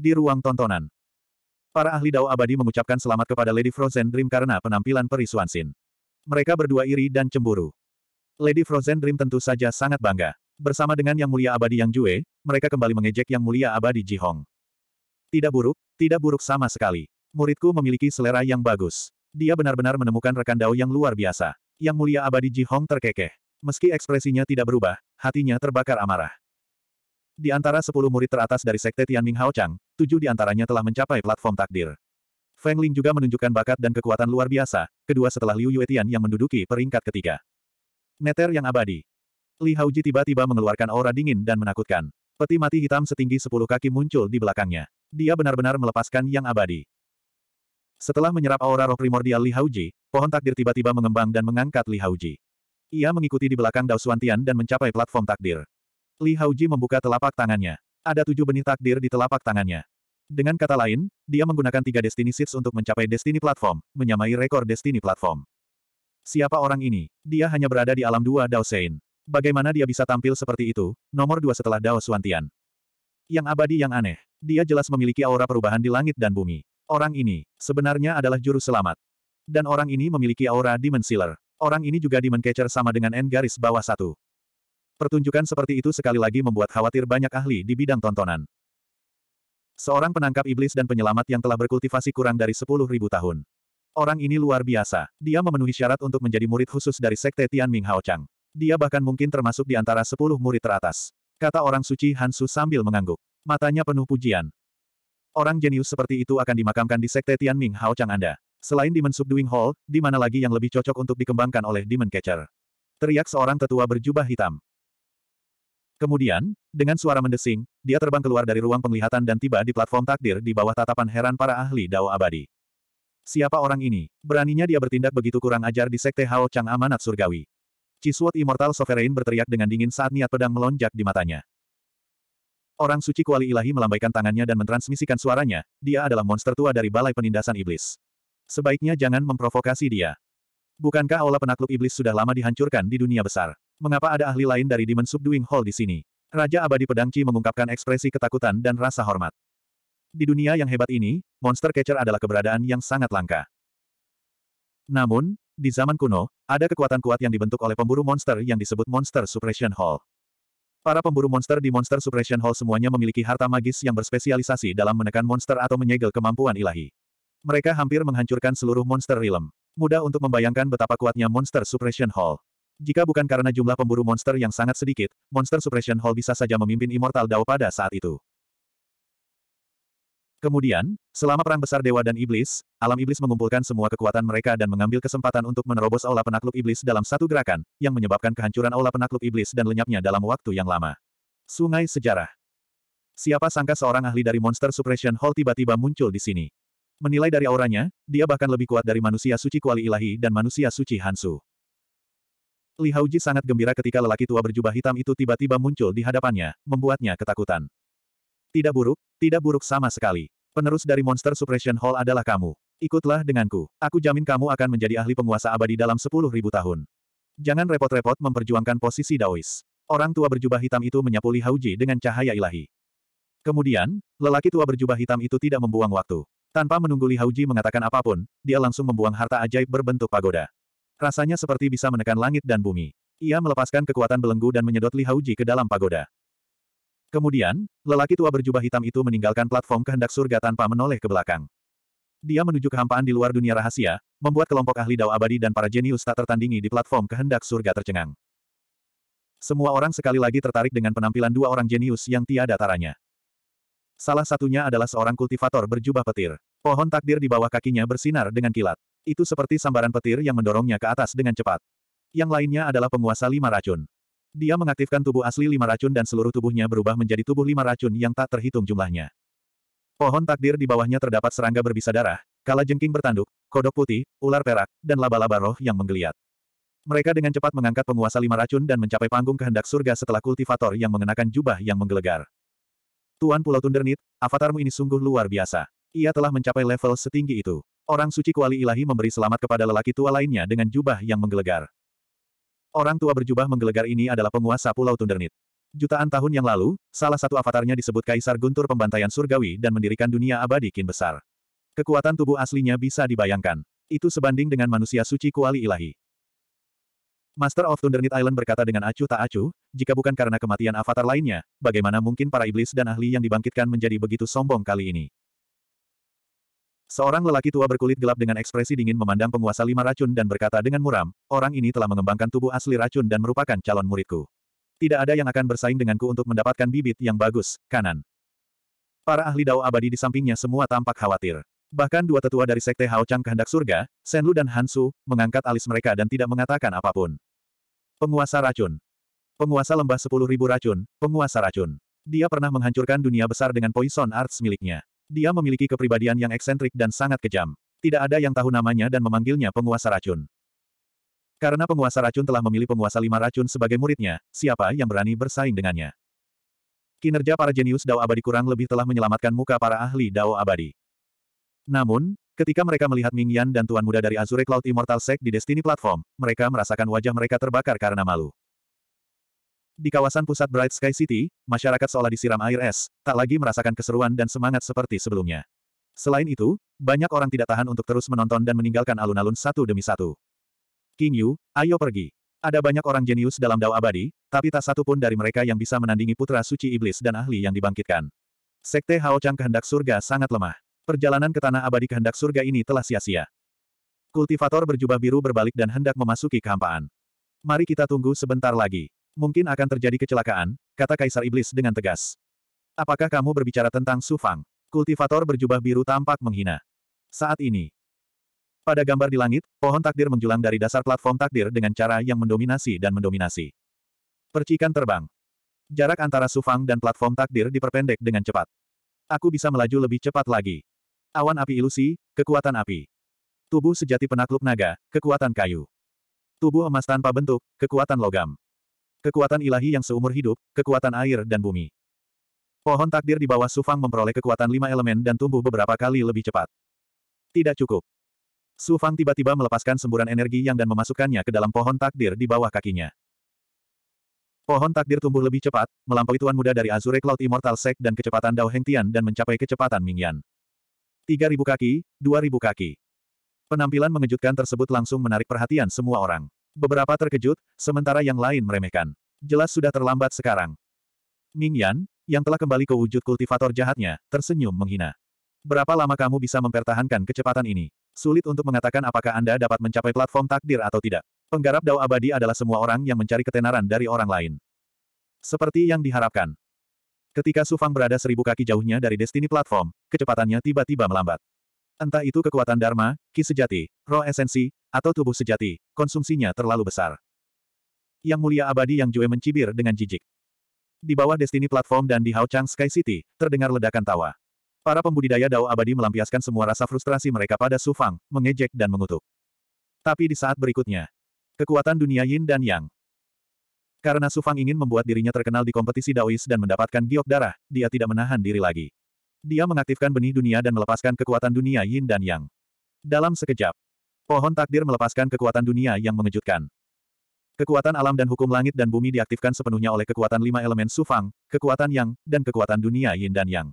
di ruang tontonan. Para ahli Dao Abadi mengucapkan selamat kepada Lady Frozen Dream karena penampilan Peri Suansin. Mereka berdua iri dan cemburu. Lady Frozen Dream tentu saja sangat bangga. Bersama dengan Yang Mulia Abadi Yang Jue, mereka kembali mengejek Yang Mulia Abadi Ji Hong. Tidak buruk, tidak buruk sama sekali. Muridku memiliki selera yang bagus. Dia benar-benar menemukan rekan Dao yang luar biasa. Yang Mulia Abadi Ji Hong terkekeh. Meski ekspresinya tidak berubah, hatinya terbakar amarah. Di antara sepuluh murid teratas dari Sekte Tianming Haochang, tujuh di antaranya telah mencapai platform takdir. Feng Ling juga menunjukkan bakat dan kekuatan luar biasa, kedua setelah Liu Yuetian yang menduduki peringkat ketiga. Neter yang abadi. Li Haoji tiba-tiba mengeluarkan aura dingin dan menakutkan. Peti mati hitam setinggi sepuluh kaki muncul di belakangnya. Dia benar-benar melepaskan yang abadi. Setelah menyerap aura roh primordial Li Haoji, pohon takdir tiba-tiba mengembang dan mengangkat Li Haoji. Ia mengikuti di belakang Dao Tian dan mencapai platform takdir. Li Haoji membuka telapak tangannya. Ada tujuh benih takdir di telapak tangannya. Dengan kata lain, dia menggunakan tiga Destiny Seeds untuk mencapai Destiny Platform, menyamai rekor Destiny Platform. Siapa orang ini? Dia hanya berada di alam dua Dao Sein. Bagaimana dia bisa tampil seperti itu, nomor dua setelah Dao Suantian. Yang abadi yang aneh. Dia jelas memiliki aura perubahan di langit dan bumi. Orang ini, sebenarnya adalah juru selamat. Dan orang ini memiliki aura Demon Sealer. Orang ini juga Demon Catcher sama dengan N garis bawah satu. Pertunjukan seperti itu sekali lagi membuat khawatir banyak ahli di bidang tontonan. Seorang penangkap iblis dan penyelamat yang telah berkultivasi kurang dari 10.000 tahun. Orang ini luar biasa. Dia memenuhi syarat untuk menjadi murid khusus dari sekte Tian Ming Hao Dia bahkan mungkin termasuk di antara 10 murid teratas. Kata orang suci Hansu sambil mengangguk. Matanya penuh pujian. Orang jenius seperti itu akan dimakamkan di sekte Tian Ming Hao Anda. Selain Demon Subduing Hall, di mana lagi yang lebih cocok untuk dikembangkan oleh Demon Catcher? Teriak seorang tetua berjubah hitam. Kemudian, dengan suara mendesing, dia terbang keluar dari ruang penglihatan dan tiba di platform takdir di bawah tatapan heran para ahli Dao abadi. Siapa orang ini? Beraninya dia bertindak begitu kurang ajar di Sekte Hao Chang Amanat Surgawi. Chisword Immortal Sovereign berteriak dengan dingin saat niat pedang melonjak di matanya. Orang suci kuali ilahi melambaikan tangannya dan mentransmisikan suaranya, dia adalah monster tua dari Balai Penindasan Iblis. Sebaiknya jangan memprovokasi dia. Bukankah aula penakluk iblis sudah lama dihancurkan di dunia besar? Mengapa ada ahli lain dari Demon Subduing Hall di sini? Raja Abadi Pedangci mengungkapkan ekspresi ketakutan dan rasa hormat. Di dunia yang hebat ini, Monster Catcher adalah keberadaan yang sangat langka. Namun, di zaman kuno, ada kekuatan kuat yang dibentuk oleh pemburu monster yang disebut Monster Suppression Hall. Para pemburu monster di Monster Suppression Hall semuanya memiliki harta magis yang berspesialisasi dalam menekan monster atau menyegel kemampuan ilahi. Mereka hampir menghancurkan seluruh monster realm. Mudah untuk membayangkan betapa kuatnya Monster Suppression Hall. Jika bukan karena jumlah pemburu monster yang sangat sedikit, Monster Suppression Hall bisa saja memimpin Immortal Dao pada saat itu. Kemudian, selama Perang Besar Dewa dan Iblis, Alam Iblis mengumpulkan semua kekuatan mereka dan mengambil kesempatan untuk menerobos Aula Penakluk Iblis dalam satu gerakan, yang menyebabkan kehancuran Aula Penakluk Iblis dan lenyapnya dalam waktu yang lama. Sungai Sejarah Siapa sangka seorang ahli dari Monster Suppression Hall tiba-tiba muncul di sini. Menilai dari auranya, dia bahkan lebih kuat dari manusia suci kuali ilahi dan manusia suci Hansu. Li Haoji sangat gembira ketika lelaki tua berjubah hitam itu tiba-tiba muncul di hadapannya, membuatnya ketakutan. Tidak buruk, tidak buruk sama sekali. Penerus dari Monster Suppression Hall adalah kamu. Ikutlah denganku. Aku jamin kamu akan menjadi ahli penguasa abadi dalam 10.000 tahun. Jangan repot-repot memperjuangkan posisi Daois. Orang tua berjubah hitam itu menyapu Li Haoji dengan cahaya ilahi. Kemudian, lelaki tua berjubah hitam itu tidak membuang waktu. Tanpa menunggu Li Haoji mengatakan apapun, dia langsung membuang harta ajaib berbentuk pagoda. Rasanya seperti bisa menekan langit dan bumi. Ia melepaskan kekuatan belenggu dan menyedot Li Hauji ke dalam pagoda. Kemudian, lelaki tua berjubah hitam itu meninggalkan platform kehendak surga tanpa menoleh ke belakang. Dia menuju kehampaan di luar dunia rahasia, membuat kelompok ahli dao abadi dan para jenius tak tertandingi di platform kehendak surga tercengang. Semua orang sekali lagi tertarik dengan penampilan dua orang jenius yang tiada taranya. Salah satunya adalah seorang kultivator berjubah petir. Pohon takdir di bawah kakinya bersinar dengan kilat. Itu seperti sambaran petir yang mendorongnya ke atas dengan cepat. Yang lainnya adalah penguasa lima racun. Dia mengaktifkan tubuh asli lima racun dan seluruh tubuhnya berubah menjadi tubuh lima racun yang tak terhitung jumlahnya. Pohon takdir di bawahnya terdapat serangga berbisa darah, kala jengking bertanduk, kodok putih, ular perak, dan laba-laba roh yang menggeliat. Mereka dengan cepat mengangkat penguasa lima racun dan mencapai panggung kehendak surga setelah kultivator yang mengenakan jubah yang menggelegar. Tuan Pulau Tundernit, avatarmu ini sungguh luar biasa. Ia telah mencapai level setinggi itu. Orang suci kuali ilahi memberi selamat kepada lelaki tua lainnya dengan jubah yang menggelegar. Orang tua berjubah menggelegar ini adalah penguasa Pulau Tundernit. Jutaan tahun yang lalu, salah satu avatarnya disebut Kaisar Guntur Pembantaian Surgawi dan mendirikan dunia abadi kin besar. Kekuatan tubuh aslinya bisa dibayangkan. Itu sebanding dengan manusia suci kuali ilahi. Master of Tundernit Island berkata dengan acuh tak acuh, jika bukan karena kematian avatar lainnya, bagaimana mungkin para iblis dan ahli yang dibangkitkan menjadi begitu sombong kali ini? Seorang lelaki tua berkulit gelap dengan ekspresi dingin memandang penguasa lima racun dan berkata dengan muram, orang ini telah mengembangkan tubuh asli racun dan merupakan calon muridku. Tidak ada yang akan bersaing denganku untuk mendapatkan bibit yang bagus, kanan. Para ahli dao abadi di sampingnya semua tampak khawatir. Bahkan dua tetua dari sekte Hao Chang kehendak surga, Senlu dan Hansu, mengangkat alis mereka dan tidak mengatakan apapun. Penguasa racun. Penguasa lembah sepuluh ribu racun, penguasa racun. Dia pernah menghancurkan dunia besar dengan poison arts miliknya. Dia memiliki kepribadian yang eksentrik dan sangat kejam. Tidak ada yang tahu namanya dan memanggilnya penguasa racun. Karena penguasa racun telah memilih penguasa lima racun sebagai muridnya, siapa yang berani bersaing dengannya? Kinerja para jenius Dao abadi kurang lebih telah menyelamatkan muka para ahli Dao abadi. Namun, ketika mereka melihat Ming Yan dan Tuan Muda dari Azure Cloud Immortal Sect di Destiny Platform, mereka merasakan wajah mereka terbakar karena malu. Di kawasan pusat Bright Sky City, masyarakat seolah disiram air es, tak lagi merasakan keseruan dan semangat seperti sebelumnya. Selain itu, banyak orang tidak tahan untuk terus menonton dan meninggalkan alun-alun satu demi satu. King Yu, ayo pergi. Ada banyak orang jenius dalam Dao Abadi, tapi tak satu pun dari mereka yang bisa menandingi putra suci iblis dan ahli yang dibangkitkan. Sekte Hao Chang kehendak surga sangat lemah. Perjalanan ke tanah abadi kehendak surga ini telah sia-sia. Kultivator berjubah biru berbalik dan hendak memasuki kehampaan. Mari kita tunggu sebentar lagi. Mungkin akan terjadi kecelakaan, kata Kaisar Iblis dengan tegas. Apakah kamu berbicara tentang Sufang? Kultivator berjubah biru tampak menghina. Saat ini. Pada gambar di langit, pohon takdir menjulang dari dasar platform takdir dengan cara yang mendominasi dan mendominasi. Percikan terbang. Jarak antara Sufang dan platform takdir diperpendek dengan cepat. Aku bisa melaju lebih cepat lagi. Awan api ilusi, kekuatan api. Tubuh sejati penakluk naga, kekuatan kayu. Tubuh emas tanpa bentuk, kekuatan logam. Kekuatan ilahi yang seumur hidup, kekuatan air dan bumi. Pohon takdir di bawah Sufang memperoleh kekuatan lima elemen dan tumbuh beberapa kali lebih cepat. Tidak cukup. Sufang tiba-tiba melepaskan semburan energi yang dan memasukkannya ke dalam pohon takdir di bawah kakinya. Pohon takdir tumbuh lebih cepat, melampaui tuan muda dari Azure Cloud Immortal Sek dan kecepatan Dao Heng Tian dan mencapai kecepatan Ming Mingyan. 3.000 kaki, 2.000 kaki. Penampilan mengejutkan tersebut langsung menarik perhatian semua orang. Beberapa terkejut, sementara yang lain meremehkan. Jelas sudah terlambat sekarang. Ming Yan, yang telah kembali ke wujud kultivator jahatnya, tersenyum menghina. Berapa lama kamu bisa mempertahankan kecepatan ini? Sulit untuk mengatakan apakah Anda dapat mencapai platform takdir atau tidak. Penggarap dao abadi adalah semua orang yang mencari ketenaran dari orang lain. Seperti yang diharapkan. Ketika Sufang berada seribu kaki jauhnya dari Destiny Platform, kecepatannya tiba-tiba melambat. Entah itu kekuatan Dharma, ki sejati, roh esensi, atau tubuh sejati, konsumsinya terlalu besar. Yang mulia abadi yang Jue mencibir dengan jijik. Di bawah Destiny Platform dan di Haochang Sky City, terdengar ledakan tawa. Para pembudidaya Dao abadi melampiaskan semua rasa frustrasi mereka pada Su Fang, mengejek dan mengutuk. Tapi di saat berikutnya, kekuatan dunia Yin dan Yang. Karena Su Fang ingin membuat dirinya terkenal di kompetisi Daois dan mendapatkan giok darah, dia tidak menahan diri lagi. Dia mengaktifkan benih dunia dan melepaskan kekuatan dunia yin dan yang. Dalam sekejap, pohon takdir melepaskan kekuatan dunia yang mengejutkan. Kekuatan alam dan hukum langit dan bumi diaktifkan sepenuhnya oleh kekuatan lima elemen sufang, kekuatan yang, dan kekuatan dunia yin dan yang.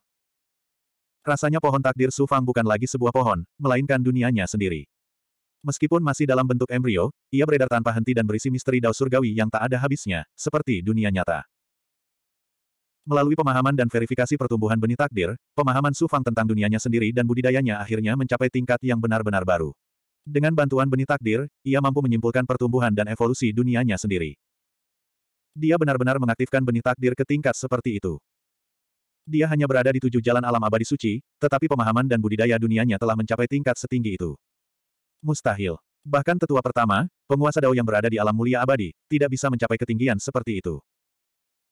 Rasanya pohon takdir sufang bukan lagi sebuah pohon, melainkan dunianya sendiri. Meskipun masih dalam bentuk embrio, ia beredar tanpa henti dan berisi misteri dao surgawi yang tak ada habisnya, seperti dunia nyata. Melalui pemahaman dan verifikasi pertumbuhan benih takdir, pemahaman Su Fang tentang dunianya sendiri dan budidayanya akhirnya mencapai tingkat yang benar-benar baru. Dengan bantuan benih takdir, ia mampu menyimpulkan pertumbuhan dan evolusi dunianya sendiri. Dia benar-benar mengaktifkan benih takdir ke tingkat seperti itu. Dia hanya berada di tujuh jalan alam abadi suci, tetapi pemahaman dan budidaya dunianya telah mencapai tingkat setinggi itu. Mustahil. Bahkan tetua pertama, penguasa Dao yang berada di alam mulia abadi, tidak bisa mencapai ketinggian seperti itu.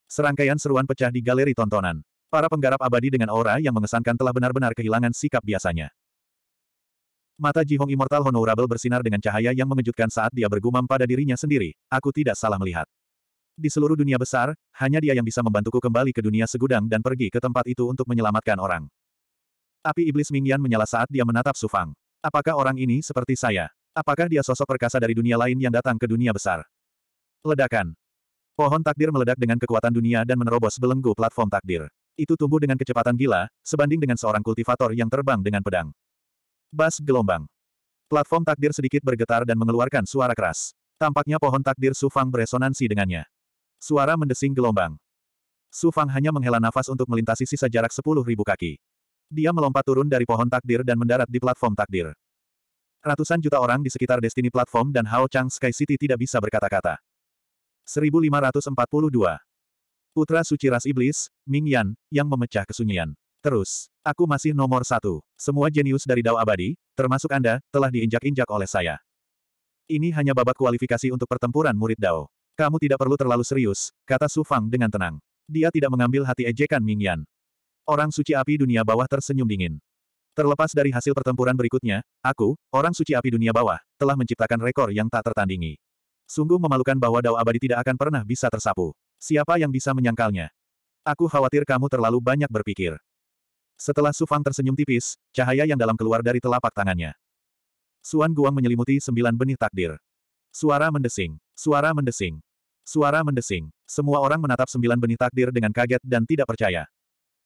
Serangkaian seruan pecah di galeri tontonan. Para penggarap abadi dengan aura yang mengesankan telah benar-benar kehilangan sikap biasanya. Mata Jihong Immortal Honorable bersinar dengan cahaya yang mengejutkan saat dia bergumam pada dirinya sendiri, aku tidak salah melihat. Di seluruh dunia besar, hanya dia yang bisa membantuku kembali ke dunia segudang dan pergi ke tempat itu untuk menyelamatkan orang. Api iblis Mingyan menyala saat dia menatap Sufang. Apakah orang ini seperti saya? Apakah dia sosok perkasa dari dunia lain yang datang ke dunia besar? Ledakan. Pohon takdir meledak dengan kekuatan dunia dan menerobos belenggu platform takdir. Itu tumbuh dengan kecepatan gila, sebanding dengan seorang kultivator yang terbang dengan pedang. Bas gelombang. Platform takdir sedikit bergetar dan mengeluarkan suara keras. Tampaknya pohon takdir Sufang beresonansi dengannya. Suara mendesing gelombang. Sufang hanya menghela nafas untuk melintasi sisa jarak 10.000 kaki. Dia melompat turun dari pohon takdir dan mendarat di platform takdir. Ratusan juta orang di sekitar Destiny Platform dan Hao Chang Sky City tidak bisa berkata-kata. 1542. Putra suci ras iblis, Ming Yan, yang memecah kesunyian. Terus, aku masih nomor satu. Semua jenius dari Dao Abadi, termasuk Anda, telah diinjak-injak oleh saya. Ini hanya babak kualifikasi untuk pertempuran murid Dao. Kamu tidak perlu terlalu serius, kata Su Fang dengan tenang. Dia tidak mengambil hati ejekan Ming Yan. Orang suci api dunia bawah tersenyum dingin. Terlepas dari hasil pertempuran berikutnya, aku, orang suci api dunia bawah, telah menciptakan rekor yang tak tertandingi. Sungguh memalukan bahwa Dao abadi tidak akan pernah bisa tersapu. Siapa yang bisa menyangkalnya? Aku khawatir kamu terlalu banyak berpikir. Setelah Sufang tersenyum tipis, cahaya yang dalam keluar dari telapak tangannya. Suan Guang menyelimuti sembilan benih takdir. Suara mendesing. Suara mendesing. Suara mendesing. Semua orang menatap sembilan benih takdir dengan kaget dan tidak percaya.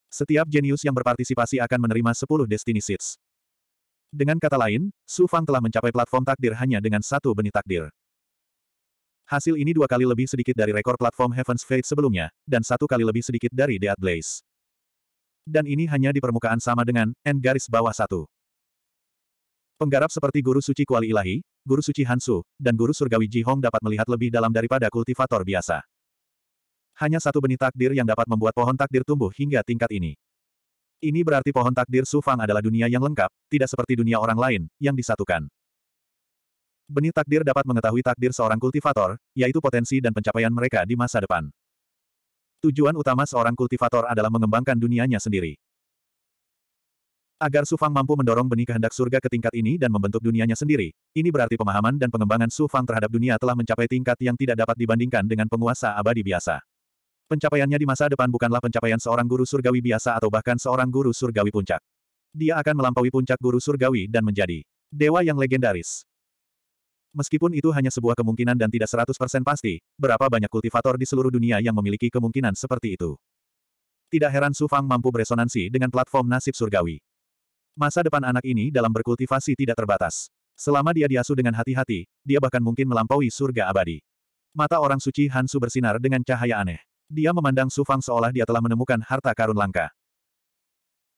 Setiap jenius yang berpartisipasi akan menerima sepuluh destiny seeds. Dengan kata lain, Sufang telah mencapai platform takdir hanya dengan satu benih takdir. Hasil ini dua kali lebih sedikit dari rekor platform Heaven's Fate sebelumnya, dan satu kali lebih sedikit dari Dead Blaze. Dan ini hanya di permukaan sama dengan N garis bawah satu. Penggarap seperti Guru Suci Kuali Ilahi, Guru Suci Hansu, dan Guru Surgawi Ji Hong dapat melihat lebih dalam daripada kultivator biasa. Hanya satu benih takdir yang dapat membuat pohon takdir tumbuh hingga tingkat ini. Ini berarti pohon takdir Sufang adalah dunia yang lengkap, tidak seperti dunia orang lain, yang disatukan benih takdir dapat mengetahui takdir seorang kultivator, yaitu potensi dan pencapaian mereka di masa depan. Tujuan utama seorang kultivator adalah mengembangkan dunianya sendiri. Agar Sufang mampu mendorong benih kehendak surga ke tingkat ini dan membentuk dunianya sendiri, ini berarti pemahaman dan pengembangan Sufang terhadap dunia telah mencapai tingkat yang tidak dapat dibandingkan dengan penguasa abadi biasa. Pencapaiannya di masa depan bukanlah pencapaian seorang guru surgawi biasa atau bahkan seorang guru surgawi puncak. Dia akan melampaui puncak guru surgawi dan menjadi dewa yang legendaris. Meskipun itu hanya sebuah kemungkinan dan tidak 100% pasti, berapa banyak kultivator di seluruh dunia yang memiliki kemungkinan seperti itu. Tidak heran Su Fang mampu beresonansi dengan platform nasib surgawi. Masa depan anak ini dalam berkultivasi tidak terbatas. Selama dia diasuh dengan hati-hati, dia bahkan mungkin melampaui surga abadi. Mata orang suci Hansu bersinar dengan cahaya aneh. Dia memandang Su Fang seolah dia telah menemukan harta karun langka.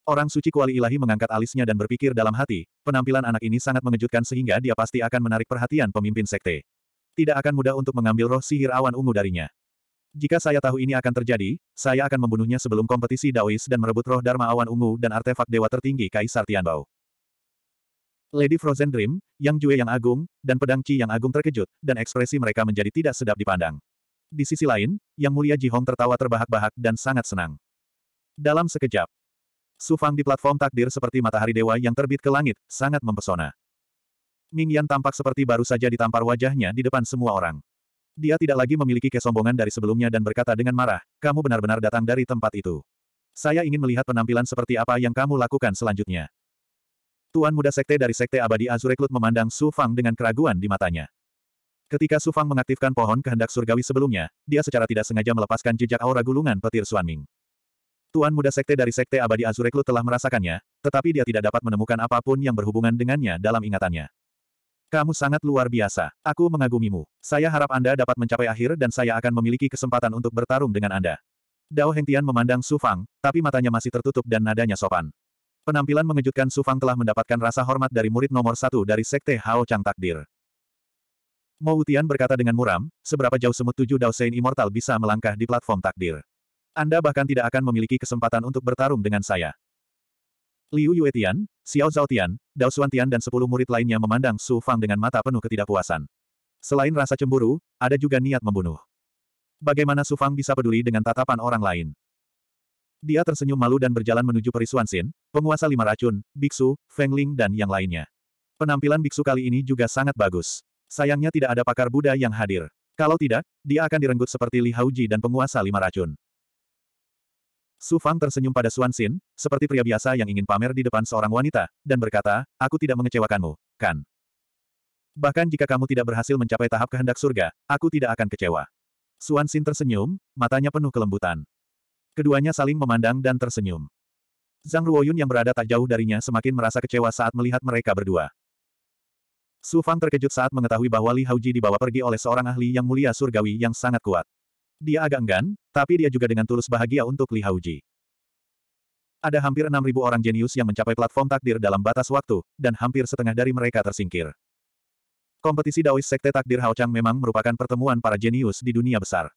Orang suci kuali ilahi mengangkat alisnya dan berpikir dalam hati, penampilan anak ini sangat mengejutkan sehingga dia pasti akan menarik perhatian pemimpin sekte. Tidak akan mudah untuk mengambil roh sihir awan ungu darinya. Jika saya tahu ini akan terjadi, saya akan membunuhnya sebelum kompetisi Daois dan merebut roh Dharma Awan Ungu dan artefak dewa tertinggi Kaisar Tianbao. Lady Frozen Dream, Yang Jue yang agung, dan pedang Qi yang agung terkejut, dan ekspresi mereka menjadi tidak sedap dipandang. Di sisi lain, Yang Mulia Ji Hong tertawa terbahak-bahak dan sangat senang. Dalam sekejap, Sufang di platform takdir seperti matahari dewa yang terbit ke langit, sangat mempesona. Ming Yan tampak seperti baru saja ditampar wajahnya di depan semua orang. Dia tidak lagi memiliki kesombongan dari sebelumnya dan berkata dengan marah, kamu benar-benar datang dari tempat itu. Saya ingin melihat penampilan seperti apa yang kamu lakukan selanjutnya. Tuan muda sekte dari sekte abadi Azureklut memandang Su Fang dengan keraguan di matanya. Ketika Su Fang mengaktifkan pohon kehendak surgawi sebelumnya, dia secara tidak sengaja melepaskan jejak aura gulungan petir Suan Ming. Tuan muda sekte dari sekte abadi Azureklu telah merasakannya, tetapi dia tidak dapat menemukan apapun yang berhubungan dengannya dalam ingatannya. Kamu sangat luar biasa. Aku mengagumimu. Saya harap Anda dapat mencapai akhir dan saya akan memiliki kesempatan untuk bertarung dengan Anda. Dao Hengtian memandang Su Fang, tapi matanya masih tertutup dan nadanya sopan. Penampilan mengejutkan Su Fang telah mendapatkan rasa hormat dari murid nomor satu dari sekte Hao Chang Takdir. Mou Utian berkata dengan muram, seberapa jauh semut tujuh Dao Sein Immortal bisa melangkah di platform takdir. Anda bahkan tidak akan memiliki kesempatan untuk bertarung dengan saya. Liu Yuetian, Xiao Zhaotian, Dao Xuantian dan sepuluh murid lainnya memandang Su Fang dengan mata penuh ketidakpuasan. Selain rasa cemburu, ada juga niat membunuh. Bagaimana Su Fang bisa peduli dengan tatapan orang lain? Dia tersenyum malu dan berjalan menuju perisuan Xin, penguasa lima racun, Biksu, Feng Ling dan yang lainnya. Penampilan Biksu kali ini juga sangat bagus. Sayangnya tidak ada pakar Buddha yang hadir. Kalau tidak, dia akan direnggut seperti Li Hauji dan penguasa lima racun. Su Fang tersenyum pada Xuan Xin, seperti pria biasa yang ingin pamer di depan seorang wanita, dan berkata, aku tidak mengecewakanmu, kan? Bahkan jika kamu tidak berhasil mencapai tahap kehendak surga, aku tidak akan kecewa. Xuan Xin tersenyum, matanya penuh kelembutan. Keduanya saling memandang dan tersenyum. Zhang Ruoyun yang berada tak jauh darinya semakin merasa kecewa saat melihat mereka berdua. Su Fang terkejut saat mengetahui bahwa Li Haoji dibawa pergi oleh seorang ahli yang mulia surgawi yang sangat kuat. Dia agak enggan, tapi dia juga dengan tulus bahagia untuk Li Haoji. Ada hampir 6.000 orang jenius yang mencapai platform takdir dalam batas waktu, dan hampir setengah dari mereka tersingkir. Kompetisi Daoist Sekte Takdir Hao memang merupakan pertemuan para jenius di dunia besar.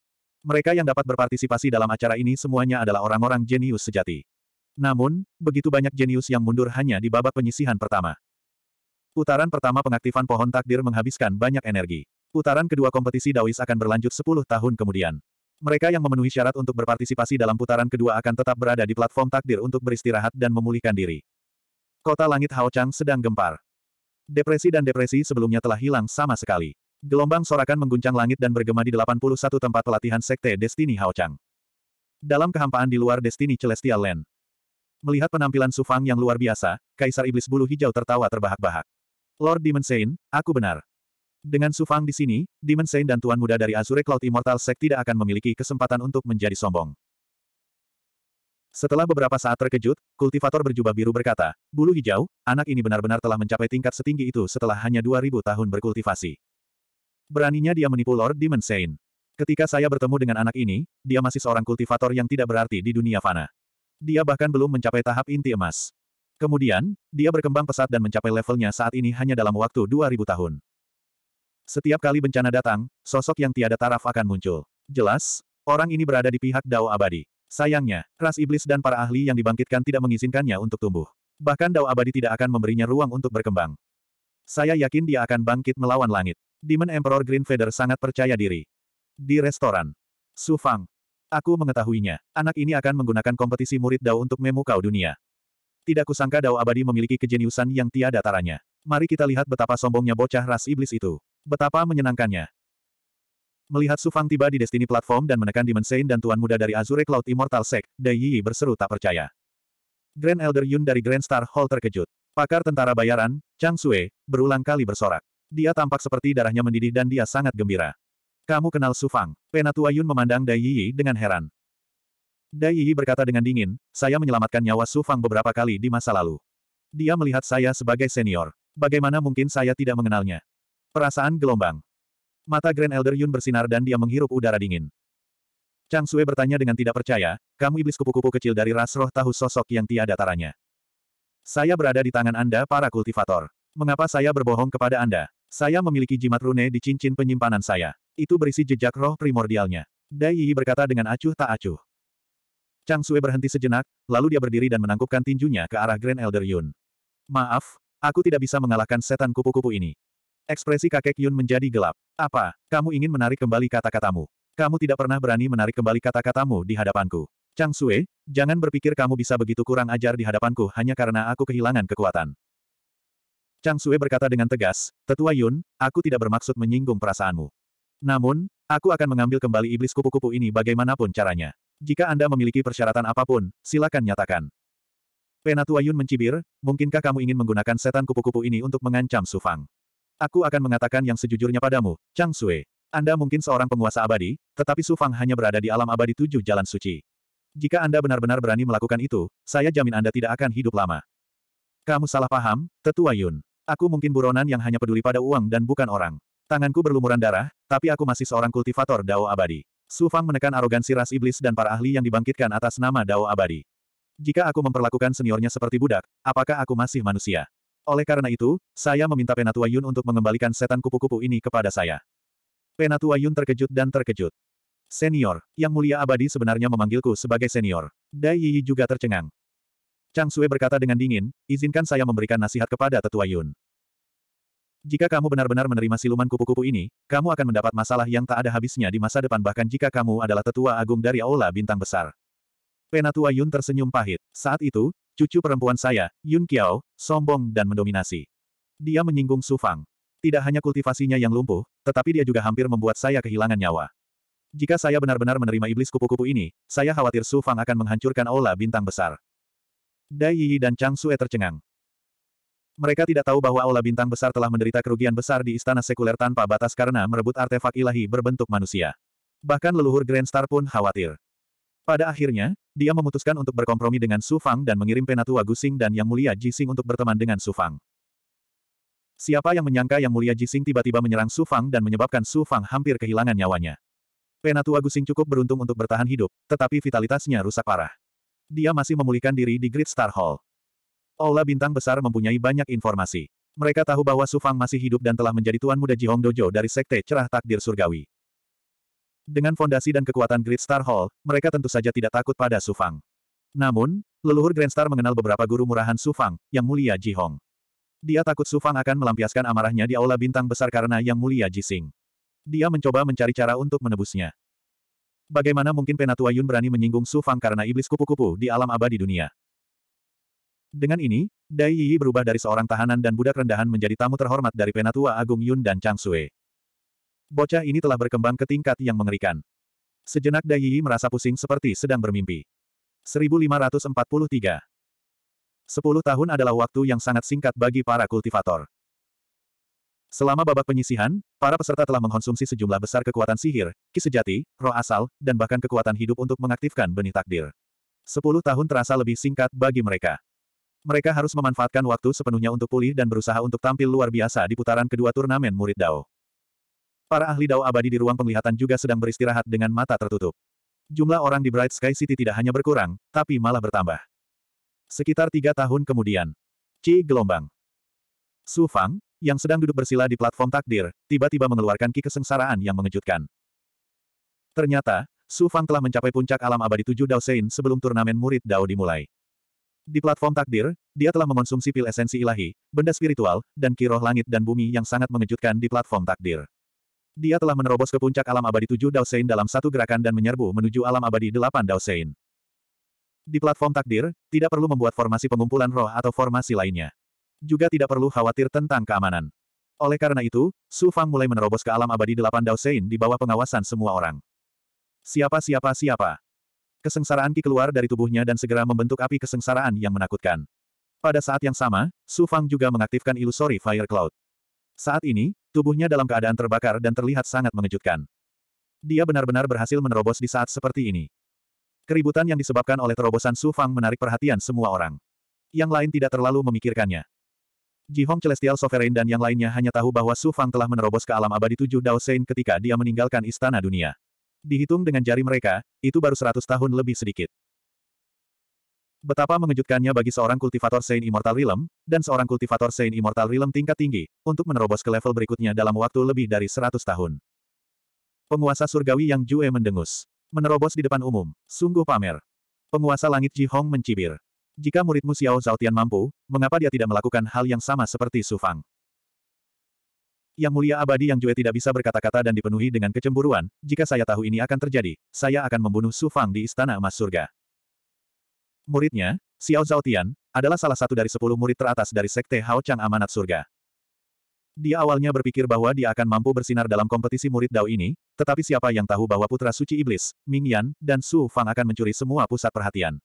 Mereka yang dapat berpartisipasi dalam acara ini semuanya adalah orang-orang jenius sejati. Namun, begitu banyak jenius yang mundur hanya di babak penyisihan pertama. Putaran pertama pengaktifan pohon takdir menghabiskan banyak energi. Putaran kedua kompetisi Daoist akan berlanjut 10 tahun kemudian. Mereka yang memenuhi syarat untuk berpartisipasi dalam putaran kedua akan tetap berada di platform takdir untuk beristirahat dan memulihkan diri. Kota langit Haochang sedang gempar. Depresi dan depresi sebelumnya telah hilang sama sekali. Gelombang sorakan mengguncang langit dan bergema di 81 tempat pelatihan Sekte Destiny Haochang. Dalam kehampaan di luar Destiny Celestial Land. Melihat penampilan Sufang yang luar biasa, Kaisar Iblis Bulu Hijau tertawa terbahak-bahak. Lord Demon Sein, aku benar. Dengan Sufang di sini, Demon Saint dan Tuan Muda dari Azure Cloud Immortal Sect tidak akan memiliki kesempatan untuk menjadi sombong. Setelah beberapa saat terkejut, kultivator berjubah biru berkata, Bulu hijau, anak ini benar-benar telah mencapai tingkat setinggi itu setelah hanya 2000 tahun berkultivasi. Beraninya dia menipu Lord Demon Saint. Ketika saya bertemu dengan anak ini, dia masih seorang kultivator yang tidak berarti di dunia fana. Dia bahkan belum mencapai tahap inti emas. Kemudian, dia berkembang pesat dan mencapai levelnya saat ini hanya dalam waktu 2000 tahun. Setiap kali bencana datang, sosok yang tiada taraf akan muncul. Jelas, orang ini berada di pihak Dao Abadi. Sayangnya, ras iblis dan para ahli yang dibangkitkan tidak mengizinkannya untuk tumbuh. Bahkan Dao Abadi tidak akan memberinya ruang untuk berkembang. Saya yakin dia akan bangkit melawan langit. Demon Emperor Green Feather sangat percaya diri. Di restoran. Su Fang. Aku mengetahuinya. Anak ini akan menggunakan kompetisi murid Dao untuk memukau dunia. Tidak kusangka Dao Abadi memiliki kejeniusan yang tiada taranya. Mari kita lihat betapa sombongnya bocah ras iblis itu. Betapa menyenangkannya. Melihat Sufang tiba di Destiny Platform dan menekan Saint dan Tuan Muda dari Azure Cloud Immortal Sect, Dai Yi berseru tak percaya. Grand Elder Yun dari Grand Star Hall terkejut. Pakar tentara bayaran, Chang Sue, berulang kali bersorak. Dia tampak seperti darahnya mendidih dan dia sangat gembira. Kamu kenal Sufang. Penatua Yun memandang Dai Yi dengan heran. Dai Yi berkata dengan dingin, saya menyelamatkan nyawa Sufang beberapa kali di masa lalu. Dia melihat saya sebagai senior. Bagaimana mungkin saya tidak mengenalnya? Perasaan gelombang. Mata Grand Elder Yun bersinar dan dia menghirup udara dingin. Chang Sue bertanya dengan tidak percaya, kamu iblis kupu-kupu kecil dari ras roh tahu sosok yang tiada taranya. Saya berada di tangan Anda para kultivator. Mengapa saya berbohong kepada Anda? Saya memiliki jimat rune di cincin penyimpanan saya. Itu berisi jejak roh primordialnya. Dai Yi berkata dengan acuh tak acuh. Chang Sue berhenti sejenak, lalu dia berdiri dan menangkupkan tinjunya ke arah Grand Elder Yun. Maaf, aku tidak bisa mengalahkan setan kupu-kupu ini. Ekspresi kakek Yun menjadi gelap. Apa, kamu ingin menarik kembali kata-katamu? Kamu tidak pernah berani menarik kembali kata-katamu di hadapanku. Chang Sue, jangan berpikir kamu bisa begitu kurang ajar di hadapanku hanya karena aku kehilangan kekuatan. Chang Sue berkata dengan tegas, Tetua Yun, aku tidak bermaksud menyinggung perasaanmu. Namun, aku akan mengambil kembali iblis kupu-kupu ini bagaimanapun caranya. Jika Anda memiliki persyaratan apapun, silakan nyatakan. Penatua Yun mencibir, mungkinkah kamu ingin menggunakan setan kupu-kupu ini untuk mengancam Sufang? Aku akan mengatakan yang sejujurnya padamu, Chang Sui. Anda mungkin seorang penguasa abadi, tetapi Su Fang hanya berada di alam abadi tujuh jalan suci. Jika Anda benar-benar berani melakukan itu, saya jamin Anda tidak akan hidup lama. Kamu salah paham, Tetua Yun. Aku mungkin buronan yang hanya peduli pada uang dan bukan orang. Tanganku berlumuran darah, tapi aku masih seorang kultivator Dao abadi. Su Fang menekan arogansi ras iblis dan para ahli yang dibangkitkan atas nama Dao abadi. Jika aku memperlakukan seniornya seperti budak, apakah aku masih manusia? Oleh karena itu, saya meminta Penatua Yun untuk mengembalikan setan kupu-kupu ini kepada saya. Penatua Yun terkejut dan terkejut. Senior, yang mulia abadi sebenarnya memanggilku sebagai senior. Dai Yi juga tercengang. Chang Sue berkata dengan dingin, izinkan saya memberikan nasihat kepada Tetua Yun. Jika kamu benar-benar menerima siluman kupu-kupu ini, kamu akan mendapat masalah yang tak ada habisnya di masa depan bahkan jika kamu adalah tetua agung dari Aula Bintang Besar. Penatua Yun tersenyum pahit. Saat itu, cucu perempuan saya, Yun Qiao, sombong dan mendominasi. Dia menyinggung Su Fang. Tidak hanya kultivasinya yang lumpuh, tetapi dia juga hampir membuat saya kehilangan nyawa. Jika saya benar-benar menerima iblis kupu-kupu ini, saya khawatir Su Fang akan menghancurkan aula bintang besar. Dai Yi dan Chang Sue tercengang. Mereka tidak tahu bahwa aula bintang besar telah menderita kerugian besar di istana sekuler tanpa batas karena merebut artefak ilahi berbentuk manusia. Bahkan leluhur Grand Star pun khawatir. Pada akhirnya, dia memutuskan untuk berkompromi dengan Su Fang dan mengirim Penatua Gusing dan Yang Mulia Jising untuk berteman dengan Su Fang. Siapa yang menyangka Yang Mulia Jising tiba-tiba menyerang Su Fang dan menyebabkan Su Fang hampir kehilangan nyawanya. Penatua Gusing cukup beruntung untuk bertahan hidup, tetapi vitalitasnya rusak parah. Dia masih memulihkan diri di Great Star Hall. Aula Bintang Besar mempunyai banyak informasi. Mereka tahu bahwa Su Fang masih hidup dan telah menjadi tuan muda Jihong Dojo dari Sekte Cerah Takdir Surgawi. Dengan fondasi dan kekuatan Great Star Hall, mereka tentu saja tidak takut pada Su Fang. Namun, leluhur Grand Star mengenal beberapa guru murahan Su Fang, yang mulia Ji Hong. Dia takut Su Fang akan melampiaskan amarahnya di aula bintang besar karena yang mulia Ji Sing. Dia mencoba mencari cara untuk menebusnya. Bagaimana mungkin Penatua Yun berani menyinggung Su Fang karena iblis kupu-kupu di alam abadi dunia? Dengan ini, Dai Yi berubah dari seorang tahanan dan budak rendahan menjadi tamu terhormat dari Penatua Agung Yun dan Chang Sui. Bocah ini telah berkembang ke tingkat yang mengerikan. Sejenak Dayi merasa pusing seperti sedang bermimpi. 1543 Sepuluh tahun adalah waktu yang sangat singkat bagi para kultivator. Selama babak penyisihan, para peserta telah mengkonsumsi sejumlah besar kekuatan sihir, ki sejati, roh asal, dan bahkan kekuatan hidup untuk mengaktifkan benih takdir. Sepuluh tahun terasa lebih singkat bagi mereka. Mereka harus memanfaatkan waktu sepenuhnya untuk pulih dan berusaha untuk tampil luar biasa di putaran kedua turnamen murid Dao. Para ahli Dao abadi di ruang penglihatan juga sedang beristirahat dengan mata tertutup. Jumlah orang di Bright Sky City tidak hanya berkurang, tapi malah bertambah. Sekitar tiga tahun kemudian. Qi gelombang. Su Fang, yang sedang duduk bersila di platform takdir, tiba-tiba mengeluarkan ki kesengsaraan yang mengejutkan. Ternyata, Su Fang telah mencapai puncak alam abadi tujuh Dao Sein sebelum turnamen murid Dao dimulai. Di platform takdir, dia telah mengonsumsi pil esensi ilahi, benda spiritual, dan kiroh langit dan bumi yang sangat mengejutkan di platform takdir. Dia telah menerobos ke puncak alam abadi tujuh Daosein dalam satu gerakan dan menyerbu menuju alam abadi delapan Daosein. Di platform takdir, tidak perlu membuat formasi pengumpulan roh atau formasi lainnya. Juga tidak perlu khawatir tentang keamanan. Oleh karena itu, Su Fang mulai menerobos ke alam abadi delapan Daosein di bawah pengawasan semua orang. Siapa siapa siapa. Kesengsaraan Ki keluar dari tubuhnya dan segera membentuk api kesengsaraan yang menakutkan. Pada saat yang sama, Su Fang juga mengaktifkan ilusori Fire Cloud. Saat ini, Tubuhnya dalam keadaan terbakar dan terlihat sangat mengejutkan. Dia benar-benar berhasil menerobos di saat seperti ini. Keributan yang disebabkan oleh terobosan Su Fang menarik perhatian semua orang. Yang lain tidak terlalu memikirkannya. Ji Hong Celestial Sovereign dan yang lainnya hanya tahu bahwa Su Fang telah menerobos ke alam abadi tujuh Dao Sein ketika dia meninggalkan istana dunia. Dihitung dengan jari mereka, itu baru seratus tahun lebih sedikit. Betapa mengejutkannya bagi seorang kultivator Saint Immortal Realm, dan seorang kultivator Saint Immortal Realm tingkat tinggi, untuk menerobos ke level berikutnya dalam waktu lebih dari 100 tahun. Penguasa surgawi yang Jue mendengus. Menerobos di depan umum, sungguh pamer. Penguasa langit Ji Hong mencibir. Jika muridmu Xiao Zhaotian mampu, mengapa dia tidak melakukan hal yang sama seperti Su Fang? Yang mulia abadi yang Jue tidak bisa berkata-kata dan dipenuhi dengan kecemburuan, jika saya tahu ini akan terjadi, saya akan membunuh Su Fang di Istana Emas Surga. Muridnya, Xiao Zhaotian, adalah salah satu dari sepuluh murid teratas dari Sekte Hao Chang Amanat Surga. Dia awalnya berpikir bahwa dia akan mampu bersinar dalam kompetisi murid Dao ini, tetapi siapa yang tahu bahwa Putra Suci Iblis, Ming Yan, dan Su Fang akan mencuri semua pusat perhatian.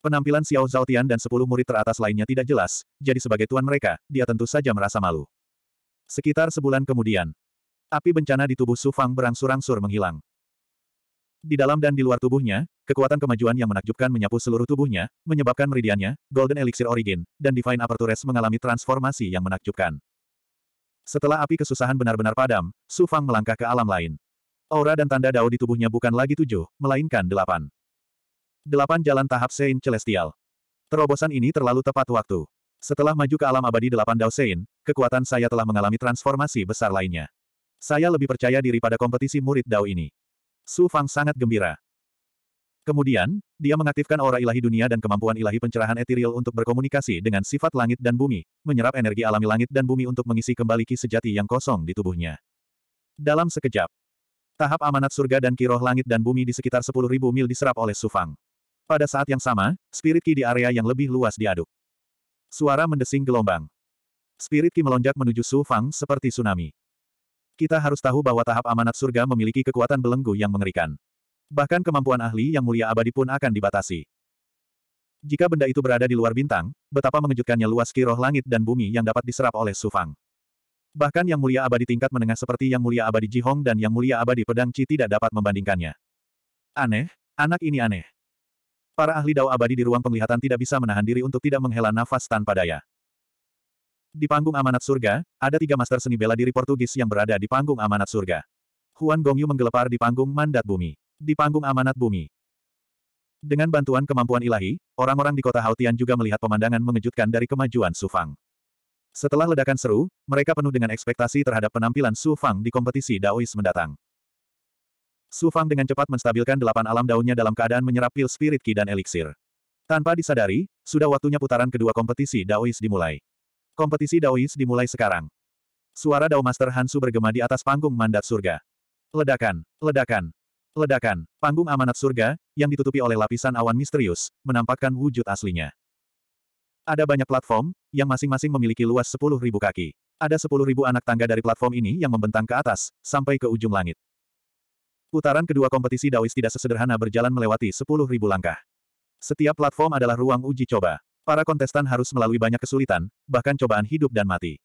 Penampilan Xiao Zhaotian dan sepuluh murid teratas lainnya tidak jelas, jadi sebagai tuan mereka, dia tentu saja merasa malu. Sekitar sebulan kemudian, api bencana di tubuh Su Fang berangsur-angsur menghilang. Di dalam dan di luar tubuhnya, kekuatan kemajuan yang menakjubkan menyapu seluruh tubuhnya, menyebabkan meridiannya, Golden Elixir Origin, dan Divine Apertures mengalami transformasi yang menakjubkan. Setelah api kesusahan benar-benar padam, Su Fang melangkah ke alam lain. Aura dan tanda dao di tubuhnya bukan lagi tujuh, melainkan delapan. Delapan jalan tahap Sein Celestial. Terobosan ini terlalu tepat waktu. Setelah maju ke alam abadi delapan Dao Sein, kekuatan saya telah mengalami transformasi besar lainnya. Saya lebih percaya diri pada kompetisi murid Dao ini. Su Fang sangat gembira. Kemudian, dia mengaktifkan aura ilahi dunia dan kemampuan ilahi pencerahan etiril untuk berkomunikasi dengan sifat langit dan bumi, menyerap energi alami langit dan bumi untuk mengisi kembali ki sejati yang kosong di tubuhnya. Dalam sekejap, tahap amanat surga dan kiroh langit dan bumi di sekitar 10.000 mil diserap oleh Su Fang. Pada saat yang sama, spirit ki di area yang lebih luas diaduk. Suara mendesing gelombang. Spirit ki melonjak menuju Su Fang seperti tsunami. Kita harus tahu bahwa tahap amanat surga memiliki kekuatan belenggu yang mengerikan. Bahkan kemampuan ahli yang mulia abadi pun akan dibatasi. Jika benda itu berada di luar bintang, betapa mengejutkannya luas kiroh langit dan bumi yang dapat diserap oleh Sufang. Bahkan yang mulia abadi tingkat menengah seperti yang mulia abadi Jihong dan yang mulia abadi pedang Qi tidak dapat membandingkannya. Aneh, anak ini aneh. Para ahli dao abadi di ruang penglihatan tidak bisa menahan diri untuk tidak menghela nafas tanpa daya. Di panggung amanat surga, ada tiga master seni bela diri Portugis yang berada di panggung amanat surga. Huan Gongyu menggelepar di panggung mandat bumi. Di panggung amanat bumi. Dengan bantuan kemampuan ilahi, orang-orang di kota Hautian juga melihat pemandangan mengejutkan dari kemajuan Su Fang. Setelah ledakan seru, mereka penuh dengan ekspektasi terhadap penampilan Su Fang di kompetisi Daois mendatang. Su Fang dengan cepat menstabilkan delapan alam daunnya dalam keadaan menyerap pil spirit ki dan eliksir. Tanpa disadari, sudah waktunya putaran kedua kompetisi Daois dimulai. Kompetisi Daois dimulai sekarang. Suara Dao Master Hansu bergema di atas panggung mandat surga. Ledakan, ledakan, ledakan. Panggung amanat surga, yang ditutupi oleh lapisan awan misterius, menampakkan wujud aslinya. Ada banyak platform, yang masing-masing memiliki luas 10.000 kaki. Ada 10.000 anak tangga dari platform ini yang membentang ke atas, sampai ke ujung langit. Putaran kedua kompetisi Daois tidak sesederhana berjalan melewati 10.000 langkah. Setiap platform adalah ruang uji coba. Para kontestan harus melalui banyak kesulitan, bahkan cobaan hidup dan mati.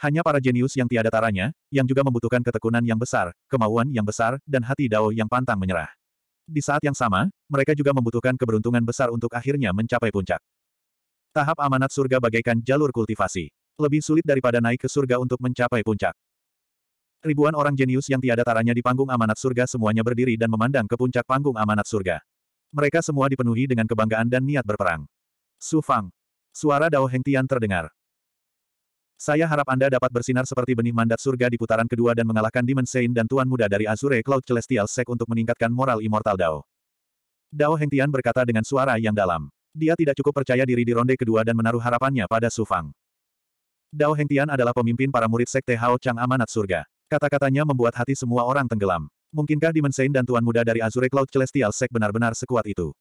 Hanya para jenius yang tiada taranya, yang juga membutuhkan ketekunan yang besar, kemauan yang besar, dan hati dao yang pantang menyerah. Di saat yang sama, mereka juga membutuhkan keberuntungan besar untuk akhirnya mencapai puncak. Tahap amanat surga bagaikan jalur kultivasi. Lebih sulit daripada naik ke surga untuk mencapai puncak. Ribuan orang jenius yang tiada taranya di panggung amanat surga semuanya berdiri dan memandang ke puncak panggung amanat surga. Mereka semua dipenuhi dengan kebanggaan dan niat berperang. Su Fang. Suara Dao Heng Tian terdengar. Saya harap Anda dapat bersinar seperti benih mandat surga di putaran kedua dan mengalahkan Demon Saint dan Tuan Muda dari Azure Cloud Celestial Sect untuk meningkatkan moral Immortal Dao. Dao Tian berkata dengan suara yang dalam. Dia tidak cukup percaya diri di ronde kedua dan menaruh harapannya pada Su Fang. Dao Tian adalah pemimpin para murid Sekte Hao Chang Amanat Surga. Kata-katanya membuat hati semua orang tenggelam. Mungkinkah Dimensain dan Tuan Muda dari Azure Cloud Celestial Sek benar-benar sekuat itu?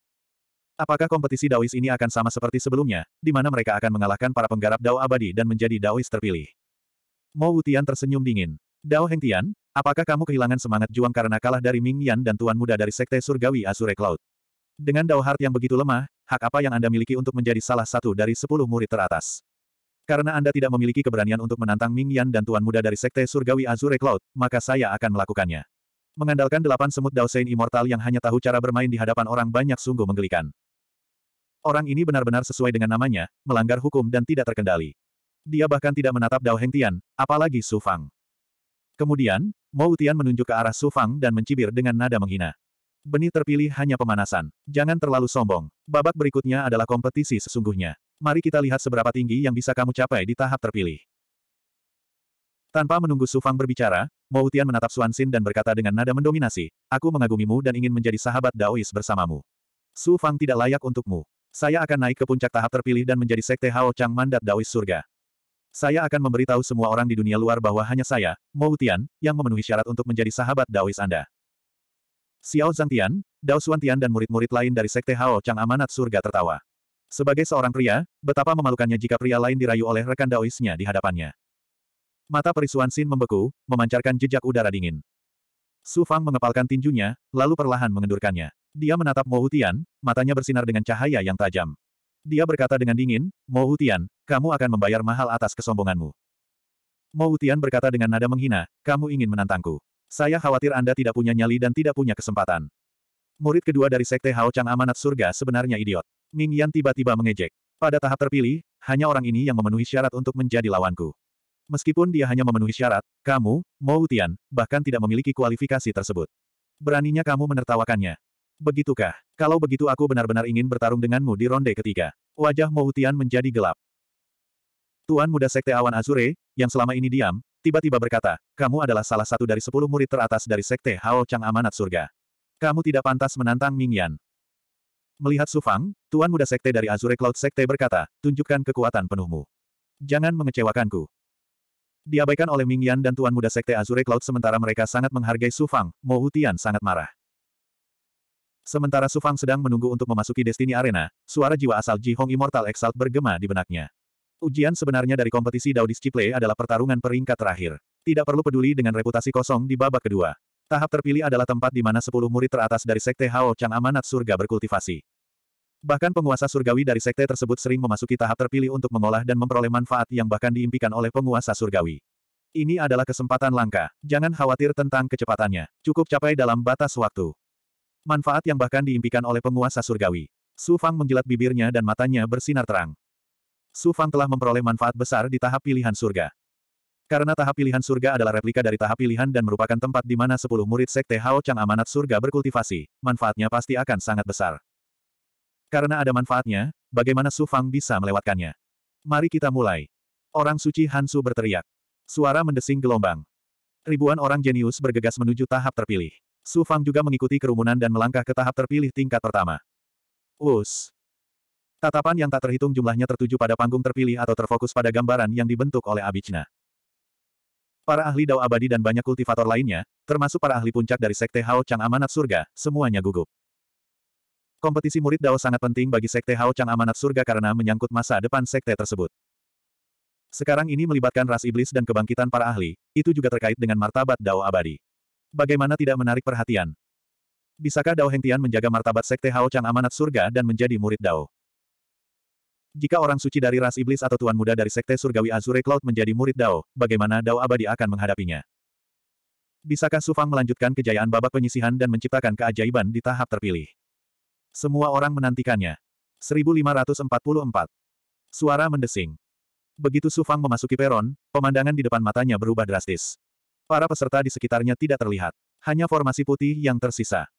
Apakah kompetisi Daois ini akan sama seperti sebelumnya, di mana mereka akan mengalahkan para penggarap Dao abadi dan menjadi Daois terpilih? Mo Wutian tersenyum dingin. Dao Hengtian, apakah kamu kehilangan semangat juang karena kalah dari Ming Yan dan Tuan Muda dari Sekte Surgawi Azure Cloud? Dengan Dao Heart yang begitu lemah, hak apa yang Anda miliki untuk menjadi salah satu dari sepuluh murid teratas? Karena Anda tidak memiliki keberanian untuk menantang Ming Yan dan Tuan Muda dari Sekte Surgawi Azure Cloud, maka saya akan melakukannya. Mengandalkan delapan semut Daosein Immortal yang hanya tahu cara bermain di hadapan orang banyak sungguh menggelikan. Orang ini benar-benar sesuai dengan namanya, melanggar hukum dan tidak terkendali. Dia bahkan tidak menatap Dao Tian, apalagi Su Fang. Kemudian, Mo Utian menunjuk ke arah Su Fang dan mencibir dengan nada menghina. Benih terpilih hanya pemanasan. Jangan terlalu sombong. Babak berikutnya adalah kompetisi sesungguhnya. Mari kita lihat seberapa tinggi yang bisa kamu capai di tahap terpilih. Tanpa menunggu Su Fang berbicara, Mo Tian menatap Suan Xin dan berkata dengan nada mendominasi, Aku mengagumimu dan ingin menjadi sahabat Daois bersamamu. Su Fang tidak layak untukmu. Saya akan naik ke puncak tahap terpilih dan menjadi sekte Hao Chang Mandat Daois Surga. Saya akan memberitahu semua orang di dunia luar bahwa hanya saya, Mo Tian, yang memenuhi syarat untuk menjadi sahabat Daois Anda. Xiao Zhangtian, Dao Tian, dan murid-murid lain dari sekte Hao Chang Amanat Surga tertawa. Sebagai seorang pria, betapa memalukannya jika pria lain dirayu oleh rekan Daoisnya di hadapannya. Mata perisuan Sin membeku, memancarkan jejak udara dingin. Su Fang mengepalkan tinjunya, lalu perlahan mengendurkannya. Dia menatap Mo Hutian, matanya bersinar dengan cahaya yang tajam. Dia berkata dengan dingin, Mo Hutian, kamu akan membayar mahal atas kesombonganmu. Mo Hutian berkata dengan nada menghina, kamu ingin menantangku. Saya khawatir Anda tidak punya nyali dan tidak punya kesempatan. Murid kedua dari Sekte Hao Chang Amanat Surga sebenarnya idiot. Ming Yan tiba-tiba mengejek. Pada tahap terpilih, hanya orang ini yang memenuhi syarat untuk menjadi lawanku. Meskipun dia hanya memenuhi syarat, kamu, Mo Tian, bahkan tidak memiliki kualifikasi tersebut. Beraninya kamu menertawakannya. Begitukah? Kalau begitu aku benar-benar ingin bertarung denganmu di ronde ketiga. Wajah Mo Tian menjadi gelap. Tuan muda Sekte Awan Azure, yang selama ini diam, tiba-tiba berkata, kamu adalah salah satu dari sepuluh murid teratas dari Sekte Hao Chang Amanat Surga. Kamu tidak pantas menantang Ming Yan. Melihat Sufang, Tuan Muda Sekte dari Azure Cloud Sekte berkata, tunjukkan kekuatan penuhmu. Jangan mengecewakanku. Diabaikan oleh Ming Yan dan Tuan Muda Sekte Azure Cloud sementara mereka sangat menghargai Su Fang, Mo Hutian sangat marah. Sementara Su Fang sedang menunggu untuk memasuki Destiny Arena, suara jiwa asal Ji Hong Immortal Exalt bergema di benaknya. Ujian sebenarnya dari kompetisi Dao Ciple adalah pertarungan peringkat terakhir. Tidak perlu peduli dengan reputasi kosong di babak kedua. Tahap terpilih adalah tempat di mana sepuluh murid teratas dari Sekte Hao Chang Amanat Surga berkultivasi. Bahkan penguasa surgawi dari sekte tersebut sering memasuki tahap terpilih untuk mengolah dan memperoleh manfaat yang bahkan diimpikan oleh penguasa surgawi. Ini adalah kesempatan langka. Jangan khawatir tentang kecepatannya. Cukup capai dalam batas waktu. Manfaat yang bahkan diimpikan oleh penguasa surgawi. Su Fang menjilat bibirnya dan matanya bersinar terang. Su Fang telah memperoleh manfaat besar di tahap pilihan surga. Karena tahap pilihan surga adalah replika dari tahap pilihan dan merupakan tempat di mana sepuluh murid sekte Hao Chang amanat surga berkultivasi, manfaatnya pasti akan sangat besar. Karena ada manfaatnya, bagaimana Su Fang bisa melewatkannya? Mari kita mulai. Orang suci Hansu berteriak. Suara mendesing gelombang. Ribuan orang jenius bergegas menuju tahap terpilih. Su Fang juga mengikuti kerumunan dan melangkah ke tahap terpilih tingkat pertama. Us. Tatapan yang tak terhitung jumlahnya tertuju pada panggung terpilih atau terfokus pada gambaran yang dibentuk oleh Abijna. Para ahli Dao Abadi dan banyak kultivator lainnya, termasuk para ahli puncak dari Sekte Hao Chang Amanat Surga, semuanya gugup. Kompetisi murid Dao sangat penting bagi Sekte Hao Chang Amanat Surga karena menyangkut masa depan Sekte tersebut. Sekarang ini melibatkan ras iblis dan kebangkitan para ahli, itu juga terkait dengan martabat Dao abadi. Bagaimana tidak menarik perhatian? Bisakah Dao Hengtian menjaga martabat Sekte Hao Chang Amanat Surga dan menjadi murid Dao? Jika orang suci dari ras iblis atau tuan muda dari Sekte Surgawi Azure Cloud menjadi murid Dao, bagaimana Dao abadi akan menghadapinya? Bisakah Sufang melanjutkan kejayaan babak penyisihan dan menciptakan keajaiban di tahap terpilih? Semua orang menantikannya. 1544. Suara mendesing. Begitu Sufang memasuki peron, pemandangan di depan matanya berubah drastis. Para peserta di sekitarnya tidak terlihat. Hanya formasi putih yang tersisa.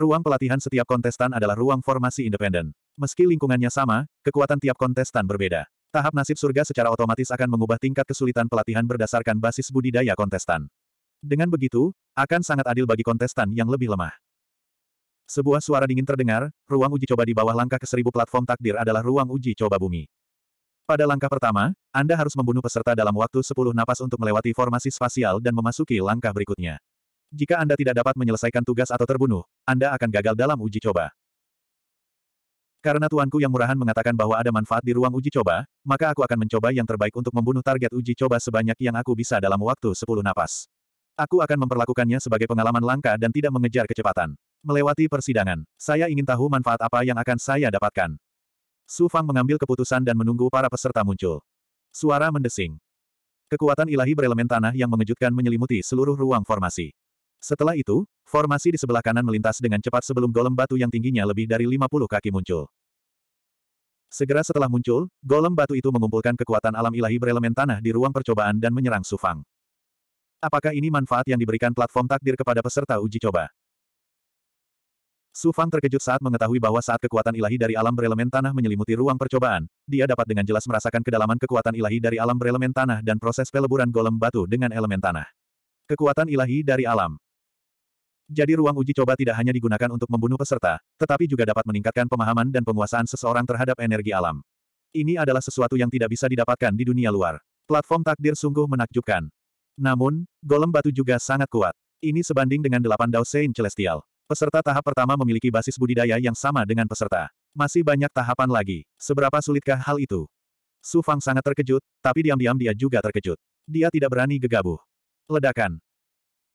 Ruang pelatihan setiap kontestan adalah ruang formasi independen. Meski lingkungannya sama, kekuatan tiap kontestan berbeda. Tahap nasib surga secara otomatis akan mengubah tingkat kesulitan pelatihan berdasarkan basis budidaya kontestan. Dengan begitu, akan sangat adil bagi kontestan yang lebih lemah. Sebuah suara dingin terdengar, ruang uji coba di bawah langkah ke seribu platform takdir adalah ruang uji coba bumi. Pada langkah pertama, Anda harus membunuh peserta dalam waktu 10 napas untuk melewati formasi spasial dan memasuki langkah berikutnya. Jika Anda tidak dapat menyelesaikan tugas atau terbunuh, Anda akan gagal dalam uji coba. Karena tuanku yang murahan mengatakan bahwa ada manfaat di ruang uji coba, maka aku akan mencoba yang terbaik untuk membunuh target uji coba sebanyak yang aku bisa dalam waktu 10 napas. Aku akan memperlakukannya sebagai pengalaman langka dan tidak mengejar kecepatan. Melewati persidangan, saya ingin tahu manfaat apa yang akan saya dapatkan. Su Fang mengambil keputusan dan menunggu para peserta muncul. Suara mendesing. Kekuatan ilahi berelemen tanah yang mengejutkan menyelimuti seluruh ruang formasi. Setelah itu, formasi di sebelah kanan melintas dengan cepat sebelum golem batu yang tingginya lebih dari 50 kaki muncul. Segera setelah muncul, golem batu itu mengumpulkan kekuatan alam ilahi berelemen tanah di ruang percobaan dan menyerang Sufang. Apakah ini manfaat yang diberikan platform takdir kepada peserta uji coba? Su Fang terkejut saat mengetahui bahwa saat kekuatan ilahi dari alam berelemen tanah menyelimuti ruang percobaan, dia dapat dengan jelas merasakan kedalaman kekuatan ilahi dari alam berelemen tanah dan proses peleburan golem batu dengan elemen tanah. Kekuatan ilahi dari alam jadi ruang uji coba tidak hanya digunakan untuk membunuh peserta, tetapi juga dapat meningkatkan pemahaman dan penguasaan seseorang terhadap energi alam. Ini adalah sesuatu yang tidak bisa didapatkan di dunia luar. Platform takdir sungguh menakjubkan. Namun, golem batu juga sangat kuat. Ini sebanding dengan delapan Dao Saint Celestial. Peserta tahap pertama memiliki basis budidaya yang sama dengan peserta. Masih banyak tahapan lagi. Seberapa sulitkah hal itu? Su Fang sangat terkejut, tapi diam-diam dia juga terkejut. Dia tidak berani gegabah. Ledakan.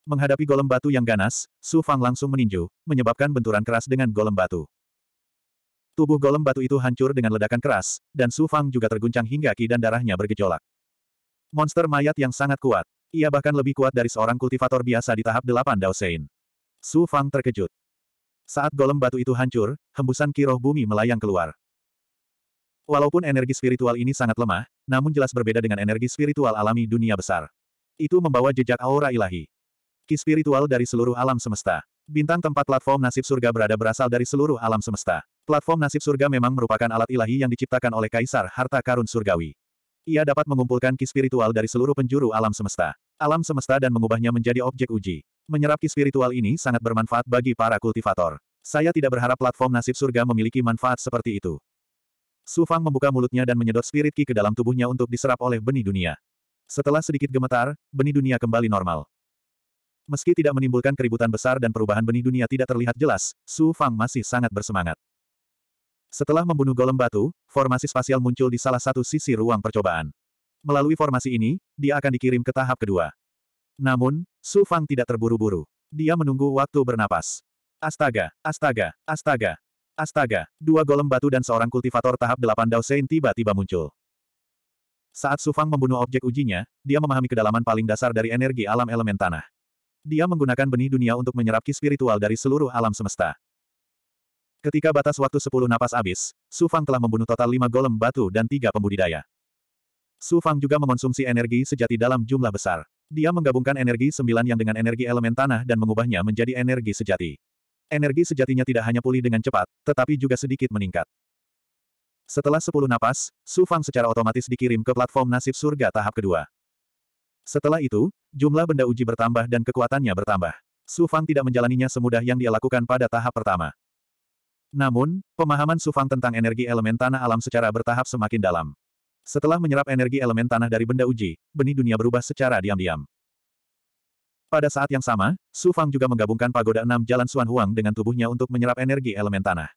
Menghadapi golem batu yang ganas, Su Fang langsung meninju, menyebabkan benturan keras dengan golem batu. Tubuh golem batu itu hancur dengan ledakan keras, dan Su Fang juga terguncang hingga ki dan darahnya bergejolak. Monster mayat yang sangat kuat. Ia bahkan lebih kuat dari seorang kultivator biasa di tahap 8 Sein. Su Fang terkejut. Saat golem batu itu hancur, hembusan kiroh bumi melayang keluar. Walaupun energi spiritual ini sangat lemah, namun jelas berbeda dengan energi spiritual alami dunia besar. Itu membawa jejak aura ilahi. Ki spiritual dari seluruh alam semesta. Bintang tempat platform nasib surga berada berasal dari seluruh alam semesta. Platform nasib surga memang merupakan alat ilahi yang diciptakan oleh Kaisar Harta Karun Surgawi. Ia dapat mengumpulkan ki spiritual dari seluruh penjuru alam semesta. Alam semesta dan mengubahnya menjadi objek uji. Menyerap ki spiritual ini sangat bermanfaat bagi para kultivator. Saya tidak berharap platform nasib surga memiliki manfaat seperti itu. Su Fang membuka mulutnya dan menyedot spirit ki ke dalam tubuhnya untuk diserap oleh benih dunia. Setelah sedikit gemetar, benih dunia kembali normal. Meski tidak menimbulkan keributan besar dan perubahan benih dunia tidak terlihat jelas, Su Fang masih sangat bersemangat. Setelah membunuh golem batu, formasi spasial muncul di salah satu sisi ruang percobaan. Melalui formasi ini, dia akan dikirim ke tahap kedua. Namun, Su Fang tidak terburu-buru. Dia menunggu waktu bernapas. Astaga, astaga, astaga, astaga, dua golem batu dan seorang kultivator tahap delapan Sein tiba-tiba muncul. Saat Su Fang membunuh objek ujinya, dia memahami kedalaman paling dasar dari energi alam elemen tanah. Dia menggunakan benih dunia untuk menyerap ki spiritual dari seluruh alam semesta. Ketika batas waktu sepuluh napas habis, Su Fang telah membunuh total lima golem batu dan tiga pembudidaya. Su Fang juga mengonsumsi energi sejati dalam jumlah besar. Dia menggabungkan energi sembilan yang dengan energi elemen tanah dan mengubahnya menjadi energi sejati. Energi sejatinya tidak hanya pulih dengan cepat, tetapi juga sedikit meningkat. Setelah sepuluh napas, Su Fang secara otomatis dikirim ke platform nasib surga tahap kedua. Setelah itu, jumlah benda uji bertambah dan kekuatannya bertambah. Su Fang tidak menjalaninya semudah yang dia lakukan pada tahap pertama. Namun, pemahaman Su Fang tentang energi elemen tanah alam secara bertahap semakin dalam. Setelah menyerap energi elemen tanah dari benda uji, benih dunia berubah secara diam-diam. Pada saat yang sama, Su Fang juga menggabungkan pagoda enam jalan Xuan Huang dengan tubuhnya untuk menyerap energi elemen tanah.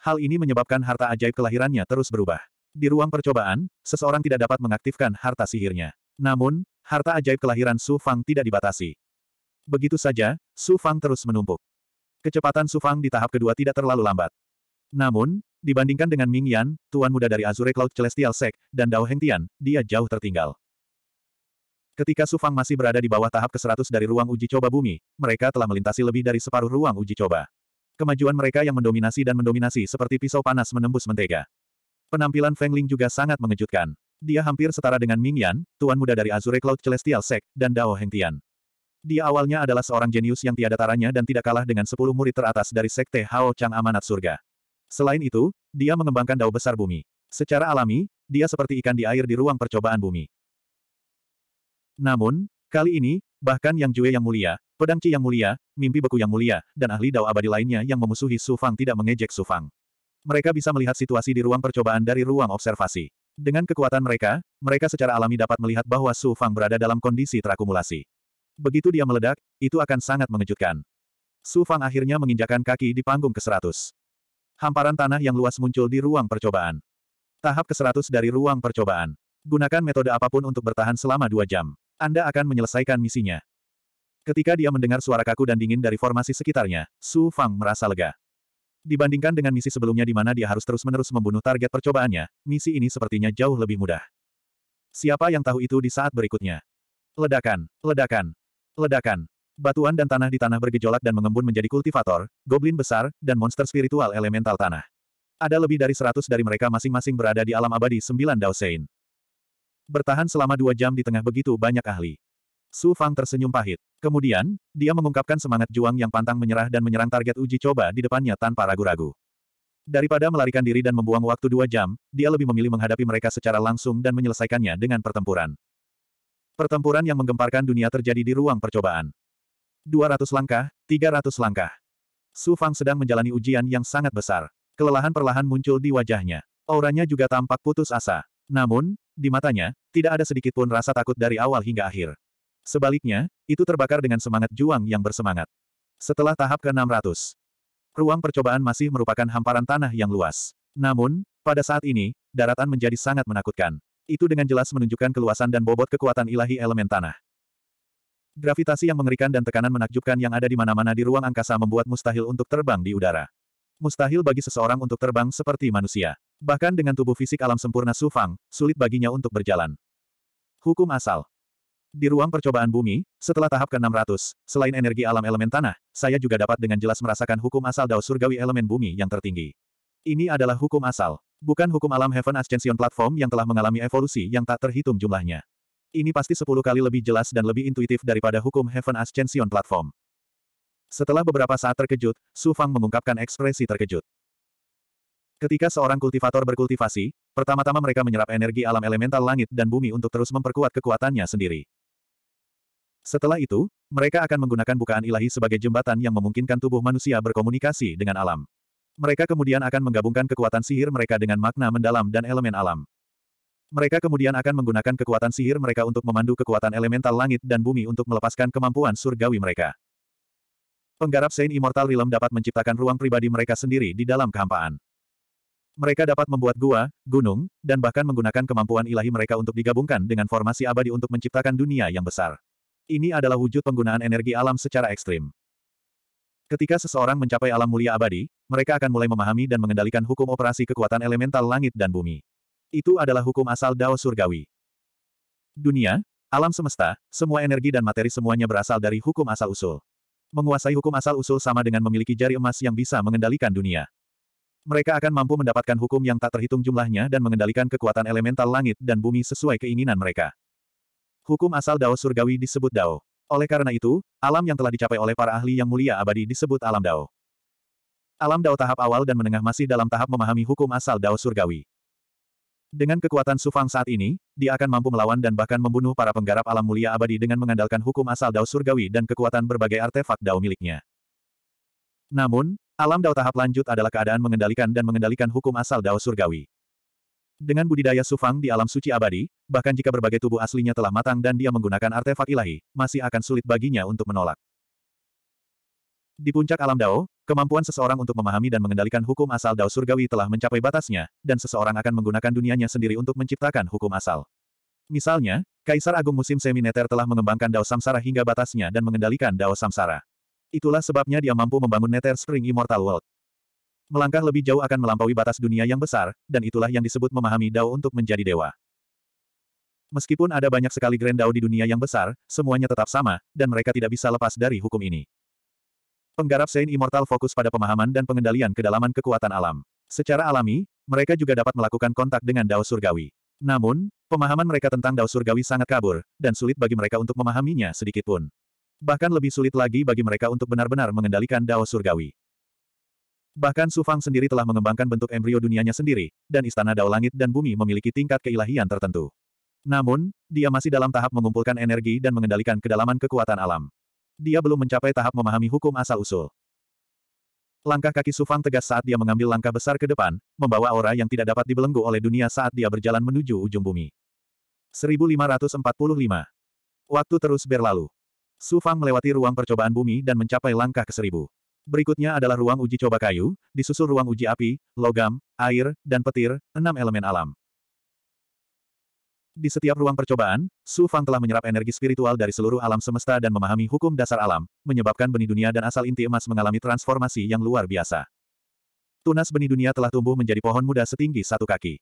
Hal ini menyebabkan harta ajaib kelahirannya terus berubah. Di ruang percobaan, seseorang tidak dapat mengaktifkan harta sihirnya. Namun, harta ajaib kelahiran Su Fang tidak dibatasi. Begitu saja, Su Fang terus menumpuk. Kecepatan Su Fang di tahap kedua tidak terlalu lambat. Namun, Dibandingkan dengan Ming Yan, tuan muda dari Azure Cloud Celestial Sek, dan Dao Heng Tian, dia jauh tertinggal. Ketika Su Fang masih berada di bawah tahap ke-100 dari ruang uji coba bumi, mereka telah melintasi lebih dari separuh ruang uji coba. Kemajuan mereka yang mendominasi dan mendominasi seperti pisau panas menembus mentega. Penampilan Feng Ling juga sangat mengejutkan. Dia hampir setara dengan Ming Yan, tuan muda dari Azure Cloud Celestial Sek, dan Dao Heng Tian. Dia awalnya adalah seorang jenius yang tiada taranya dan tidak kalah dengan sepuluh murid teratas dari Sekte Hao Chang Amanat Surga. Selain itu, dia mengembangkan dao besar bumi. Secara alami, dia seperti ikan di air di ruang percobaan bumi. Namun, kali ini, bahkan Yang Jue yang mulia, Pedang Ci yang mulia, Mimpi Beku yang mulia, dan ahli dao abadi lainnya yang memusuhi Su Fang tidak mengejek Su Fang. Mereka bisa melihat situasi di ruang percobaan dari ruang observasi. Dengan kekuatan mereka, mereka secara alami dapat melihat bahwa Su Fang berada dalam kondisi terakumulasi. Begitu dia meledak, itu akan sangat mengejutkan. Su Fang akhirnya menginjakan kaki di panggung ke-100. Hamparan tanah yang luas muncul di ruang percobaan. Tahap ke-100 dari ruang percobaan. Gunakan metode apapun untuk bertahan selama dua jam. Anda akan menyelesaikan misinya. Ketika dia mendengar suara kaku dan dingin dari formasi sekitarnya, Su Fang merasa lega. Dibandingkan dengan misi sebelumnya di mana dia harus terus-menerus membunuh target percobaannya, misi ini sepertinya jauh lebih mudah. Siapa yang tahu itu di saat berikutnya? Ledakan, ledakan, ledakan. Batuan dan tanah di tanah bergejolak dan mengembun menjadi kultivator, goblin besar, dan monster spiritual elemental tanah. Ada lebih dari seratus dari mereka masing-masing berada di alam abadi sembilan Daosein. Bertahan selama dua jam di tengah begitu banyak ahli. Su Fang tersenyum pahit. Kemudian, dia mengungkapkan semangat juang yang pantang menyerah dan menyerang target uji coba di depannya tanpa ragu-ragu. Daripada melarikan diri dan membuang waktu dua jam, dia lebih memilih menghadapi mereka secara langsung dan menyelesaikannya dengan pertempuran. Pertempuran yang menggemparkan dunia terjadi di ruang percobaan. 200 langkah, 300 langkah. Su Fang sedang menjalani ujian yang sangat besar. Kelelahan perlahan muncul di wajahnya. Auranya juga tampak putus asa. Namun, di matanya, tidak ada sedikitpun rasa takut dari awal hingga akhir. Sebaliknya, itu terbakar dengan semangat juang yang bersemangat. Setelah tahap ke-600, ruang percobaan masih merupakan hamparan tanah yang luas. Namun, pada saat ini, daratan menjadi sangat menakutkan. Itu dengan jelas menunjukkan keluasan dan bobot kekuatan ilahi elemen tanah. Gravitasi yang mengerikan dan tekanan menakjubkan yang ada di mana-mana di ruang angkasa membuat mustahil untuk terbang di udara. Mustahil bagi seseorang untuk terbang seperti manusia. Bahkan dengan tubuh fisik alam sempurna Su Fang, sulit baginya untuk berjalan. Hukum asal. Di ruang percobaan bumi, setelah tahap ke-600, selain energi alam elemen tanah, saya juga dapat dengan jelas merasakan hukum asal Dao Surgawi elemen bumi yang tertinggi. Ini adalah hukum asal, bukan hukum alam Heaven Ascension Platform yang telah mengalami evolusi yang tak terhitung jumlahnya. Ini pasti sepuluh kali lebih jelas dan lebih intuitif daripada hukum Heaven Ascension Platform. Setelah beberapa saat terkejut, Su Fang mengungkapkan ekspresi terkejut. Ketika seorang kultivator berkultivasi, pertama-tama mereka menyerap energi alam elemental langit dan bumi untuk terus memperkuat kekuatannya sendiri. Setelah itu, mereka akan menggunakan bukaan ilahi sebagai jembatan yang memungkinkan tubuh manusia berkomunikasi dengan alam. Mereka kemudian akan menggabungkan kekuatan sihir mereka dengan makna mendalam dan elemen alam. Mereka kemudian akan menggunakan kekuatan sihir mereka untuk memandu kekuatan elemental langit dan bumi untuk melepaskan kemampuan surgawi mereka. Penggarap Saint Immortal Realm dapat menciptakan ruang pribadi mereka sendiri di dalam kehampaan. Mereka dapat membuat gua, gunung, dan bahkan menggunakan kemampuan ilahi mereka untuk digabungkan dengan formasi abadi untuk menciptakan dunia yang besar. Ini adalah wujud penggunaan energi alam secara ekstrim. Ketika seseorang mencapai alam mulia abadi, mereka akan mulai memahami dan mengendalikan hukum operasi kekuatan elemental langit dan bumi. Itu adalah hukum asal Dao Surgawi. Dunia, alam semesta, semua energi dan materi semuanya berasal dari hukum asal-usul. Menguasai hukum asal-usul sama dengan memiliki jari emas yang bisa mengendalikan dunia. Mereka akan mampu mendapatkan hukum yang tak terhitung jumlahnya dan mengendalikan kekuatan elemental langit dan bumi sesuai keinginan mereka. Hukum asal Dao Surgawi disebut Dao. Oleh karena itu, alam yang telah dicapai oleh para ahli yang mulia abadi disebut alam Dao. Alam Dao tahap awal dan menengah masih dalam tahap memahami hukum asal Dao Surgawi. Dengan kekuatan Sufang saat ini, dia akan mampu melawan dan bahkan membunuh para penggarap alam mulia abadi dengan mengandalkan hukum asal Dao Surgawi dan kekuatan berbagai artefak Dao miliknya. Namun, alam Dao tahap lanjut adalah keadaan mengendalikan dan mengendalikan hukum asal Dao Surgawi. Dengan budidaya Sufang di alam suci abadi, bahkan jika berbagai tubuh aslinya telah matang dan dia menggunakan artefak ilahi, masih akan sulit baginya untuk menolak. Di puncak alam Dao, Kemampuan seseorang untuk memahami dan mengendalikan hukum asal Dao Surgawi telah mencapai batasnya, dan seseorang akan menggunakan dunianya sendiri untuk menciptakan hukum asal. Misalnya, Kaisar Agung Musim Semineter telah mengembangkan Dao Samsara hingga batasnya dan mengendalikan Dao Samsara. Itulah sebabnya dia mampu membangun Nether Spring Immortal World. Melangkah lebih jauh akan melampaui batas dunia yang besar, dan itulah yang disebut memahami Dao untuk menjadi dewa. Meskipun ada banyak sekali Grand Dao di dunia yang besar, semuanya tetap sama, dan mereka tidak bisa lepas dari hukum ini. Penggarap Saint Immortal fokus pada pemahaman dan pengendalian kedalaman kekuatan alam. Secara alami, mereka juga dapat melakukan kontak dengan Dao Surgawi. Namun, pemahaman mereka tentang Dao Surgawi sangat kabur, dan sulit bagi mereka untuk memahaminya sedikitpun. Bahkan lebih sulit lagi bagi mereka untuk benar-benar mengendalikan Dao Surgawi. Bahkan Su Fang sendiri telah mengembangkan bentuk embrio dunianya sendiri, dan Istana Dao Langit dan Bumi memiliki tingkat keilahian tertentu. Namun, dia masih dalam tahap mengumpulkan energi dan mengendalikan kedalaman kekuatan alam. Dia belum mencapai tahap memahami hukum asal-usul. Langkah kaki Sufang tegas saat dia mengambil langkah besar ke depan, membawa aura yang tidak dapat dibelenggu oleh dunia saat dia berjalan menuju ujung bumi. 1545. Waktu terus berlalu. Sufang melewati ruang percobaan bumi dan mencapai langkah ke seribu. Berikutnya adalah ruang uji coba kayu, disusul ruang uji api, logam, air, dan petir, enam elemen alam. Di setiap ruang percobaan, Su Fang telah menyerap energi spiritual dari seluruh alam semesta dan memahami hukum dasar alam, menyebabkan benih dunia dan asal inti emas mengalami transformasi yang luar biasa. Tunas benih dunia telah tumbuh menjadi pohon muda setinggi satu kaki.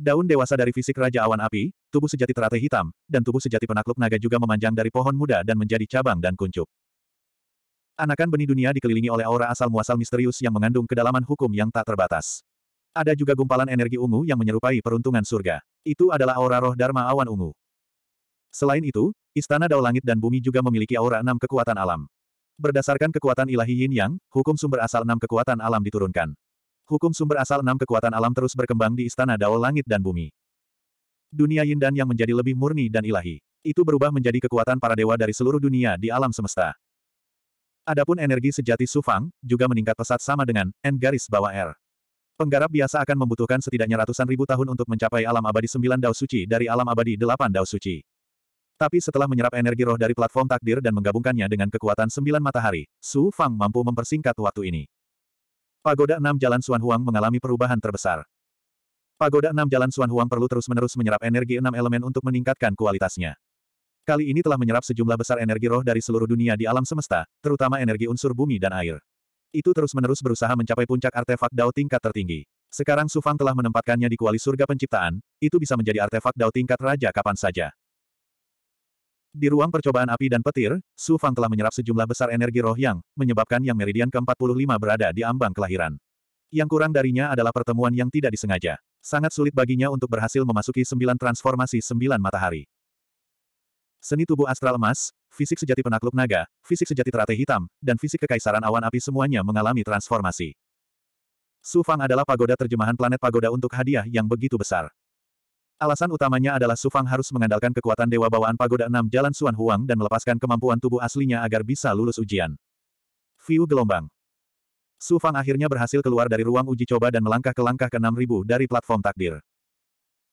Daun dewasa dari fisik Raja Awan Api, tubuh sejati teratai hitam, dan tubuh sejati penakluk naga juga memanjang dari pohon muda dan menjadi cabang dan kuncup. Anakan benih dunia dikelilingi oleh aura asal-muasal misterius yang mengandung kedalaman hukum yang tak terbatas. Ada juga gumpalan energi ungu yang menyerupai peruntungan surga. Itu adalah aura roh Dharma Awan Ungu. Selain itu, Istana Dao Langit dan Bumi juga memiliki aura enam kekuatan alam. Berdasarkan kekuatan ilahi Yin Yang, hukum sumber asal enam kekuatan alam diturunkan. Hukum sumber asal enam kekuatan alam terus berkembang di Istana Dao Langit dan Bumi. Dunia Yin dan Yang menjadi lebih murni dan ilahi. Itu berubah menjadi kekuatan para dewa dari seluruh dunia di alam semesta. Adapun energi sejati Sufang, juga meningkat pesat sama dengan N garis bawah R. Penggarap biasa akan membutuhkan setidaknya ratusan ribu tahun untuk mencapai alam abadi sembilan dao suci dari alam abadi delapan dao suci. Tapi setelah menyerap energi roh dari platform takdir dan menggabungkannya dengan kekuatan sembilan matahari, Su Fang mampu mempersingkat waktu ini. Pagoda enam Jalan Suan Huang mengalami perubahan terbesar. Pagoda enam Jalan Suan Huang perlu terus-menerus menyerap energi enam elemen untuk meningkatkan kualitasnya. Kali ini telah menyerap sejumlah besar energi roh dari seluruh dunia di alam semesta, terutama energi unsur bumi dan air. Itu terus-menerus berusaha mencapai puncak artefak Dao tingkat tertinggi. Sekarang Su Fang telah menempatkannya di kuali surga penciptaan, itu bisa menjadi artefak Dao tingkat raja kapan saja. Di ruang percobaan api dan petir, Su Fang telah menyerap sejumlah besar energi roh yang menyebabkan yang meridian ke-45 berada di ambang kelahiran. Yang kurang darinya adalah pertemuan yang tidak disengaja. Sangat sulit baginya untuk berhasil memasuki sembilan transformasi sembilan matahari. Seni tubuh astral emas, fisik sejati penakluk naga, fisik sejati teratai hitam, dan fisik kekaisaran awan api semuanya mengalami transformasi. Su Fang adalah pagoda terjemahan planet pagoda untuk hadiah yang begitu besar. Alasan utamanya adalah Su Fang harus mengandalkan kekuatan dewa bawaan pagoda enam Jalan Suan Huang dan melepaskan kemampuan tubuh aslinya agar bisa lulus ujian. View gelombang. Su Fang akhirnya berhasil keluar dari ruang uji coba dan melangkah ke langkah ke-6000 dari platform takdir.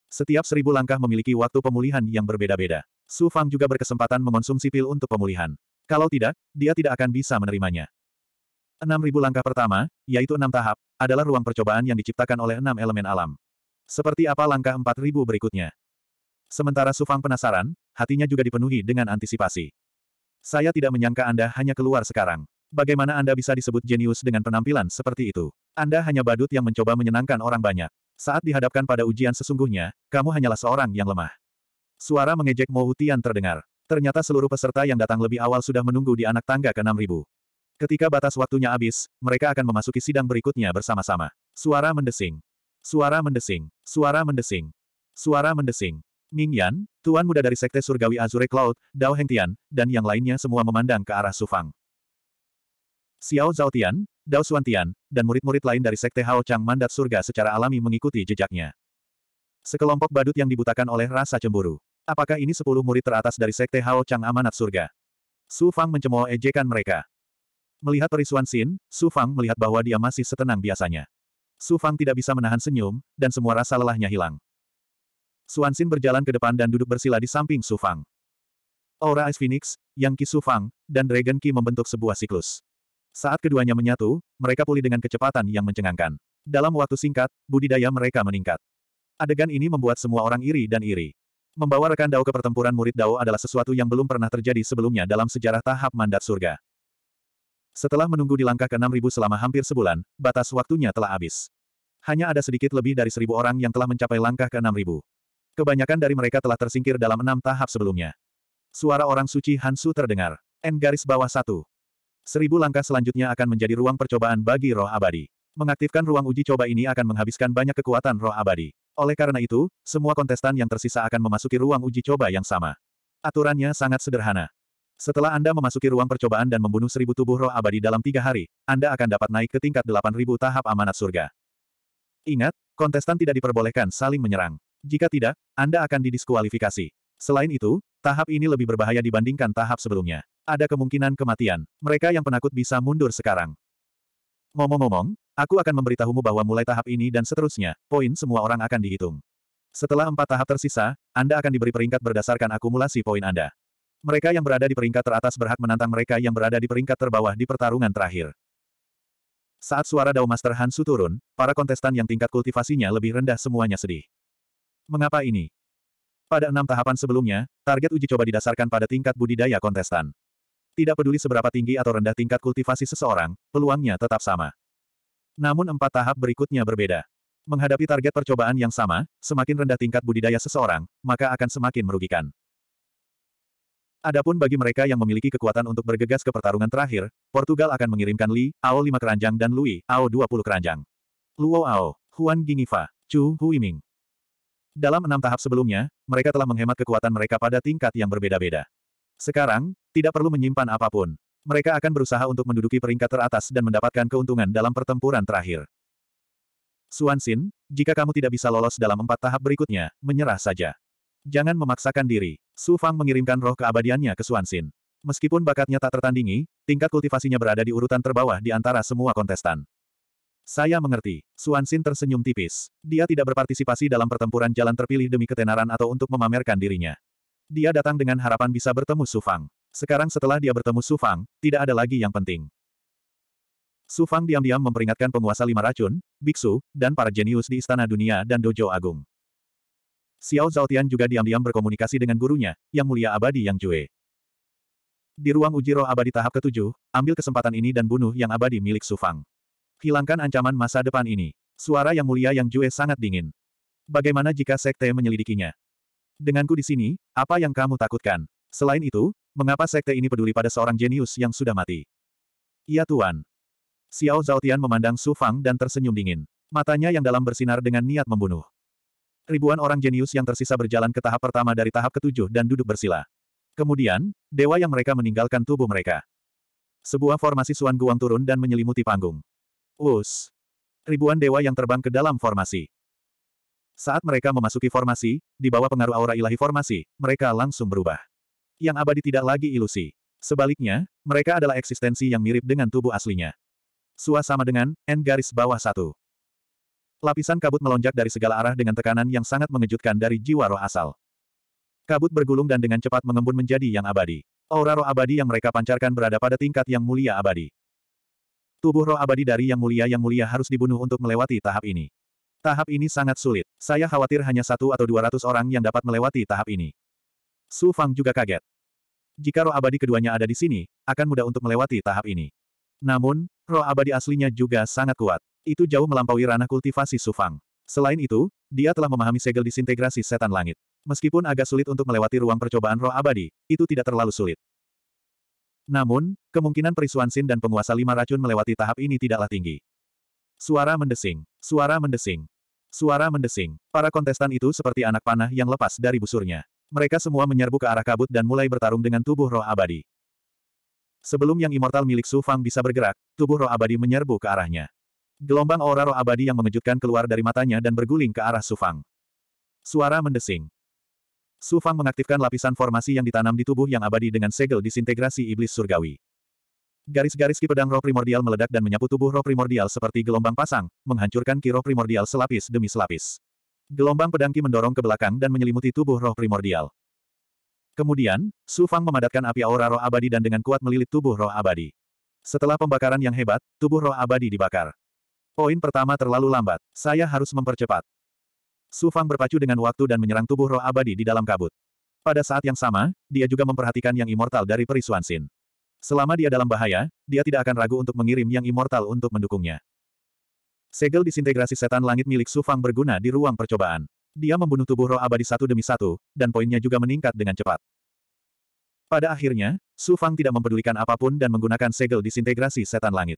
Setiap seribu langkah memiliki waktu pemulihan yang berbeda-beda. Su Fang juga berkesempatan mengonsumsi pil untuk pemulihan. Kalau tidak, dia tidak akan bisa menerimanya. 6.000 langkah pertama, yaitu enam tahap, adalah ruang percobaan yang diciptakan oleh enam elemen alam. Seperti apa langkah 4.000 berikutnya? Sementara Su Fang penasaran, hatinya juga dipenuhi dengan antisipasi. Saya tidak menyangka Anda hanya keluar sekarang. Bagaimana Anda bisa disebut jenius dengan penampilan seperti itu? Anda hanya badut yang mencoba menyenangkan orang banyak. Saat dihadapkan pada ujian sesungguhnya, kamu hanyalah seorang yang lemah. Suara mengejek Mo Hutian terdengar. Ternyata seluruh peserta yang datang lebih awal sudah menunggu di anak tangga ke-6000. Ketika batas waktunya habis, mereka akan memasuki sidang berikutnya bersama-sama. Suara mendesing. Suara mendesing. Suara mendesing. Suara mendesing. Ming Yan, tuan muda dari Sekte Surgawi Azure Cloud, Dao Heng Tian, dan yang lainnya semua memandang ke arah Sufang. Xiao Zhao Tian, Dao Tian, dan murid-murid lain dari Sekte Hao Chang Mandat Surga secara alami mengikuti jejaknya. Sekelompok badut yang dibutakan oleh rasa cemburu. Apakah ini sepuluh murid teratas dari Sekte Hao Chang Amanat Surga? Su Fang mencemooh ejekan mereka. Melihat perisuan Xin, Su Fang melihat bahwa dia masih setenang biasanya. Su Fang tidak bisa menahan senyum, dan semua rasa lelahnya hilang. Suan Xin berjalan ke depan dan duduk bersila di samping Su Fang. Aura Ice Phoenix, Yang Qi Su Fang, dan Dragon Qi membentuk sebuah siklus. Saat keduanya menyatu, mereka pulih dengan kecepatan yang mencengangkan. Dalam waktu singkat, budidaya mereka meningkat. Adegan ini membuat semua orang iri dan iri. Membawa rekan Dao ke pertempuran murid Dao adalah sesuatu yang belum pernah terjadi sebelumnya dalam sejarah tahap mandat surga. Setelah menunggu di langkah ke-6000 selama hampir sebulan, batas waktunya telah habis. Hanya ada sedikit lebih dari seribu orang yang telah mencapai langkah ke-6000. Kebanyakan dari mereka telah tersingkir dalam enam tahap sebelumnya. Suara orang suci Hansu terdengar. N garis bawah satu. Seribu langkah selanjutnya akan menjadi ruang percobaan bagi roh abadi. Mengaktifkan ruang uji coba ini akan menghabiskan banyak kekuatan roh abadi. Oleh karena itu, semua kontestan yang tersisa akan memasuki ruang uji coba yang sama. Aturannya sangat sederhana. Setelah Anda memasuki ruang percobaan dan membunuh seribu tubuh roh abadi dalam tiga hari, Anda akan dapat naik ke tingkat 8.000 tahap amanat surga. Ingat, kontestan tidak diperbolehkan saling menyerang. Jika tidak, Anda akan didiskualifikasi. Selain itu, tahap ini lebih berbahaya dibandingkan tahap sebelumnya. Ada kemungkinan kematian. Mereka yang penakut bisa mundur sekarang. Ngomong-ngomong, Aku akan memberitahumu bahwa mulai tahap ini dan seterusnya, poin semua orang akan dihitung. Setelah empat tahap tersisa, Anda akan diberi peringkat berdasarkan akumulasi poin Anda. Mereka yang berada di peringkat teratas berhak menantang mereka yang berada di peringkat terbawah di pertarungan terakhir. Saat suara Dao Master Hansu turun, para kontestan yang tingkat kultivasinya lebih rendah semuanya sedih. Mengapa ini? Pada enam tahapan sebelumnya, target uji coba didasarkan pada tingkat budidaya kontestan. Tidak peduli seberapa tinggi atau rendah tingkat kultivasi seseorang, peluangnya tetap sama. Namun empat tahap berikutnya berbeda. Menghadapi target percobaan yang sama, semakin rendah tingkat budidaya seseorang, maka akan semakin merugikan. Adapun bagi mereka yang memiliki kekuatan untuk bergegas ke pertarungan terakhir, Portugal akan mengirimkan Li, Ao 5 keranjang dan Lui, Ao 20 keranjang. Luo Ao, Huan Gingifa, Chu Huiming. Dalam enam tahap sebelumnya, mereka telah menghemat kekuatan mereka pada tingkat yang berbeda-beda. Sekarang, tidak perlu menyimpan apapun mereka akan berusaha untuk menduduki peringkat teratas dan mendapatkan keuntungan dalam pertempuran terakhir. Suansin, jika kamu tidak bisa lolos dalam empat tahap berikutnya, menyerah saja. Jangan memaksakan diri. Su Fang mengirimkan roh keabadiannya ke Suansin. Meskipun bakatnya tak tertandingi, tingkat kultivasinya berada di urutan terbawah di antara semua kontestan. Saya mengerti. Suansin tersenyum tipis. Dia tidak berpartisipasi dalam pertempuran jalan terpilih demi ketenaran atau untuk memamerkan dirinya. Dia datang dengan harapan bisa bertemu Su Fang. Sekarang setelah dia bertemu Su Fang, tidak ada lagi yang penting. Su Fang diam-diam memperingatkan penguasa lima racun, biksu, dan para jenius di Istana Dunia dan Dojo Agung. Xiao Zhaotian juga diam-diam berkomunikasi dengan gurunya, yang mulia abadi Yang Jue. Di ruang uji roh abadi tahap ketujuh, ambil kesempatan ini dan bunuh yang abadi milik Su Fang. Hilangkan ancaman masa depan ini. Suara yang mulia Yang Jue sangat dingin. Bagaimana jika sekte menyelidikinya? Denganku di sini, apa yang kamu takutkan? Selain itu, Mengapa sekte ini peduli pada seorang jenius yang sudah mati? Iya Tuan. Xiao Zhaotian memandang Su Fang dan tersenyum dingin. Matanya yang dalam bersinar dengan niat membunuh. Ribuan orang jenius yang tersisa berjalan ke tahap pertama dari tahap ketujuh dan duduk bersila. Kemudian, dewa yang mereka meninggalkan tubuh mereka. Sebuah formasi Suan Guang turun dan menyelimuti panggung. Us. Ribuan dewa yang terbang ke dalam formasi. Saat mereka memasuki formasi, di bawah pengaruh aura ilahi formasi, mereka langsung berubah yang abadi tidak lagi ilusi. Sebaliknya, mereka adalah eksistensi yang mirip dengan tubuh aslinya. Sua sama dengan N garis bawah satu. Lapisan kabut melonjak dari segala arah dengan tekanan yang sangat mengejutkan dari jiwa roh asal. Kabut bergulung dan dengan cepat mengembun menjadi yang abadi. Aura roh abadi yang mereka pancarkan berada pada tingkat yang mulia abadi. Tubuh roh abadi dari yang mulia yang mulia harus dibunuh untuk melewati tahap ini. Tahap ini sangat sulit. Saya khawatir hanya satu atau dua ratus orang yang dapat melewati tahap ini. Su Fang juga kaget. Jika roh abadi keduanya ada di sini, akan mudah untuk melewati tahap ini. Namun, roh abadi aslinya juga sangat kuat. Itu jauh melampaui ranah kultivasi Su Fang. Selain itu, dia telah memahami segel disintegrasi setan langit. Meskipun agak sulit untuk melewati ruang percobaan roh abadi, itu tidak terlalu sulit. Namun, kemungkinan perisuan Sin dan penguasa lima racun melewati tahap ini tidaklah tinggi. Suara mendesing, suara mendesing, suara mendesing. Para kontestan itu seperti anak panah yang lepas dari busurnya. Mereka semua menyerbu ke arah kabut dan mulai bertarung dengan tubuh roh abadi. Sebelum yang immortal milik Su Fang bisa bergerak, tubuh roh abadi menyerbu ke arahnya. Gelombang aura roh abadi yang mengejutkan keluar dari matanya dan berguling ke arah Su Fang. Suara mendesing. Su Fang mengaktifkan lapisan formasi yang ditanam di tubuh yang abadi dengan segel disintegrasi iblis surgawi. Garis-garis ki pedang roh primordial meledak dan menyapu tubuh roh primordial seperti gelombang pasang, menghancurkan ki roh primordial selapis demi selapis. Gelombang pedangki mendorong ke belakang dan menyelimuti tubuh roh primordial. Kemudian, Su Fang memadatkan api aura roh abadi dan dengan kuat melilit tubuh roh abadi. Setelah pembakaran yang hebat, tubuh roh abadi dibakar. Poin pertama terlalu lambat, saya harus mempercepat. Su Fang berpacu dengan waktu dan menyerang tubuh roh abadi di dalam kabut. Pada saat yang sama, dia juga memperhatikan yang immortal dari perisuan Sin. Selama dia dalam bahaya, dia tidak akan ragu untuk mengirim yang immortal untuk mendukungnya. Segel disintegrasi setan langit milik Su Fang berguna di ruang percobaan. Dia membunuh tubuh roh abadi satu demi satu, dan poinnya juga meningkat dengan cepat. Pada akhirnya, Su Fang tidak mempedulikan apapun dan menggunakan segel disintegrasi setan langit.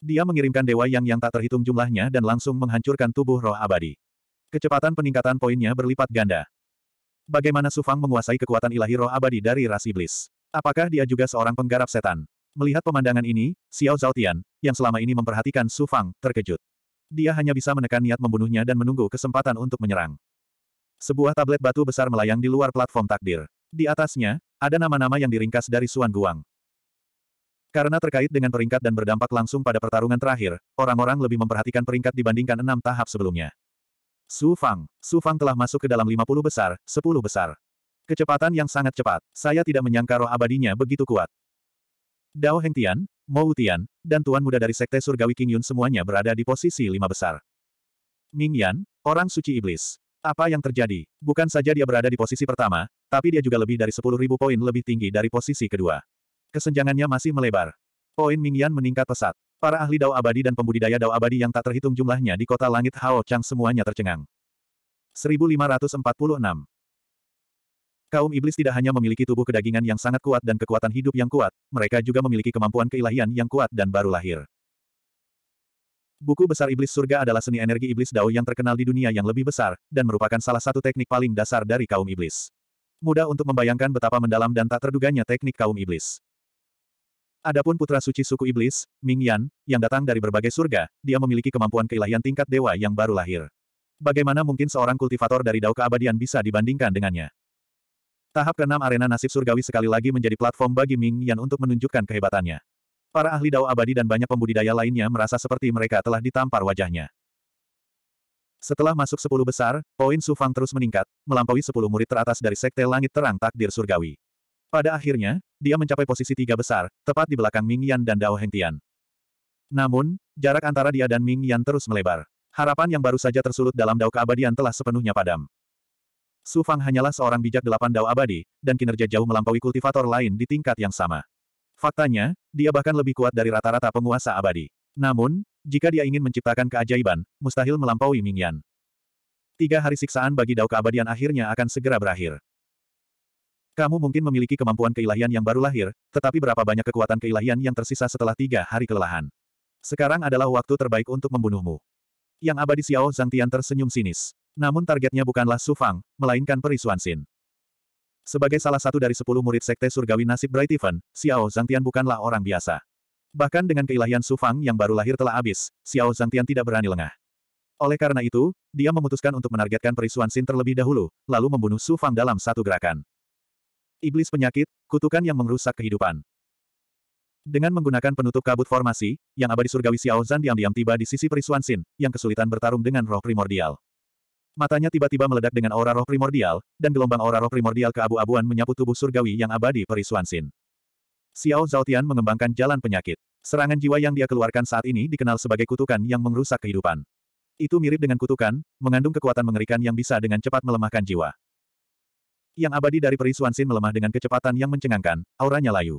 Dia mengirimkan Dewa Yang yang tak terhitung jumlahnya dan langsung menghancurkan tubuh roh abadi. Kecepatan peningkatan poinnya berlipat ganda. Bagaimana Su Fang menguasai kekuatan ilahi roh abadi dari ras iblis? Apakah dia juga seorang penggarap setan? Melihat pemandangan ini, Xiao Zhaotian, yang selama ini memperhatikan Su Fang, terkejut. Dia hanya bisa menekan niat membunuhnya dan menunggu kesempatan untuk menyerang. Sebuah tablet batu besar melayang di luar platform takdir. Di atasnya, ada nama-nama yang diringkas dari Suan Guang. Karena terkait dengan peringkat dan berdampak langsung pada pertarungan terakhir, orang-orang lebih memperhatikan peringkat dibandingkan enam tahap sebelumnya. Su Fang. Su Fang telah masuk ke dalam 50 besar, 10 besar. Kecepatan yang sangat cepat. Saya tidak menyangka roh abadinya begitu kuat. Dao Hengtian, Mo Utian, dan Tuan Muda dari Sekte Surgawi King Yun semuanya berada di posisi lima besar. Ming Yan, orang suci iblis. Apa yang terjadi? Bukan saja dia berada di posisi pertama, tapi dia juga lebih dari 10.000 poin lebih tinggi dari posisi kedua. Kesenjangannya masih melebar. Poin Ming Yan meningkat pesat. Para ahli dao abadi dan pembudidaya dao abadi yang tak terhitung jumlahnya di kota langit Hao Chang semuanya tercengang. 1546. Kaum iblis tidak hanya memiliki tubuh kedagingan yang sangat kuat dan kekuatan hidup yang kuat, mereka juga memiliki kemampuan keilahian yang kuat dan baru lahir. Buku besar iblis surga adalah seni energi iblis dao yang terkenal di dunia yang lebih besar, dan merupakan salah satu teknik paling dasar dari kaum iblis. Mudah untuk membayangkan betapa mendalam dan tak terduganya teknik kaum iblis. Adapun putra suci suku iblis, Ming Yan, yang datang dari berbagai surga, dia memiliki kemampuan keilahian tingkat dewa yang baru lahir. Bagaimana mungkin seorang kultivator dari Dao Keabadian bisa dibandingkan dengannya? Tahap keenam arena nasib surgawi sekali lagi menjadi platform bagi Ming Yan untuk menunjukkan kehebatannya. Para ahli dao abadi dan banyak pembudidaya lainnya merasa seperti mereka telah ditampar wajahnya. Setelah masuk sepuluh besar, poin Sufang terus meningkat, melampaui sepuluh murid teratas dari Sekte Langit Terang Takdir Surgawi. Pada akhirnya, dia mencapai posisi tiga besar, tepat di belakang Ming Yan dan Dao Hengtian. Namun, jarak antara dia dan Ming Yan terus melebar. Harapan yang baru saja tersulut dalam Dao Keabadian telah sepenuhnya padam. Su Fang hanyalah seorang bijak delapan dao abadi, dan kinerja jauh melampaui kultivator lain di tingkat yang sama. Faktanya, dia bahkan lebih kuat dari rata-rata penguasa abadi. Namun, jika dia ingin menciptakan keajaiban, mustahil melampaui Mingyan. Tiga hari siksaan bagi dao keabadian akhirnya akan segera berakhir. Kamu mungkin memiliki kemampuan keilahian yang baru lahir, tetapi berapa banyak kekuatan keilahian yang tersisa setelah tiga hari kelelahan. Sekarang adalah waktu terbaik untuk membunuhmu. Yang abadi Xiao Zhang Tian tersenyum sinis. Namun targetnya bukanlah Su Fang, melainkan perisuan Xin. Sebagai salah satu dari sepuluh murid sekte surgawi nasib Bright Even, Xiao Zhangtian bukanlah orang biasa. Bahkan dengan keilahian Su Fang yang baru lahir telah habis, Xiao Zhangtian tidak berani lengah. Oleh karena itu, dia memutuskan untuk menargetkan perisuan Xin terlebih dahulu, lalu membunuh Su Fang dalam satu gerakan. Iblis penyakit, kutukan yang merusak kehidupan. Dengan menggunakan penutup kabut formasi, yang abadi surgawi Xiao Zhan diam-diam tiba di sisi perisuan Sin, yang kesulitan bertarung dengan roh primordial. Matanya tiba-tiba meledak dengan aura roh primordial, dan gelombang aura roh primordial keabu-abuan menyapu tubuh surgawi yang abadi Perisuansin. Xiao Zhaotian mengembangkan jalan penyakit. Serangan jiwa yang dia keluarkan saat ini dikenal sebagai kutukan yang mengrusak kehidupan. Itu mirip dengan kutukan, mengandung kekuatan mengerikan yang bisa dengan cepat melemahkan jiwa. Yang abadi dari Perisuansin melemah dengan kecepatan yang mencengangkan, auranya layu.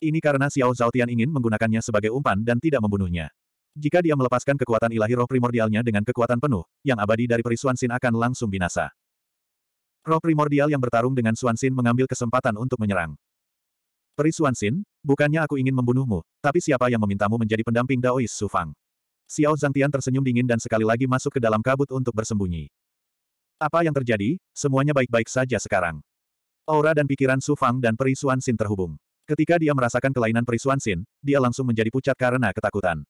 Ini karena Xiao Zhaotian ingin menggunakannya sebagai umpan dan tidak membunuhnya. Jika dia melepaskan kekuatan ilahi roh primordialnya dengan kekuatan penuh, yang abadi dari perisuan Sin akan langsung binasa. Roh primordial yang bertarung dengan Suan Sin mengambil kesempatan untuk menyerang. Perisuan Sin, bukannya aku ingin membunuhmu, tapi siapa yang memintamu menjadi pendamping Daois Sufang? Xiao Tian tersenyum dingin dan sekali lagi masuk ke dalam kabut untuk bersembunyi. Apa yang terjadi, semuanya baik-baik saja sekarang. Aura dan pikiran Sufang dan Perisuan Sin terhubung. Ketika dia merasakan kelainan Perisuan Sin, dia langsung menjadi pucat karena ketakutan.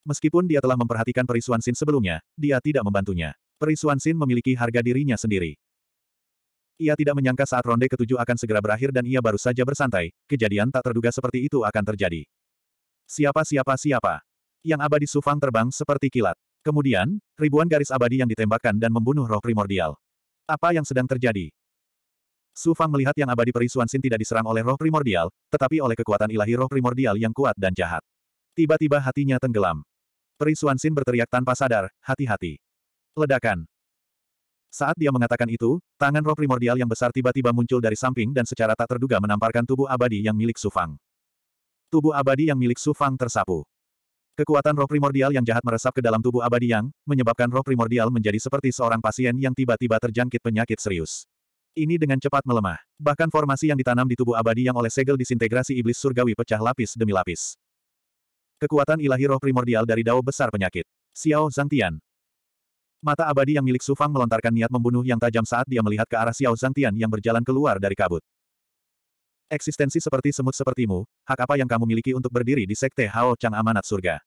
Meskipun dia telah memperhatikan perisuan Sin sebelumnya, dia tidak membantunya. Perisuan Sin memiliki harga dirinya sendiri. Ia tidak menyangka saat ronde ketujuh akan segera berakhir dan ia baru saja bersantai, kejadian tak terduga seperti itu akan terjadi. Siapa siapa siapa? Yang abadi Sufang terbang seperti kilat. Kemudian, ribuan garis abadi yang ditembakkan dan membunuh roh primordial. Apa yang sedang terjadi? Sufang melihat yang abadi perisuan Sin tidak diserang oleh roh primordial, tetapi oleh kekuatan ilahi roh primordial yang kuat dan jahat. Tiba-tiba hatinya tenggelam. Peri Suansin berteriak tanpa sadar, hati-hati. Ledakan. Saat dia mengatakan itu, tangan roh primordial yang besar tiba-tiba muncul dari samping dan secara tak terduga menamparkan tubuh abadi yang milik Sufang. Tubuh abadi yang milik Sufang tersapu. Kekuatan roh primordial yang jahat meresap ke dalam tubuh abadi yang, menyebabkan roh primordial menjadi seperti seorang pasien yang tiba-tiba terjangkit penyakit serius. Ini dengan cepat melemah. Bahkan formasi yang ditanam di tubuh abadi yang oleh segel disintegrasi iblis surgawi pecah lapis demi lapis. Kekuatan ilahi roh primordial dari dao besar penyakit. Xiao Zangtian. Mata abadi yang milik Sufang melontarkan niat membunuh yang tajam saat dia melihat ke arah Xiao Zangtian yang berjalan keluar dari kabut. Eksistensi seperti semut sepertimu, hak apa yang kamu miliki untuk berdiri di sekte Hao Chang Amanat Surga?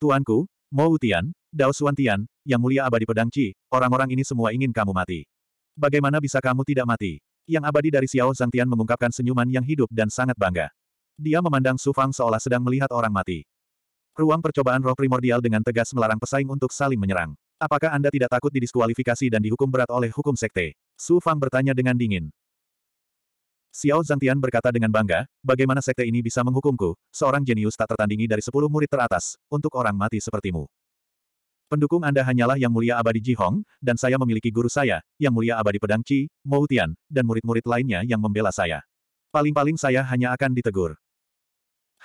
Tuanku, Mo Utian, Dao Suantian, Yang Mulia Abadi Pedang Ci, orang-orang ini semua ingin kamu mati. Bagaimana bisa kamu tidak mati? Yang abadi dari Xiao Zangtian mengungkapkan senyuman yang hidup dan sangat bangga. Dia memandang Sufang seolah sedang melihat orang mati. Ruang percobaan roh primordial dengan tegas melarang pesaing untuk saling menyerang. Apakah Anda tidak takut didiskualifikasi dan dihukum berat oleh hukum sekte? Su Fang bertanya dengan dingin. Xiao Zantian berkata dengan bangga, bagaimana sekte ini bisa menghukumku, seorang jenius tak tertandingi dari sepuluh murid teratas, untuk orang mati sepertimu. Pendukung Anda hanyalah Yang Mulia Abadi Ji Hong, dan saya memiliki guru saya, Yang Mulia Abadi Pedang Qi, Mou Tian, dan murid-murid lainnya yang membela saya. Paling-paling saya hanya akan ditegur.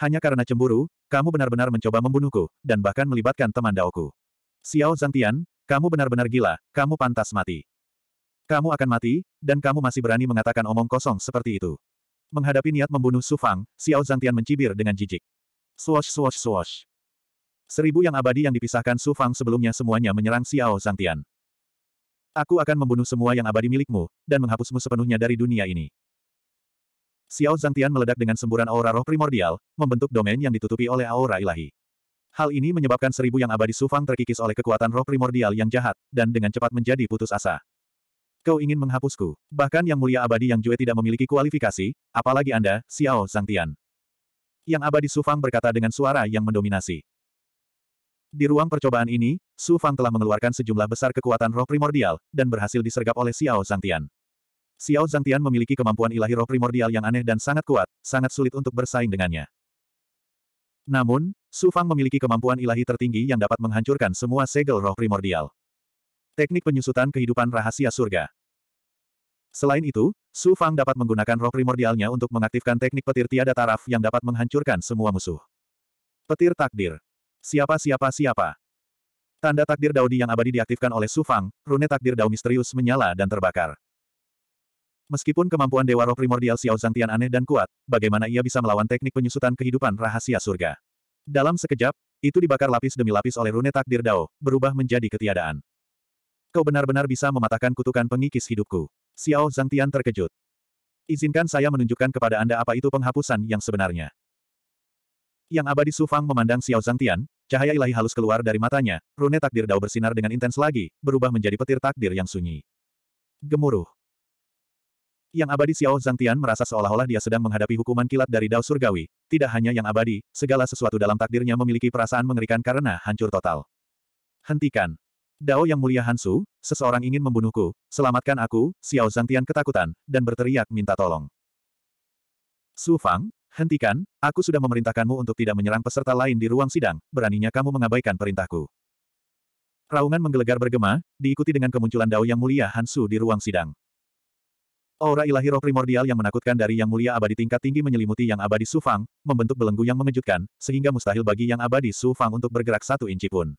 Hanya karena cemburu, kamu benar-benar mencoba membunuhku, dan bahkan melibatkan teman Daoku. Xiao Zangtian, kamu benar-benar gila, kamu pantas mati. Kamu akan mati, dan kamu masih berani mengatakan omong kosong seperti itu. Menghadapi niat membunuh Su Fang, Xiao Zangtian mencibir dengan jijik. Swash swash swash. Seribu yang abadi yang dipisahkan Su Fang sebelumnya semuanya menyerang Xiao Zangtian. Aku akan membunuh semua yang abadi milikmu, dan menghapusmu sepenuhnya dari dunia ini. Xiao Tian meledak dengan semburan aura roh primordial, membentuk domain yang ditutupi oleh aura ilahi. Hal ini menyebabkan seribu yang abadi Sufang terkikis oleh kekuatan roh primordial yang jahat, dan dengan cepat menjadi putus asa. Kau ingin menghapusku. Bahkan yang mulia abadi yang Jue tidak memiliki kualifikasi, apalagi Anda, Xiao Tian. Yang abadi Sufang berkata dengan suara yang mendominasi. Di ruang percobaan ini, Su Fang telah mengeluarkan sejumlah besar kekuatan roh primordial, dan berhasil disergap oleh Xiao Tian. Xiao Zangtian memiliki kemampuan ilahi roh primordial yang aneh dan sangat kuat, sangat sulit untuk bersaing dengannya. Namun, Su Fang memiliki kemampuan ilahi tertinggi yang dapat menghancurkan semua segel roh primordial. Teknik penyusutan kehidupan rahasia surga. Selain itu, Su Fang dapat menggunakan roh primordialnya untuk mengaktifkan teknik petir tiada taraf yang dapat menghancurkan semua musuh. Petir takdir. Siapa siapa siapa. Tanda takdir Daudi yang abadi diaktifkan oleh Su Fang, rune takdir Dao misterius menyala dan terbakar. Meskipun kemampuan Dewa Roh Primordial Xiao Zangtian aneh dan kuat, bagaimana ia bisa melawan teknik penyusutan kehidupan rahasia surga? Dalam sekejap, itu dibakar lapis demi lapis oleh rune takdir Dao, berubah menjadi ketiadaan. Kau benar-benar bisa mematahkan kutukan pengikis hidupku. Xiao Zangtian terkejut. Izinkan saya menunjukkan kepada Anda apa itu penghapusan yang sebenarnya. Yang abadi Sufang memandang Xiao Zangtian, cahaya ilahi halus keluar dari matanya, rune takdir Dao bersinar dengan intens lagi, berubah menjadi petir takdir yang sunyi. Gemuruh. Yang abadi Xiao Zangtian merasa seolah-olah dia sedang menghadapi hukuman kilat dari Dao Surgawi. Tidak hanya yang abadi, segala sesuatu dalam takdirnya memiliki perasaan mengerikan karena hancur total. Hentikan. Dao Yang Mulia Hansu, seseorang ingin membunuhku, selamatkan aku, Xiao Zangtian ketakutan, dan berteriak minta tolong. Su Fang, hentikan, aku sudah memerintahkanmu untuk tidak menyerang peserta lain di ruang sidang, beraninya kamu mengabaikan perintahku. Raungan menggelegar bergema, diikuti dengan kemunculan Dao Yang Mulia Hansu di ruang sidang. Aura ilahi roh primordial yang menakutkan dari Yang Mulia Abadi tingkat tinggi menyelimuti Yang Abadi Sufang, membentuk belenggu yang mengejutkan, sehingga mustahil bagi Yang Abadi Sufang untuk bergerak satu inci pun.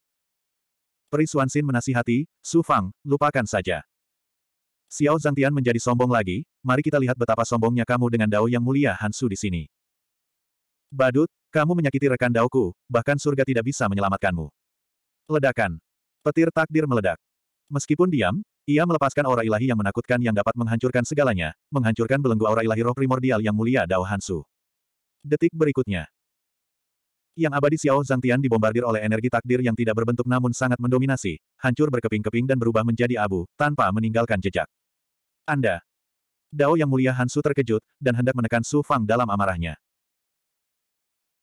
Peri Xuanxin menasihati, Su Fang, lupakan saja. Xiao Tian menjadi sombong lagi, mari kita lihat betapa sombongnya kamu dengan Dao Yang Mulia Hansu di sini. Badut, kamu menyakiti rekan Daoku, bahkan surga tidak bisa menyelamatkanmu. Ledakan. Petir takdir meledak. Meskipun diam, ia melepaskan aura ilahi yang menakutkan yang dapat menghancurkan segalanya, menghancurkan belenggu aura ilahi roh primordial yang mulia Dao Hansu. Detik berikutnya. Yang abadi Xiao Tian dibombardir oleh energi takdir yang tidak berbentuk namun sangat mendominasi, hancur berkeping-keping dan berubah menjadi abu, tanpa meninggalkan jejak. Anda. Dao yang mulia Hansu terkejut, dan hendak menekan Su Fang dalam amarahnya.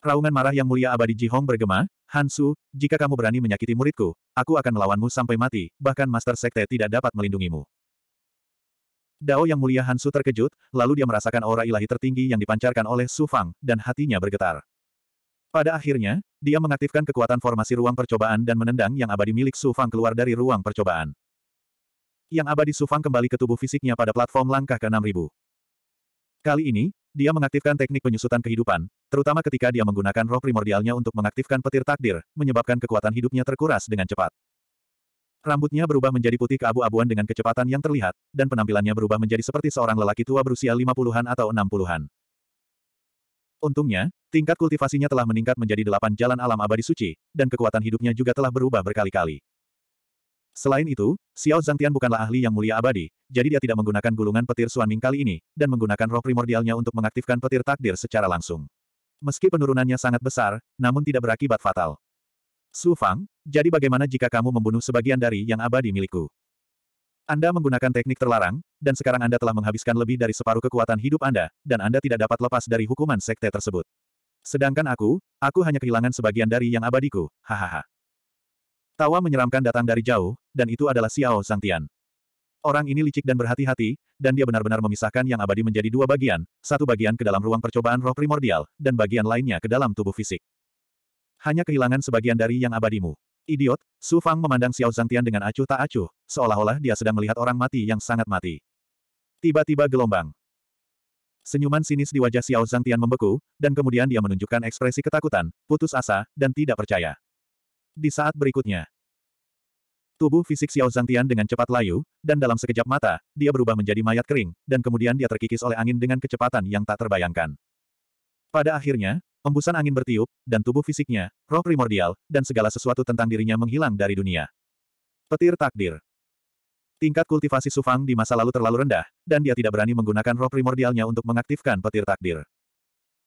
Raungan marah yang mulia abadi Ji Hong bergema, Hansu, jika kamu berani menyakiti muridku, aku akan melawanmu sampai mati, bahkan Master Sekte tidak dapat melindungimu. Dao yang mulia Hansu terkejut, lalu dia merasakan aura ilahi tertinggi yang dipancarkan oleh Su Fang, dan hatinya bergetar. Pada akhirnya, dia mengaktifkan kekuatan formasi ruang percobaan dan menendang yang abadi milik Su Fang keluar dari ruang percobaan. Yang abadi Su Fang kembali ke tubuh fisiknya pada platform langkah ke-6000. Kali ini, dia mengaktifkan teknik penyusutan kehidupan, terutama ketika dia menggunakan roh primordialnya untuk mengaktifkan petir takdir, menyebabkan kekuatan hidupnya terkuras dengan cepat. Rambutnya berubah menjadi putih keabu-abuan dengan kecepatan yang terlihat, dan penampilannya berubah menjadi seperti seorang lelaki tua berusia lima puluhan atau enam puluhan. Untungnya, tingkat kultivasinya telah meningkat menjadi delapan jalan alam abadi suci, dan kekuatan hidupnya juga telah berubah berkali-kali. Selain itu, Xiao Zangtian bukanlah ahli yang mulia abadi, jadi dia tidak menggunakan gulungan petir Suanming kali ini, dan menggunakan roh primordialnya untuk mengaktifkan petir takdir secara langsung. Meski penurunannya sangat besar, namun tidak berakibat fatal. Su Fang, jadi bagaimana jika kamu membunuh sebagian dari yang abadi milikku? Anda menggunakan teknik terlarang, dan sekarang Anda telah menghabiskan lebih dari separuh kekuatan hidup Anda, dan Anda tidak dapat lepas dari hukuman sekte tersebut. Sedangkan aku, aku hanya kehilangan sebagian dari yang abadiku, hahaha. Tawa menyeramkan datang dari jauh, dan itu adalah Xiao Zhangtian. Orang ini licik dan berhati-hati, dan dia benar-benar memisahkan yang abadi menjadi dua bagian, satu bagian ke dalam ruang percobaan roh primordial, dan bagian lainnya ke dalam tubuh fisik. Hanya kehilangan sebagian dari yang abadimu. Idiot, Su Fang memandang Xiao Zhangtian dengan acuh tak acuh, seolah-olah dia sedang melihat orang mati yang sangat mati. Tiba-tiba gelombang. Senyuman sinis di wajah Xiao Zhangtian membeku, dan kemudian dia menunjukkan ekspresi ketakutan, putus asa, dan tidak percaya. Di saat berikutnya, tubuh fisik Xiao Tian dengan cepat layu, dan dalam sekejap mata, dia berubah menjadi mayat kering, dan kemudian dia terkikis oleh angin dengan kecepatan yang tak terbayangkan. Pada akhirnya, embusan angin bertiup, dan tubuh fisiknya, roh primordial, dan segala sesuatu tentang dirinya menghilang dari dunia. Petir takdir. Tingkat kultivasi Sufang di masa lalu terlalu rendah, dan dia tidak berani menggunakan roh primordialnya untuk mengaktifkan petir takdir.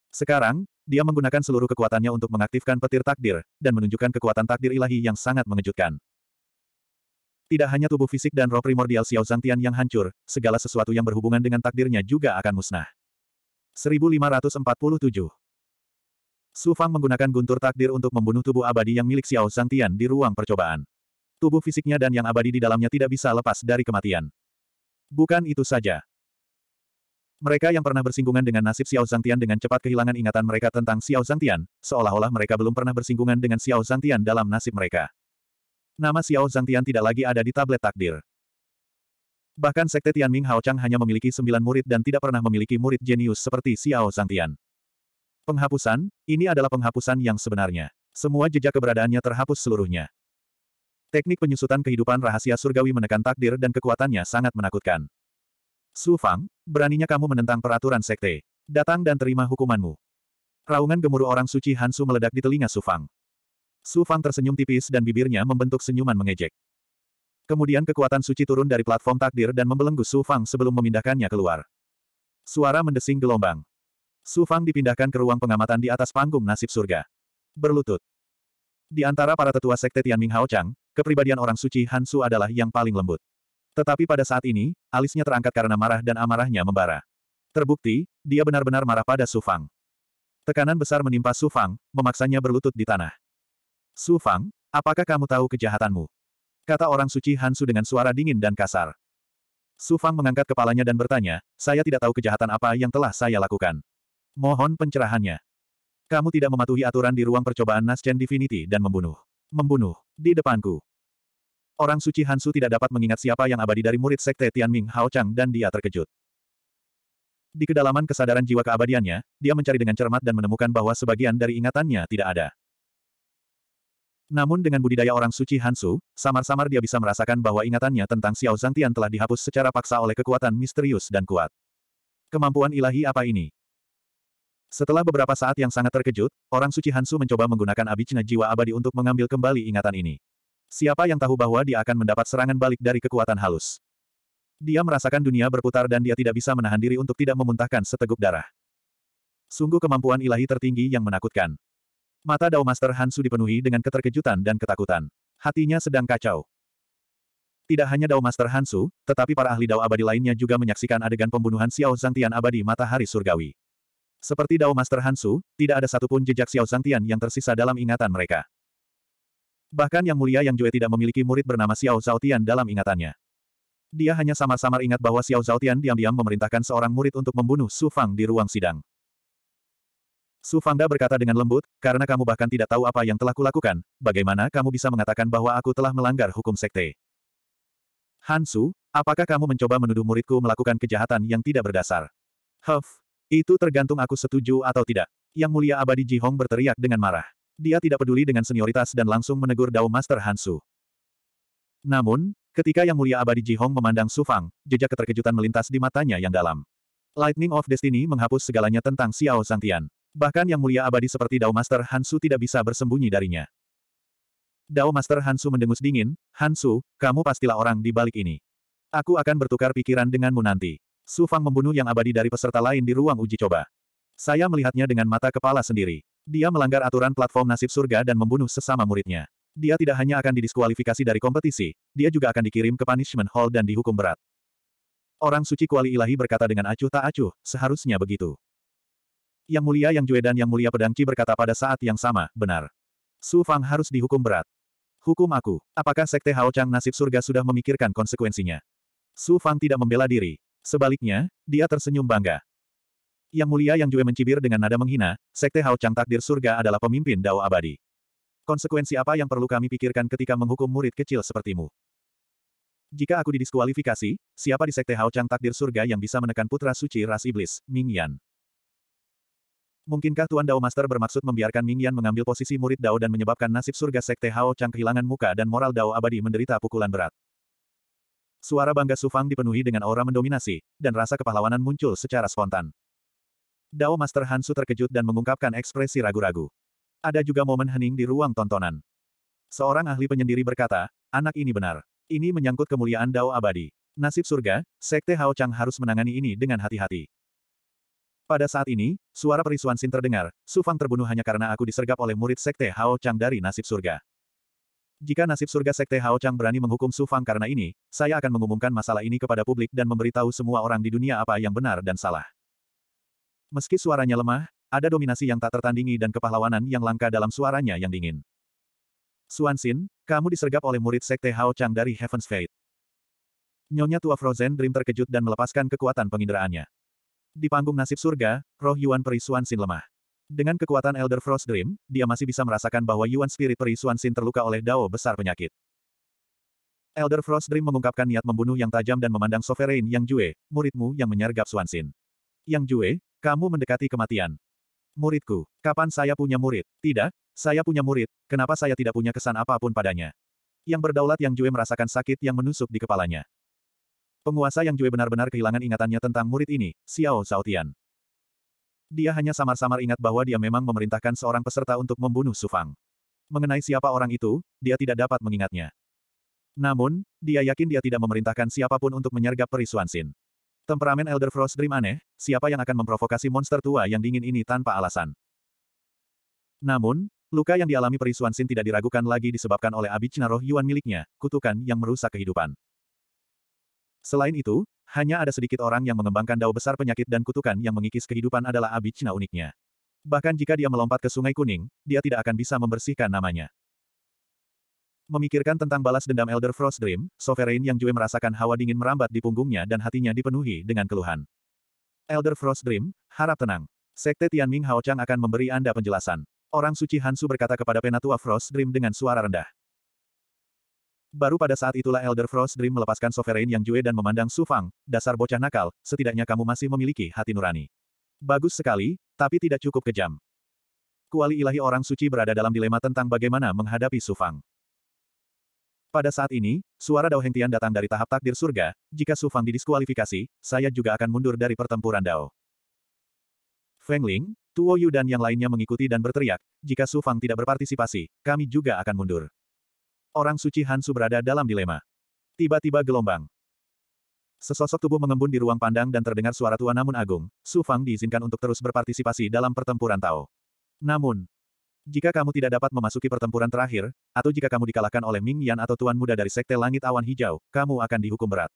Sekarang, dia menggunakan seluruh kekuatannya untuk mengaktifkan petir takdir, dan menunjukkan kekuatan takdir ilahi yang sangat mengejutkan. Tidak hanya tubuh fisik dan roh primordial Xiao Tian yang hancur, segala sesuatu yang berhubungan dengan takdirnya juga akan musnah. 1547 Su Fang menggunakan guntur takdir untuk membunuh tubuh abadi yang milik Xiao Tian di ruang percobaan. Tubuh fisiknya dan yang abadi di dalamnya tidak bisa lepas dari kematian. Bukan itu saja, mereka yang pernah bersinggungan dengan nasib Xiao Zangtian dengan cepat kehilangan ingatan mereka tentang Xiao Zangtian, seolah-olah mereka belum pernah bersinggungan dengan Xiao Zangtian dalam nasib mereka. Nama Xiao Zangtian tidak lagi ada di tablet takdir. Bahkan Sekte Tianming Hao Chang hanya memiliki sembilan murid dan tidak pernah memiliki murid jenius seperti Xiao Zangtian. Penghapusan, ini adalah penghapusan yang sebenarnya. Semua jejak keberadaannya terhapus seluruhnya. Teknik penyusutan kehidupan rahasia surgawi menekan takdir dan kekuatannya sangat menakutkan. Su Fang, beraninya kamu menentang peraturan sekte. Datang dan terima hukumanmu. Raungan gemuruh orang suci Hansu meledak di telinga Su Fang. Su Fang tersenyum tipis dan bibirnya membentuk senyuman mengejek. Kemudian kekuatan suci turun dari platform takdir dan membelenggu Su Fang sebelum memindahkannya keluar. Suara mendesing gelombang. Su Fang dipindahkan ke ruang pengamatan di atas panggung nasib surga. Berlutut. Di antara para tetua sekte Tianming Hao Chang, kepribadian orang suci Hansu adalah yang paling lembut. Tetapi pada saat ini, alisnya terangkat karena marah dan amarahnya membara. Terbukti, dia benar-benar marah pada Su Fang. Tekanan besar menimpa Su Fang, memaksanya berlutut di tanah. Su Fang, apakah kamu tahu kejahatanmu? Kata orang suci Hansu dengan suara dingin dan kasar. Su Fang mengangkat kepalanya dan bertanya, saya tidak tahu kejahatan apa yang telah saya lakukan. Mohon pencerahannya. Kamu tidak mematuhi aturan di ruang percobaan Nascent Divinity dan membunuh. Membunuh. Di depanku. Orang suci Hansu tidak dapat mengingat siapa yang abadi dari murid sekte Tianming Hao Chang dan dia terkejut. Di kedalaman kesadaran jiwa keabadiannya, dia mencari dengan cermat dan menemukan bahwa sebagian dari ingatannya tidak ada. Namun dengan budidaya orang suci Hansu, samar-samar dia bisa merasakan bahwa ingatannya tentang Xiao Tian telah dihapus secara paksa oleh kekuatan misterius dan kuat. Kemampuan ilahi apa ini? Setelah beberapa saat yang sangat terkejut, orang suci Hansu mencoba menggunakan abicna jiwa abadi untuk mengambil kembali ingatan ini. Siapa yang tahu bahwa dia akan mendapat serangan balik dari kekuatan halus? Dia merasakan dunia berputar dan dia tidak bisa menahan diri untuk tidak memuntahkan seteguk darah. Sungguh kemampuan ilahi tertinggi yang menakutkan. Mata Dao Master Hansu dipenuhi dengan keterkejutan dan ketakutan. Hatinya sedang kacau. Tidak hanya Dao Master Hansu, tetapi para ahli Dao abadi lainnya juga menyaksikan adegan pembunuhan Xiao Tian abadi matahari surgawi. Seperti Dao Master Hansu, tidak ada satupun jejak Xiao Tian yang tersisa dalam ingatan mereka. Bahkan Yang Mulia Yang Jue tidak memiliki murid bernama Xiao Zhaotian dalam ingatannya. Dia hanya samar-samar ingat bahwa Xiao Zhaotian diam-diam memerintahkan seorang murid untuk membunuh Su Fang di ruang sidang. Su Fangda berkata dengan lembut, karena kamu bahkan tidak tahu apa yang telah kulakukan, bagaimana kamu bisa mengatakan bahwa aku telah melanggar hukum sekte? Hansu, apakah kamu mencoba menuduh muridku melakukan kejahatan yang tidak berdasar? Huff, itu tergantung aku setuju atau tidak. Yang mulia abadi Ji Hong berteriak dengan marah. Dia tidak peduli dengan senioritas dan langsung menegur Dao Master Hansu. Namun, ketika Yang Mulia Abadi Ji Hong memandang Su Fang, jejak keterkejutan melintas di matanya yang dalam. Lightning of Destiny menghapus segalanya tentang Xiao Zhangtian. Bahkan Yang Mulia Abadi seperti Dao Master Hansu tidak bisa bersembunyi darinya. Dao Master Hansu mendengus dingin, Hansu, kamu pastilah orang di balik ini. Aku akan bertukar pikiran denganmu nanti. Su Fang membunuh yang abadi dari peserta lain di ruang uji coba. Saya melihatnya dengan mata kepala sendiri. Dia melanggar aturan platform nasib surga dan membunuh sesama muridnya. Dia tidak hanya akan didiskualifikasi dari kompetisi, dia juga akan dikirim ke punishment hall dan dihukum berat. Orang suci kuali ilahi berkata dengan acuh tak acuh, seharusnya begitu. Yang mulia Yang Jue dan Yang mulia Pedang berkata pada saat yang sama, benar. Su Fang harus dihukum berat. Hukum aku. Apakah Sekte Hao Chang nasib surga sudah memikirkan konsekuensinya? Su Fang tidak membela diri. Sebaliknya, dia tersenyum bangga. Yang mulia Yang Jue mencibir dengan nada menghina, Sekte Hao Chang takdir surga adalah pemimpin Dao abadi. Konsekuensi apa yang perlu kami pikirkan ketika menghukum murid kecil sepertimu? Jika aku didiskualifikasi, siapa di Sekte Hao Chang takdir surga yang bisa menekan putra suci ras iblis, Ming Yan? Mungkinkah Tuan Dao Master bermaksud membiarkan Ming Yan mengambil posisi murid Dao dan menyebabkan nasib surga Sekte Hao Chang kehilangan muka dan moral Dao abadi menderita pukulan berat? Suara bangga Sufang dipenuhi dengan aura mendominasi, dan rasa kepahlawanan muncul secara spontan. Dao Master Hansu terkejut dan mengungkapkan ekspresi ragu-ragu. Ada juga momen hening di ruang tontonan. Seorang ahli penyendiri berkata, anak ini benar. Ini menyangkut kemuliaan Dao abadi. Nasib surga, Sekte Hao Chang harus menangani ini dengan hati-hati. Pada saat ini, suara perisuan Sin terdengar, Sufang terbunuh hanya karena aku disergap oleh murid Sekte Hao Chang dari nasib surga. Jika nasib surga Sekte Hao Chang berani menghukum Su Fang karena ini, saya akan mengumumkan masalah ini kepada publik dan memberitahu semua orang di dunia apa yang benar dan salah. Meski suaranya lemah, ada dominasi yang tak tertandingi dan kepahlawanan yang langka dalam suaranya yang dingin. Xin, kamu disergap oleh murid sekte Hao Chang dari Heaven's Fate. Nyonya tua Frozen Dream terkejut dan melepaskan kekuatan penginderaannya. Di panggung nasib surga, roh Yuan Peri Xin lemah. Dengan kekuatan Elder Frost Dream, dia masih bisa merasakan bahwa Yuan Spirit Peri Xin terluka oleh dao besar penyakit. Elder Frost Dream mengungkapkan niat membunuh yang tajam dan memandang Sovereign Yang Jue, muridmu yang menyergap Xin. Yang Jue, kamu mendekati kematian. Muridku, kapan saya punya murid? Tidak, saya punya murid, kenapa saya tidak punya kesan apapun padanya? Yang berdaulat yang Jue merasakan sakit yang menusuk di kepalanya. Penguasa yang Jue benar-benar kehilangan ingatannya tentang murid ini, Xiao Zhaotian. Dia hanya samar-samar ingat bahwa dia memang memerintahkan seorang peserta untuk membunuh Sufang. Mengenai siapa orang itu, dia tidak dapat mengingatnya. Namun, dia yakin dia tidak memerintahkan siapapun untuk menyergap perisuan Sin. Temperamen Elder Frost Dream aneh, siapa yang akan memprovokasi monster tua yang dingin ini tanpa alasan? Namun, luka yang dialami Perisuan Sin tidak diragukan lagi disebabkan oleh Abijna roh Yuan miliknya, kutukan yang merusak kehidupan. Selain itu, hanya ada sedikit orang yang mengembangkan dao besar penyakit dan kutukan yang mengikis kehidupan adalah Abijna uniknya. Bahkan jika dia melompat ke sungai kuning, dia tidak akan bisa membersihkan namanya. Memikirkan tentang balas dendam Elder Frost Dream, Sovereign yang Jue merasakan hawa dingin merambat di punggungnya dan hatinya dipenuhi dengan keluhan. Elder Frost Dream, harap tenang. Sekte Tianming Chang akan memberi Anda penjelasan. Orang suci Hansu berkata kepada Penatua Frost Dream dengan suara rendah. Baru pada saat itulah Elder Frost Dream melepaskan Sovereign Yang Jue dan memandang Su Fang, dasar bocah nakal, setidaknya kamu masih memiliki hati nurani. Bagus sekali, tapi tidak cukup kejam. Kuali ilahi orang suci berada dalam dilema tentang bagaimana menghadapi Su Fang. Pada saat ini, suara Dao Hengtian datang dari tahap takdir surga, jika Su Fang didiskualifikasi, saya juga akan mundur dari pertempuran Dao. Feng Ling, Tuo Yu dan yang lainnya mengikuti dan berteriak, jika Su Fang tidak berpartisipasi, kami juga akan mundur. Orang suci Hansu berada dalam dilema. Tiba-tiba gelombang. Sesosok tubuh mengembun di ruang pandang dan terdengar suara tua namun agung, Su Fang diizinkan untuk terus berpartisipasi dalam pertempuran Tao. Namun, jika kamu tidak dapat memasuki pertempuran terakhir, atau jika kamu dikalahkan oleh Ming Yan atau Tuan Muda dari Sekte Langit Awan Hijau, kamu akan dihukum berat.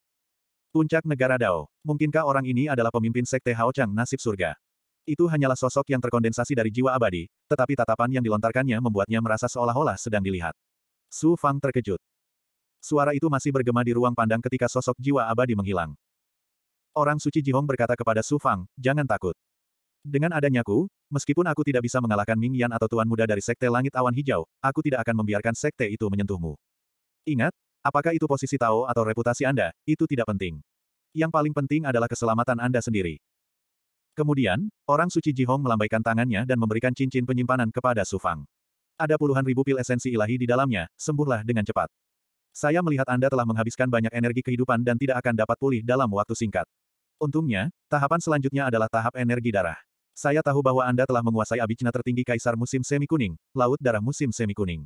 Puncak Negara Dao. Mungkinkah orang ini adalah pemimpin Sekte Hao Chang nasib surga? Itu hanyalah sosok yang terkondensasi dari jiwa abadi, tetapi tatapan yang dilontarkannya membuatnya merasa seolah-olah sedang dilihat. Su Fang terkejut. Suara itu masih bergema di ruang pandang ketika sosok jiwa abadi menghilang. Orang suci Jihong berkata kepada Su Fang, jangan takut. Dengan adanya adanyaku, meskipun aku tidak bisa mengalahkan Ming Yan atau Tuan Muda dari Sekte Langit Awan Hijau, aku tidak akan membiarkan Sekte itu menyentuhmu. Ingat, apakah itu posisi Tao atau reputasi Anda, itu tidak penting. Yang paling penting adalah keselamatan Anda sendiri. Kemudian, orang suci Ji Hong melambaikan tangannya dan memberikan cincin penyimpanan kepada Su Fang. Ada puluhan ribu pil esensi ilahi di dalamnya, sembuhlah dengan cepat. Saya melihat Anda telah menghabiskan banyak energi kehidupan dan tidak akan dapat pulih dalam waktu singkat. Untungnya, tahapan selanjutnya adalah tahap energi darah. Saya tahu bahwa Anda telah menguasai abijna tertinggi Kaisar Musim Semi Kuning, Laut Darah Musim Semi Kuning.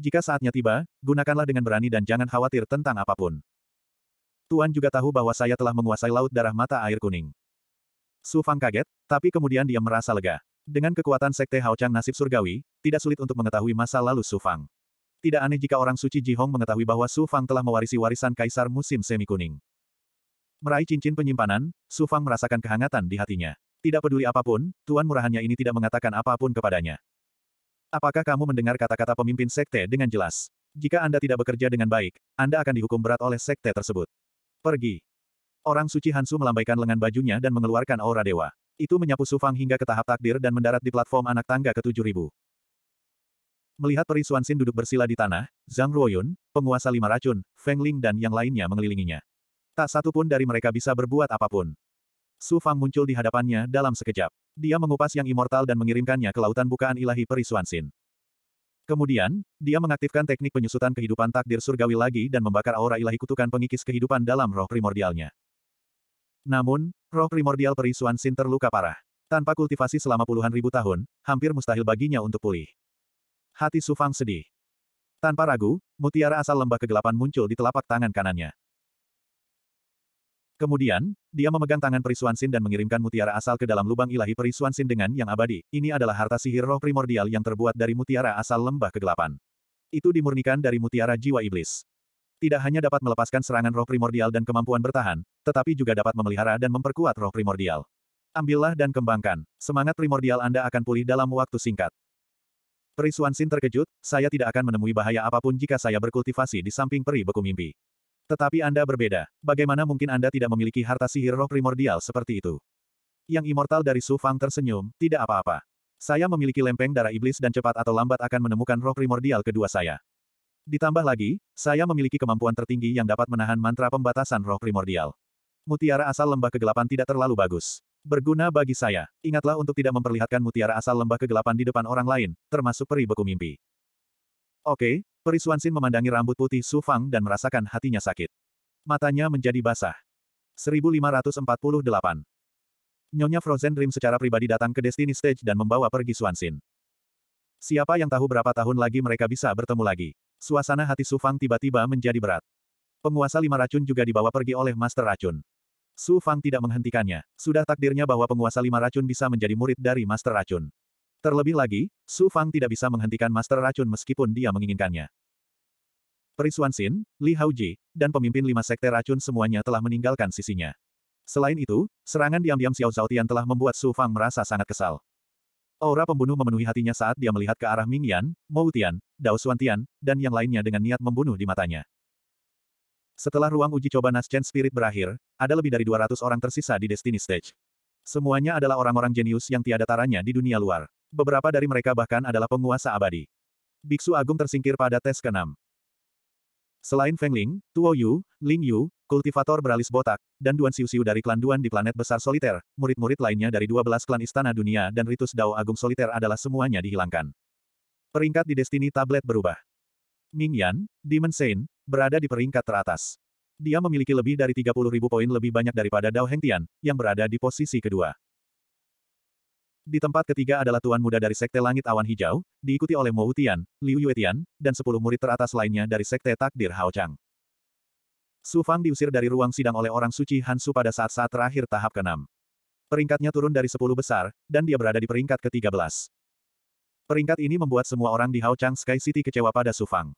Jika saatnya tiba, gunakanlah dengan berani dan jangan khawatir tentang apapun. Tuan juga tahu bahwa saya telah menguasai Laut Darah Mata Air Kuning. Su Fang kaget, tapi kemudian dia merasa lega. Dengan kekuatan Sekte Hao Chang nasib surgawi, tidak sulit untuk mengetahui masa lalu Su Fang. Tidak aneh jika orang suci Ji Hong mengetahui bahwa Su Fang telah mewarisi warisan kaisar musim semi kuning. Meraih cincin penyimpanan, Su Fang merasakan kehangatan di hatinya. Tidak peduli apapun, tuan murahannya ini tidak mengatakan apapun kepadanya. Apakah kamu mendengar kata-kata pemimpin sekte dengan jelas? Jika Anda tidak bekerja dengan baik, Anda akan dihukum berat oleh sekte tersebut. Pergi. Orang suci Hansu melambaikan lengan bajunya dan mengeluarkan aura dewa. Itu menyapu Sufang hingga ke tahap takdir dan mendarat di platform anak tangga ke-7000. Melihat Peri Xuanxin duduk bersila di tanah, Zhang Ruoyun, penguasa lima racun, Feng Ling dan yang lainnya mengelilinginya. Tak satu pun dari mereka bisa berbuat apapun. Su Fang muncul di hadapannya dalam sekejap. Dia mengupas yang immortal dan mengirimkannya ke lautan bukaan ilahi perisuan Sin. Kemudian, dia mengaktifkan teknik penyusutan kehidupan takdir surgawi lagi dan membakar aura ilahi kutukan pengikis kehidupan dalam roh primordialnya. Namun, roh primordial perisuan Sin terluka parah. Tanpa kultivasi selama puluhan ribu tahun, hampir mustahil baginya untuk pulih. Hati Su Fang sedih. Tanpa ragu, mutiara asal lembah kegelapan muncul di telapak tangan kanannya. Kemudian, dia memegang tangan Perisuan Sin dan mengirimkan mutiara asal ke dalam lubang ilahi Perisuan Sin dengan yang abadi. Ini adalah harta sihir roh primordial yang terbuat dari mutiara asal lembah kegelapan. Itu dimurnikan dari mutiara jiwa iblis. Tidak hanya dapat melepaskan serangan roh primordial dan kemampuan bertahan, tetapi juga dapat memelihara dan memperkuat roh primordial. Ambillah dan kembangkan. Semangat primordial Anda akan pulih dalam waktu singkat. Perisuan Sin terkejut, saya tidak akan menemui bahaya apapun jika saya berkultivasi di samping peri beku mimpi. Tetapi Anda berbeda. Bagaimana mungkin Anda tidak memiliki harta sihir roh primordial seperti itu? Yang immortal dari Su Fang tersenyum, tidak apa-apa. Saya memiliki lempeng darah iblis dan cepat atau lambat akan menemukan roh primordial kedua saya. Ditambah lagi, saya memiliki kemampuan tertinggi yang dapat menahan mantra pembatasan roh primordial. Mutiara asal lembah kegelapan tidak terlalu bagus. Berguna bagi saya. Ingatlah untuk tidak memperlihatkan mutiara asal lembah kegelapan di depan orang lain, termasuk peri beku mimpi. Oke, Sin memandangi rambut putih Su Fang dan merasakan hatinya sakit. Matanya menjadi basah. 1548 Nyonya Frozen Dream secara pribadi datang ke Destiny Stage dan membawa pergi Suansin. Siapa yang tahu berapa tahun lagi mereka bisa bertemu lagi. Suasana hati Su Fang tiba-tiba menjadi berat. Penguasa lima racun juga dibawa pergi oleh Master Racun. Su Fang tidak menghentikannya. Sudah takdirnya bahwa penguasa lima racun bisa menjadi murid dari Master Racun. Terlebih lagi, Su Fang tidak bisa menghentikan master racun meskipun dia menginginkannya. Perisuan Xin, Li Haoji, dan pemimpin lima sekte racun semuanya telah meninggalkan sisinya. Selain itu, serangan diam-diam Xiao Zhaotian telah membuat Su Fang merasa sangat kesal. Aura pembunuh memenuhi hatinya saat dia melihat ke arah Ming Yan, Mou Tian, Dao Xuan Tian, dan yang lainnya dengan niat membunuh di matanya. Setelah ruang uji coba Nascent Spirit berakhir, ada lebih dari 200 orang tersisa di Destiny Stage. Semuanya adalah orang-orang jenius yang tiada taranya di dunia luar. Beberapa dari mereka bahkan adalah penguasa abadi. Biksu Agung tersingkir pada tes keenam. Selain Feng Ling, Tuo Yu, Ling Yu, kultivator beralis botak, dan Duan Siu Siu dari klan Duan di planet besar soliter, murid-murid lainnya dari 12 klan istana dunia dan ritus Dao Agung soliter adalah semuanya dihilangkan. Peringkat di Destiny Tablet berubah. Ming Yan, Demon Saint, berada di peringkat teratas. Dia memiliki lebih dari 30.000 poin lebih banyak daripada Dao Heng Tian, yang berada di posisi kedua. Di tempat ketiga adalah tuan muda dari Sekte Langit Awan Hijau, diikuti oleh Mo Utian, Liu Yuetian, dan sepuluh murid teratas lainnya dari Sekte Takdir Hao Chang. Su Fang diusir dari ruang sidang oleh orang suci Hansu pada saat-saat terakhir tahap ke-6. Peringkatnya turun dari sepuluh besar, dan dia berada di peringkat ke-13. Peringkat ini membuat semua orang di Hao Chang Sky City kecewa pada Su Fang.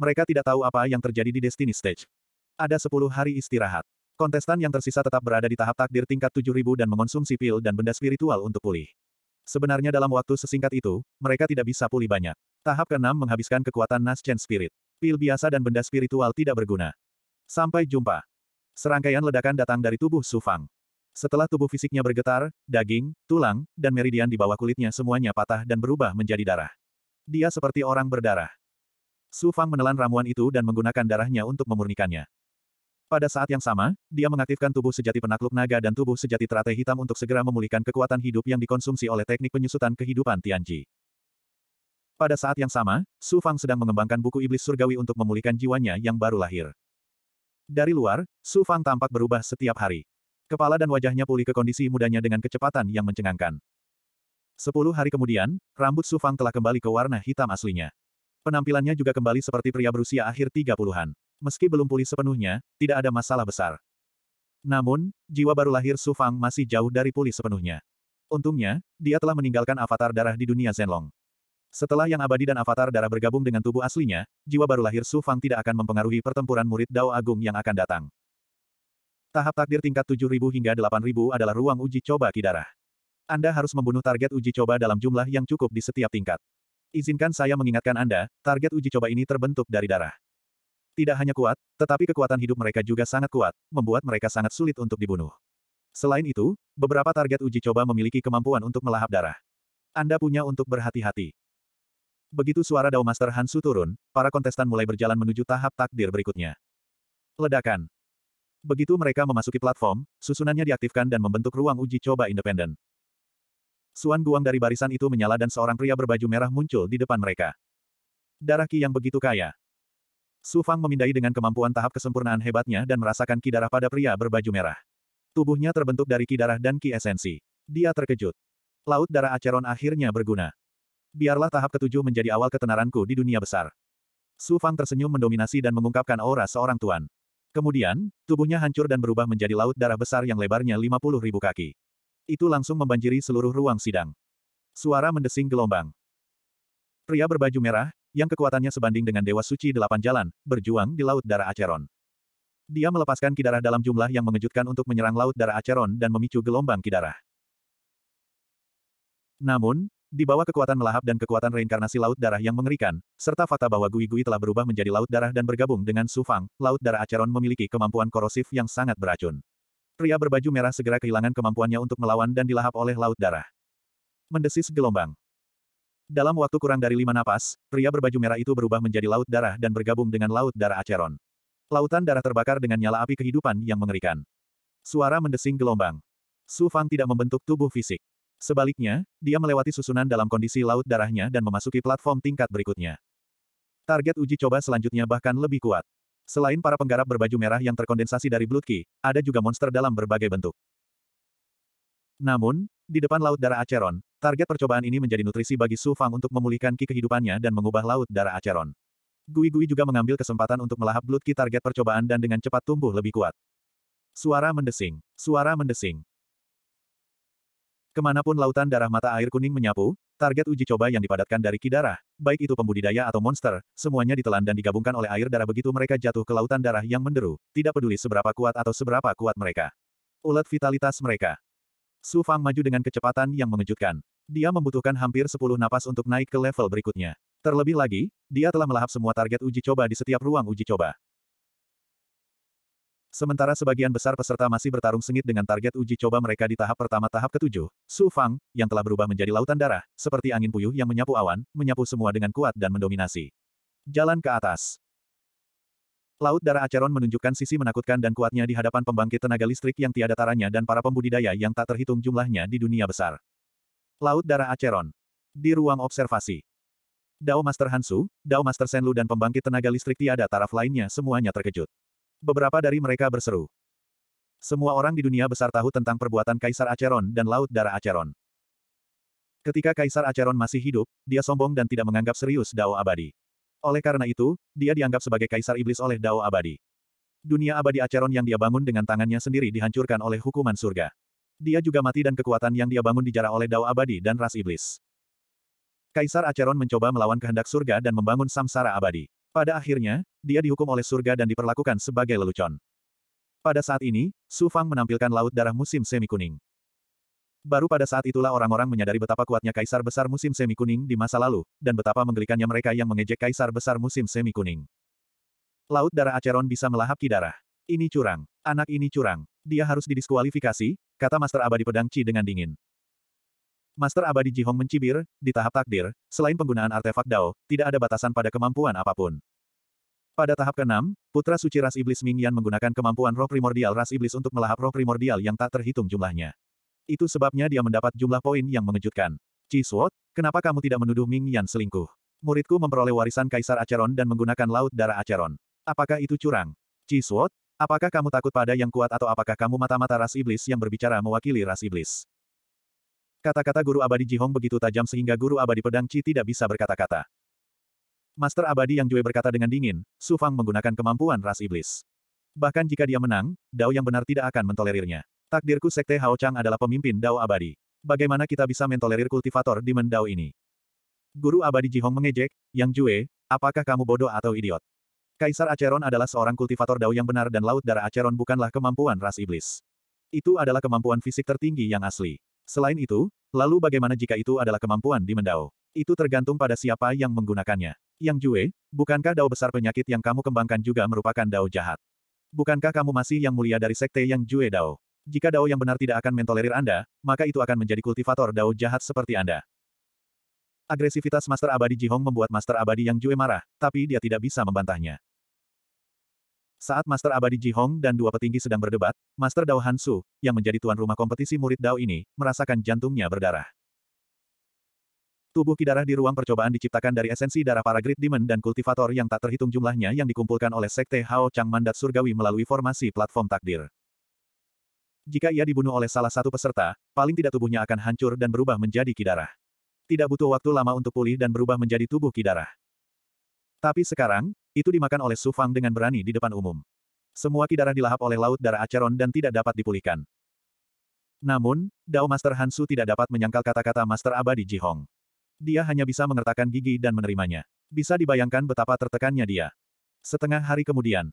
Mereka tidak tahu apa yang terjadi di Destiny Stage. Ada sepuluh hari istirahat. Kontestan yang tersisa tetap berada di tahap takdir tingkat 7000 dan mengonsumsi pil dan benda spiritual untuk pulih. Sebenarnya dalam waktu sesingkat itu, mereka tidak bisa pulih banyak. Tahap keenam menghabiskan kekuatan Naschen Spirit. Pil biasa dan benda spiritual tidak berguna. Sampai jumpa. Serangkaian ledakan datang dari tubuh Sufang. Setelah tubuh fisiknya bergetar, daging, tulang, dan meridian di bawah kulitnya semuanya patah dan berubah menjadi darah. Dia seperti orang berdarah. Sufang menelan ramuan itu dan menggunakan darahnya untuk memurnikannya. Pada saat yang sama, dia mengaktifkan tubuh sejati penakluk naga dan tubuh sejati teratai hitam untuk segera memulihkan kekuatan hidup yang dikonsumsi oleh teknik penyusutan kehidupan Tianji. Pada saat yang sama, Su Fang sedang mengembangkan buku iblis surgawi untuk memulihkan jiwanya yang baru lahir. Dari luar, Su Fang tampak berubah setiap hari. Kepala dan wajahnya pulih ke kondisi mudanya dengan kecepatan yang mencengangkan. Sepuluh hari kemudian, rambut Su Fang telah kembali ke warna hitam aslinya. Penampilannya juga kembali seperti pria berusia akhir tiga puluhan meski belum pulih sepenuhnya, tidak ada masalah besar. Namun, jiwa baru lahir Su Fang masih jauh dari pulih sepenuhnya. Untungnya, dia telah meninggalkan avatar darah di dunia Zenlong. Setelah yang abadi dan avatar darah bergabung dengan tubuh aslinya, jiwa baru lahir Su Fang tidak akan mempengaruhi pertempuran murid Dao Agung yang akan datang. Tahap takdir tingkat 7000 hingga 8000 adalah ruang uji coba kidarah. Anda harus membunuh target uji coba dalam jumlah yang cukup di setiap tingkat. Izinkan saya mengingatkan Anda, target uji coba ini terbentuk dari darah. Tidak hanya kuat, tetapi kekuatan hidup mereka juga sangat kuat, membuat mereka sangat sulit untuk dibunuh. Selain itu, beberapa target uji coba memiliki kemampuan untuk melahap darah. Anda punya untuk berhati-hati. Begitu suara Dao Master Hansu turun, para kontestan mulai berjalan menuju tahap takdir berikutnya. Ledakan. Begitu mereka memasuki platform, susunannya diaktifkan dan membentuk ruang uji coba independen. Suan Guang dari barisan itu menyala dan seorang pria berbaju merah muncul di depan mereka. Darah Ki yang begitu kaya. Su Fang memindai dengan kemampuan tahap kesempurnaan hebatnya dan merasakan ki pada pria berbaju merah. Tubuhnya terbentuk dari ki dan ki esensi. Dia terkejut. Laut darah Acheron akhirnya berguna. Biarlah tahap ketujuh menjadi awal ketenaranku di dunia besar. Su Fang tersenyum mendominasi dan mengungkapkan aura seorang tuan. Kemudian, tubuhnya hancur dan berubah menjadi laut darah besar yang lebarnya 50 ribu kaki. Itu langsung membanjiri seluruh ruang sidang. Suara mendesing gelombang. Pria berbaju merah, yang kekuatannya sebanding dengan Dewa Suci Delapan Jalan, berjuang di Laut Darah Acheron. Dia melepaskan kidarah dalam jumlah yang mengejutkan untuk menyerang Laut Darah Acheron dan memicu gelombang kidarah. Namun, di bawah kekuatan melahap dan kekuatan reinkarnasi Laut Darah yang mengerikan, serta fakta bahwa Gui-Gui telah berubah menjadi Laut Darah dan bergabung dengan Sufang, Laut Darah Acheron memiliki kemampuan korosif yang sangat beracun. Pria berbaju merah segera kehilangan kemampuannya untuk melawan dan dilahap oleh Laut Darah. Mendesis gelombang. Dalam waktu kurang dari lima napas, pria berbaju merah itu berubah menjadi Laut Darah dan bergabung dengan Laut Darah Acheron. Lautan darah terbakar dengan nyala api kehidupan yang mengerikan. Suara mendesing gelombang. Su Fang tidak membentuk tubuh fisik. Sebaliknya, dia melewati susunan dalam kondisi laut darahnya dan memasuki platform tingkat berikutnya. Target uji coba selanjutnya bahkan lebih kuat. Selain para penggarap berbaju merah yang terkondensasi dari Blood Key, ada juga monster dalam berbagai bentuk. Namun, di depan Laut Darah Acheron, Target percobaan ini menjadi nutrisi bagi Su Fang untuk memulihkan ki kehidupannya dan mengubah laut darah Acheron. Gui-Gui juga mengambil kesempatan untuk melahap blood ki target percobaan dan dengan cepat tumbuh lebih kuat. Suara mendesing. Suara mendesing. Kemanapun lautan darah mata air kuning menyapu, target uji coba yang dipadatkan dari ki darah, baik itu pembudidaya atau monster, semuanya ditelan dan digabungkan oleh air darah begitu mereka jatuh ke lautan darah yang menderu, tidak peduli seberapa kuat atau seberapa kuat mereka. Ulat vitalitas mereka. Su Fang maju dengan kecepatan yang mengejutkan. Dia membutuhkan hampir 10 napas untuk naik ke level berikutnya. Terlebih lagi, dia telah melahap semua target uji coba di setiap ruang uji coba. Sementara sebagian besar peserta masih bertarung sengit dengan target uji coba mereka di tahap pertama tahap ketujuh, Su Fang, yang telah berubah menjadi lautan darah, seperti angin puyuh yang menyapu awan, menyapu semua dengan kuat dan mendominasi. Jalan ke atas. Laut darah Acheron menunjukkan sisi menakutkan dan kuatnya di hadapan pembangkit tenaga listrik yang tiada taranya dan para pembudidaya yang tak terhitung jumlahnya di dunia besar. Laut Darah Aceron. Di ruang observasi. Dao Master Hansu, Dao Master Senlu dan pembangkit tenaga listrik tiada taraf lainnya semuanya terkejut. Beberapa dari mereka berseru. Semua orang di dunia besar tahu tentang perbuatan Kaisar Aceron dan Laut Darah Aceron. Ketika Kaisar Aceron masih hidup, dia sombong dan tidak menganggap serius Dao Abadi. Oleh karena itu, dia dianggap sebagai Kaisar Iblis oleh Dao Abadi. Dunia abadi Aceron yang dia bangun dengan tangannya sendiri dihancurkan oleh hukuman surga dia juga mati dan kekuatan yang dia bangun dijarah oleh dao abadi dan ras iblis. Kaisar Acheron mencoba melawan kehendak surga dan membangun samsara abadi. Pada akhirnya, dia dihukum oleh surga dan diperlakukan sebagai lelucon. Pada saat ini, Su Fang menampilkan laut darah musim semi kuning. Baru pada saat itulah orang-orang menyadari betapa kuatnya kaisar besar musim semi kuning di masa lalu, dan betapa menggelikannya mereka yang mengejek kaisar besar musim semi kuning. Laut darah Acheron bisa melahap ki darah. Ini curang. Anak ini curang. Dia harus didiskualifikasi, kata Master Abadi Pedang Qi dengan dingin. Master Abadi Jihong mencibir, di tahap takdir, selain penggunaan artefak Dao, tidak ada batasan pada kemampuan apapun. Pada tahap ke-6, Putra Suci Ras Iblis Ming Yan menggunakan kemampuan roh primordial Ras Iblis untuk melahap roh primordial yang tak terhitung jumlahnya. Itu sebabnya dia mendapat jumlah poin yang mengejutkan. Qi Suot, kenapa kamu tidak menuduh Ming Yan selingkuh? Muridku memperoleh warisan Kaisar Acheron dan menggunakan Laut Darah Acheron. Apakah itu curang? Qi Suot, Apakah kamu takut pada yang kuat atau apakah kamu mata-mata ras iblis yang berbicara mewakili ras iblis? Kata-kata guru abadi Jihong begitu tajam sehingga guru abadi pedang Qi tidak bisa berkata-kata. Master abadi yang Jue berkata dengan dingin, Su Fang menggunakan kemampuan ras iblis. Bahkan jika dia menang, Dao yang benar tidak akan mentolerirnya. Takdirku Sekte Hao Chang adalah pemimpin Dao abadi. Bagaimana kita bisa mentolerir kultivator di Mendao ini? Guru abadi Jihong mengejek, Yang Jue, apakah kamu bodoh atau idiot? Kaisar Aceron adalah seorang kultivator dao yang benar dan laut darah Aceron bukanlah kemampuan ras iblis. Itu adalah kemampuan fisik tertinggi yang asli. Selain itu, lalu bagaimana jika itu adalah kemampuan di mendao? Itu tergantung pada siapa yang menggunakannya. Yang Jue, bukankah dao besar penyakit yang kamu kembangkan juga merupakan dao jahat? Bukankah kamu masih yang mulia dari sekte yang Jue Dao? Jika dao yang benar tidak akan mentolerir Anda, maka itu akan menjadi kultivator dao jahat seperti Anda. Agresivitas Master Abadi Jihong membuat Master Abadi yang Jue marah, tapi dia tidak bisa membantahnya. Saat Master Abadi Ji Hong dan dua petinggi sedang berdebat, Master Dao Han Su, yang menjadi tuan rumah kompetisi murid Dao ini, merasakan jantungnya berdarah. Tubuh kidarah di ruang percobaan diciptakan dari esensi darah para Great Demon dan kultivator yang tak terhitung jumlahnya yang dikumpulkan oleh Sekte Hao Chang Mandat Surgawi melalui formasi platform takdir. Jika ia dibunuh oleh salah satu peserta, paling tidak tubuhnya akan hancur dan berubah menjadi kidarah. Tidak butuh waktu lama untuk pulih dan berubah menjadi tubuh kidarah. Tapi sekarang, itu dimakan oleh Su Fang dengan berani di depan umum. Semua ki darah dilahap oleh laut darah Acheron dan tidak dapat dipulihkan. Namun, Dao Master Hansu tidak dapat menyangkal kata-kata Master Abadi Ji Hong. Dia hanya bisa mengertakkan gigi dan menerimanya. Bisa dibayangkan betapa tertekannya dia. Setengah hari kemudian,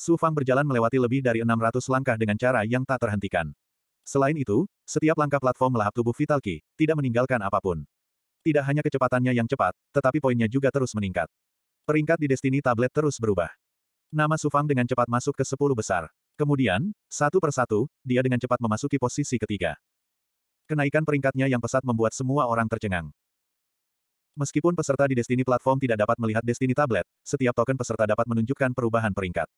Su Fang berjalan melewati lebih dari 600 langkah dengan cara yang tak terhentikan. Selain itu, setiap langkah platform melahap tubuh Vital Ki, tidak meninggalkan apapun. Tidak hanya kecepatannya yang cepat, tetapi poinnya juga terus meningkat. Peringkat di Destiny Tablet terus berubah. Nama Sufang dengan cepat masuk ke sepuluh besar. Kemudian, satu persatu, dia dengan cepat memasuki posisi ketiga. Kenaikan peringkatnya yang pesat membuat semua orang tercengang. Meskipun peserta di Destiny Platform tidak dapat melihat Destiny Tablet, setiap token peserta dapat menunjukkan perubahan peringkat.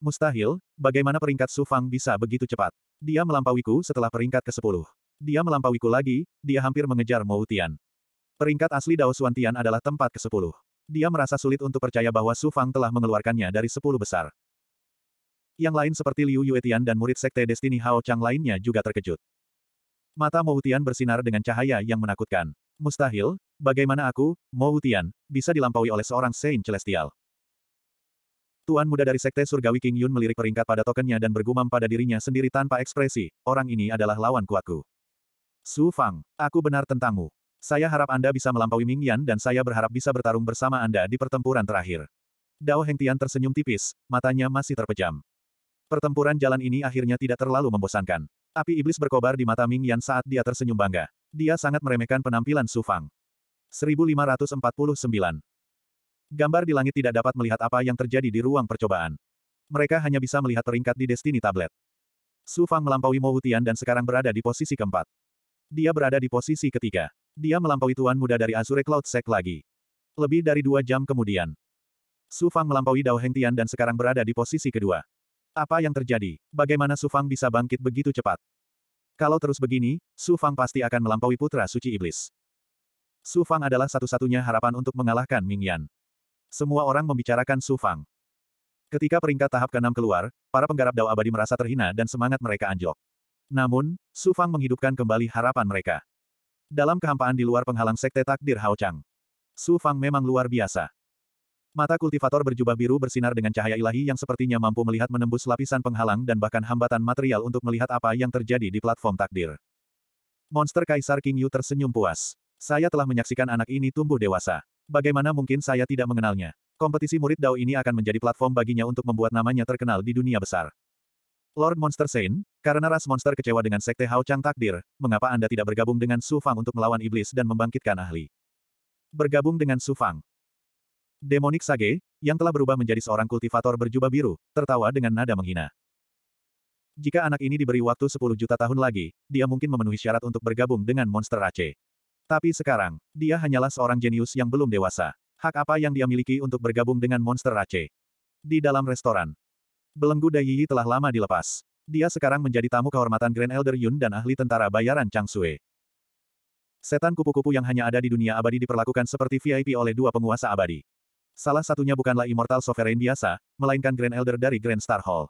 Mustahil, bagaimana peringkat Sufang bisa begitu cepat. Dia melampauiku setelah peringkat ke-10. Dia melampauiku lagi, dia hampir mengejar Mou Tian. Peringkat asli Dao Xuan Tian adalah tempat ke-10. Dia merasa sulit untuk percaya bahwa Su Fang telah mengeluarkannya dari sepuluh besar. Yang lain seperti Liu Yuetian dan murid Sekte Destiny Hao Chang lainnya juga terkejut. Mata Mo Utian bersinar dengan cahaya yang menakutkan. Mustahil, bagaimana aku, Mo Utian, bisa dilampaui oleh seorang Saint Celestial. Tuan muda dari Sekte Surgawi King Yun melirik peringkat pada tokennya dan bergumam pada dirinya sendiri tanpa ekspresi, orang ini adalah lawan kuatku. Su Fang, aku benar tentangmu. Saya harap Anda bisa melampaui Ming Yan dan saya berharap bisa bertarung bersama Anda di pertempuran terakhir. Dao Tian tersenyum tipis, matanya masih terpejam. Pertempuran jalan ini akhirnya tidak terlalu membosankan. Api iblis berkobar di mata Ming Yan saat dia tersenyum bangga. Dia sangat meremehkan penampilan Su Fang. 1549 Gambar di langit tidak dapat melihat apa yang terjadi di ruang percobaan. Mereka hanya bisa melihat peringkat di Destiny Tablet. Su Fang melampaui Mo Hutian dan sekarang berada di posisi keempat. Dia berada di posisi ketiga. Dia melampaui tuan muda dari Azure Cloud Sec lagi. Lebih dari dua jam kemudian. Su Fang melampaui Dao Hengtian dan sekarang berada di posisi kedua. Apa yang terjadi? Bagaimana Su Fang bisa bangkit begitu cepat? Kalau terus begini, Su Fang pasti akan melampaui putra suci iblis. Su Fang adalah satu-satunya harapan untuk mengalahkan Ming Yan. Semua orang membicarakan Su Fang. Ketika peringkat tahap ke-6 keluar, para penggarap Dao Abadi merasa terhina dan semangat mereka anjlok. Namun, Su Fang menghidupkan kembali harapan mereka. Dalam kehampaan di luar penghalang sekte takdir Hao Chang. Su Fang memang luar biasa. Mata kultivator berjubah biru bersinar dengan cahaya ilahi yang sepertinya mampu melihat menembus lapisan penghalang dan bahkan hambatan material untuk melihat apa yang terjadi di platform takdir. Monster Kaisar King Yu tersenyum puas. Saya telah menyaksikan anak ini tumbuh dewasa. Bagaimana mungkin saya tidak mengenalnya? Kompetisi murid Dao ini akan menjadi platform baginya untuk membuat namanya terkenal di dunia besar. Lord Monster Saint, karena ras monster kecewa dengan Sekte Hao Chang takdir, mengapa Anda tidak bergabung dengan Su Fang untuk melawan iblis dan membangkitkan ahli? Bergabung dengan Su Fang. Demonik Sage, yang telah berubah menjadi seorang kultivator berjubah biru, tertawa dengan nada menghina. Jika anak ini diberi waktu 10 juta tahun lagi, dia mungkin memenuhi syarat untuk bergabung dengan monster Aceh. Tapi sekarang, dia hanyalah seorang jenius yang belum dewasa. Hak apa yang dia miliki untuk bergabung dengan monster Aceh? Di dalam restoran, belenggu Dayi telah lama dilepas. Dia sekarang menjadi tamu kehormatan Grand Elder Yun dan ahli tentara bayaran Chang Sui. Setan kupu-kupu yang hanya ada di dunia abadi diperlakukan seperti VIP oleh dua penguasa abadi. Salah satunya bukanlah Immortal Sovereign biasa, melainkan Grand Elder dari Grand Star Hall.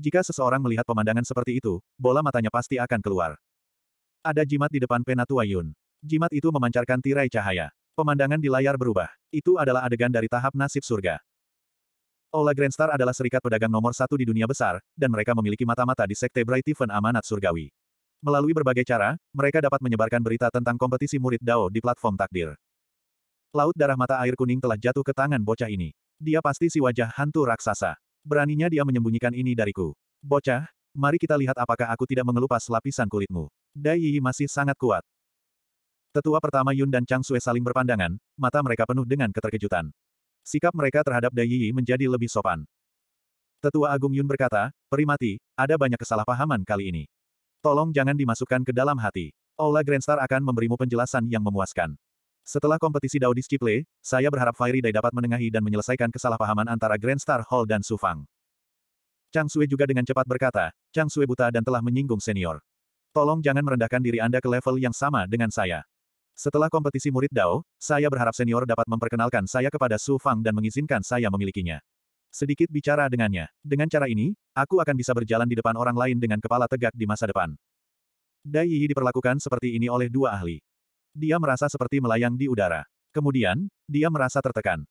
Jika seseorang melihat pemandangan seperti itu, bola matanya pasti akan keluar. Ada jimat di depan Penatua Yun. Jimat itu memancarkan tirai cahaya. Pemandangan di layar berubah. Itu adalah adegan dari tahap nasib surga. Ola Grandstar adalah serikat pedagang nomor satu di dunia besar, dan mereka memiliki mata-mata di Sekte Bright Event Amanat Surgawi. Melalui berbagai cara, mereka dapat menyebarkan berita tentang kompetisi murid Dao di platform takdir. Laut darah mata air kuning telah jatuh ke tangan bocah ini. Dia pasti si wajah hantu raksasa. Beraninya dia menyembunyikan ini dariku. Bocah, mari kita lihat apakah aku tidak mengelupas lapisan kulitmu. Dai Yi masih sangat kuat. Tetua pertama Yun dan Chang Sue saling berpandangan, mata mereka penuh dengan keterkejutan. Sikap mereka terhadap Dai Yi menjadi lebih sopan. Tetua Agung Yun berkata, Perimati, ada banyak kesalahpahaman kali ini. Tolong jangan dimasukkan ke dalam hati. Aula Grandstar akan memberimu penjelasan yang memuaskan. Setelah kompetisi Dao Disciple, saya berharap Fairy Day dapat menengahi dan menyelesaikan kesalahpahaman antara Grandstar Hall dan Sufang. Chang Sui juga dengan cepat berkata, Chang Sui buta dan telah menyinggung senior. Tolong jangan merendahkan diri Anda ke level yang sama dengan saya. Setelah kompetisi murid Dao, saya berharap senior dapat memperkenalkan saya kepada Su Fang dan mengizinkan saya memilikinya. Sedikit bicara dengannya. Dengan cara ini, aku akan bisa berjalan di depan orang lain dengan kepala tegak di masa depan. Dai Yi diperlakukan seperti ini oleh dua ahli. Dia merasa seperti melayang di udara. Kemudian, dia merasa tertekan.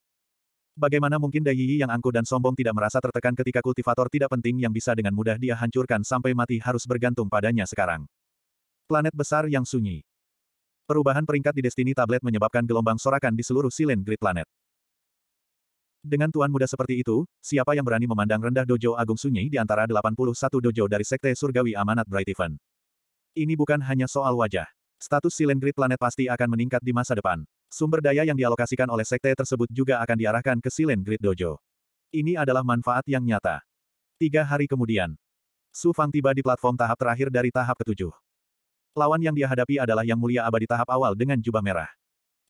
Bagaimana mungkin Dai Yi yang angkuh dan sombong tidak merasa tertekan ketika kultivator tidak penting yang bisa dengan mudah dia hancurkan sampai mati harus bergantung padanya sekarang. Planet besar yang sunyi. Perubahan peringkat di Destiny Tablet menyebabkan gelombang sorakan di seluruh Silen Grid Planet. Dengan tuan muda seperti itu, siapa yang berani memandang rendah dojo agung sunyi di antara 81 dojo dari Sekte Surgawi Amanat Bright Event? Ini bukan hanya soal wajah. Status Silen Grid Planet pasti akan meningkat di masa depan. Sumber daya yang dialokasikan oleh Sekte tersebut juga akan diarahkan ke Silen Grid Dojo. Ini adalah manfaat yang nyata. Tiga hari kemudian, Su Fang tiba di platform tahap terakhir dari tahap ketujuh. Lawan yang dia hadapi adalah Yang Mulia Abadi tahap awal dengan jubah merah.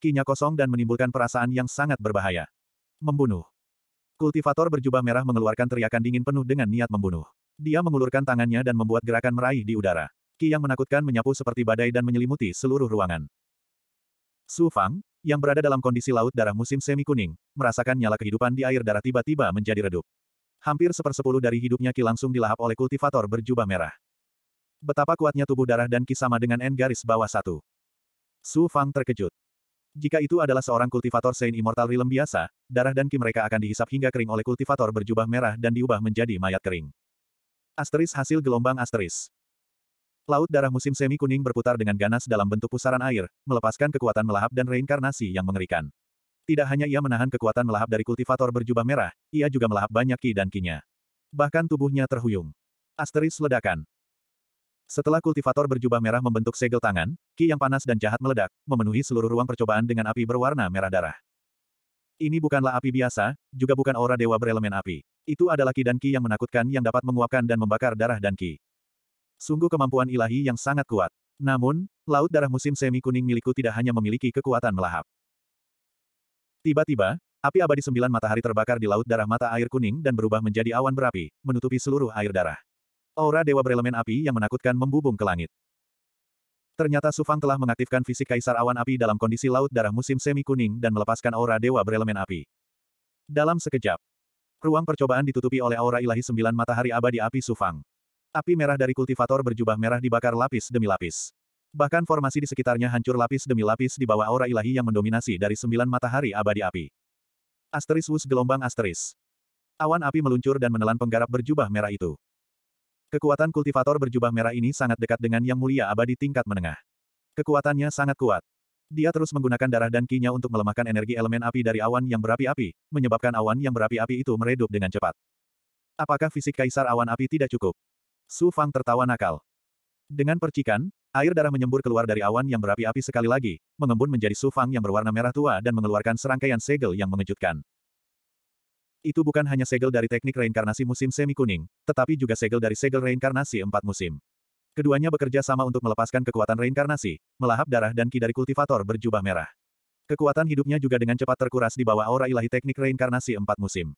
Kinya kosong dan menimbulkan perasaan yang sangat berbahaya. Membunuh. Kultivator berjubah merah mengeluarkan teriakan dingin penuh dengan niat membunuh. Dia mengulurkan tangannya dan membuat gerakan meraih di udara. Ki yang menakutkan menyapu seperti badai dan menyelimuti seluruh ruangan. Su Fang, yang berada dalam kondisi laut darah musim semi kuning, merasakan nyala kehidupan di air darah tiba-tiba menjadi redup. Hampir sepersepuluh dari hidupnya Ki langsung dilahap oleh kultivator berjubah merah. Betapa kuatnya tubuh darah dan kisama dengan N garis bawah satu. Su Fang terkejut. Jika itu adalah seorang kultivator Saint Immortal Realm biasa, darah dan ki mereka akan dihisap hingga kering oleh kultivator berjubah merah dan diubah menjadi mayat kering. Asteris hasil gelombang asteris. Laut darah musim semi kuning berputar dengan ganas dalam bentuk pusaran air, melepaskan kekuatan melahap dan reinkarnasi yang mengerikan. Tidak hanya ia menahan kekuatan melahap dari kultivator berjubah merah, ia juga melahap banyak ki dan kinya. Bahkan tubuhnya terhuyung. Asteris ledakan. Setelah kultivator berjubah merah membentuk segel tangan, ki yang panas dan jahat meledak, memenuhi seluruh ruang percobaan dengan api berwarna merah darah. Ini bukanlah api biasa, juga bukan aura dewa berelemen api. Itu adalah ki dan ki yang menakutkan yang dapat menguapkan dan membakar darah dan ki. Sungguh kemampuan ilahi yang sangat kuat. Namun, laut darah musim semi kuning milikku tidak hanya memiliki kekuatan melahap. Tiba-tiba, api abadi sembilan matahari terbakar di laut darah mata air kuning dan berubah menjadi awan berapi, menutupi seluruh air darah. Aura dewa berelemen api yang menakutkan membubung ke langit. Ternyata Sufang telah mengaktifkan fisik Kaisar Awan Api dalam kondisi laut darah musim semi kuning dan melepaskan aura dewa berelemen api. Dalam sekejap, ruang percobaan ditutupi oleh aura ilahi sembilan matahari abadi api Sufang. Api merah dari kultivator berjubah merah dibakar lapis demi lapis. Bahkan formasi di sekitarnya hancur lapis demi lapis di bawah aura ilahi yang mendominasi dari sembilan matahari abadi api. Asteris wus gelombang asteris. Awan api meluncur dan menelan penggarap berjubah merah itu. Kekuatan kultivator berjubah merah ini sangat dekat dengan Yang Mulia Abadi tingkat menengah. Kekuatannya sangat kuat. Dia terus menggunakan darah dan kinya untuk melemahkan energi elemen api dari awan yang berapi-api, menyebabkan awan yang berapi-api itu meredup dengan cepat. Apakah fisik kaisar awan api tidak cukup? Su Fang tertawa nakal. Dengan percikan, air darah menyembur keluar dari awan yang berapi-api sekali lagi, mengembun menjadi Su Fang yang berwarna merah tua dan mengeluarkan serangkaian segel yang mengejutkan. Itu bukan hanya segel dari teknik reinkarnasi musim semi kuning, tetapi juga segel dari segel reinkarnasi empat musim. Keduanya bekerja sama untuk melepaskan kekuatan reinkarnasi, melahap darah dan ki dari kultivator berjubah merah. Kekuatan hidupnya juga dengan cepat terkuras di bawah aura ilahi teknik reinkarnasi empat musim.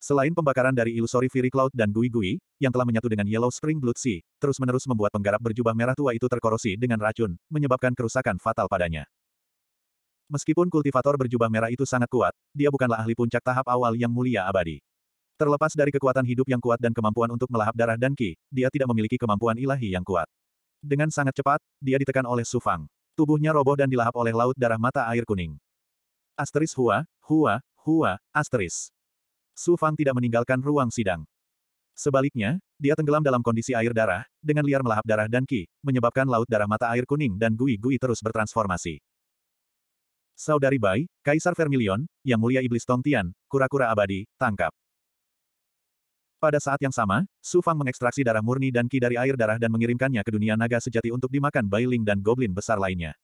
Selain pembakaran dari ilusori Fiery Cloud dan Gui Gui, yang telah menyatu dengan Yellow Spring Blood Sea, terus-menerus membuat penggarap berjubah merah tua itu terkorosi dengan racun, menyebabkan kerusakan fatal padanya. Meskipun kultivator berjubah merah itu sangat kuat, dia bukanlah ahli puncak tahap awal yang mulia abadi. Terlepas dari kekuatan hidup yang kuat dan kemampuan untuk melahap darah dan ki, dia tidak memiliki kemampuan ilahi yang kuat. Dengan sangat cepat, dia ditekan oleh Sufang. Tubuhnya roboh dan dilahap oleh laut darah mata air kuning. Asteris Hua, Hua, Hua, Asteris. Sufang tidak meninggalkan ruang sidang. Sebaliknya, dia tenggelam dalam kondisi air darah, dengan liar melahap darah dan ki, menyebabkan laut darah mata air kuning dan gui-gui terus bertransformasi. Saudari Bai, Kaisar Vermilion, Yang Mulia Iblis Tongtian, kura-kura abadi, tangkap. Pada saat yang sama, Su Fang mengekstraksi darah murni dan ki dari air darah dan mengirimkannya ke dunia naga sejati untuk dimakan Bailing dan goblin besar lainnya.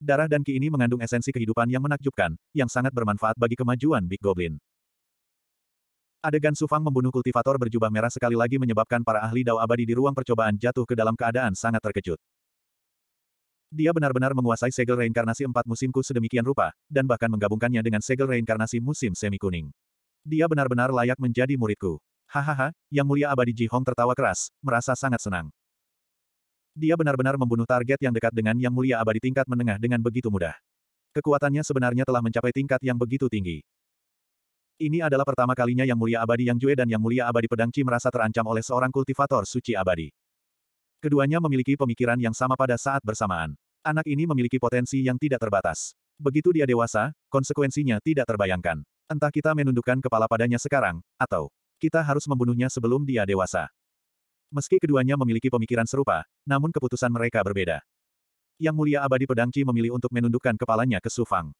Darah dan ki ini mengandung esensi kehidupan yang menakjubkan, yang sangat bermanfaat bagi kemajuan Big Goblin. Adegan Su Fang membunuh kultivator berjubah merah sekali lagi menyebabkan para ahli dao abadi di ruang percobaan jatuh ke dalam keadaan sangat terkejut. Dia benar-benar menguasai segel reinkarnasi empat musimku sedemikian rupa, dan bahkan menggabungkannya dengan segel reinkarnasi musim semi kuning. Dia benar-benar layak menjadi muridku. Hahaha, Yang Mulia Abadi Ji Hong tertawa keras, merasa sangat senang. Dia benar-benar membunuh target yang dekat dengan Yang Mulia Abadi tingkat menengah dengan begitu mudah. Kekuatannya sebenarnya telah mencapai tingkat yang begitu tinggi. Ini adalah pertama kalinya Yang Mulia Abadi Yang Jue dan Yang Mulia Abadi Pedang merasa terancam oleh seorang kultivator suci abadi. Keduanya memiliki pemikiran yang sama pada saat bersamaan. Anak ini memiliki potensi yang tidak terbatas. Begitu dia dewasa, konsekuensinya tidak terbayangkan. Entah kita menundukkan kepala padanya sekarang, atau kita harus membunuhnya sebelum dia dewasa. Meski keduanya memiliki pemikiran serupa, namun keputusan mereka berbeda. Yang Mulia Abadi Pedangci memilih untuk menundukkan kepalanya ke Sufang.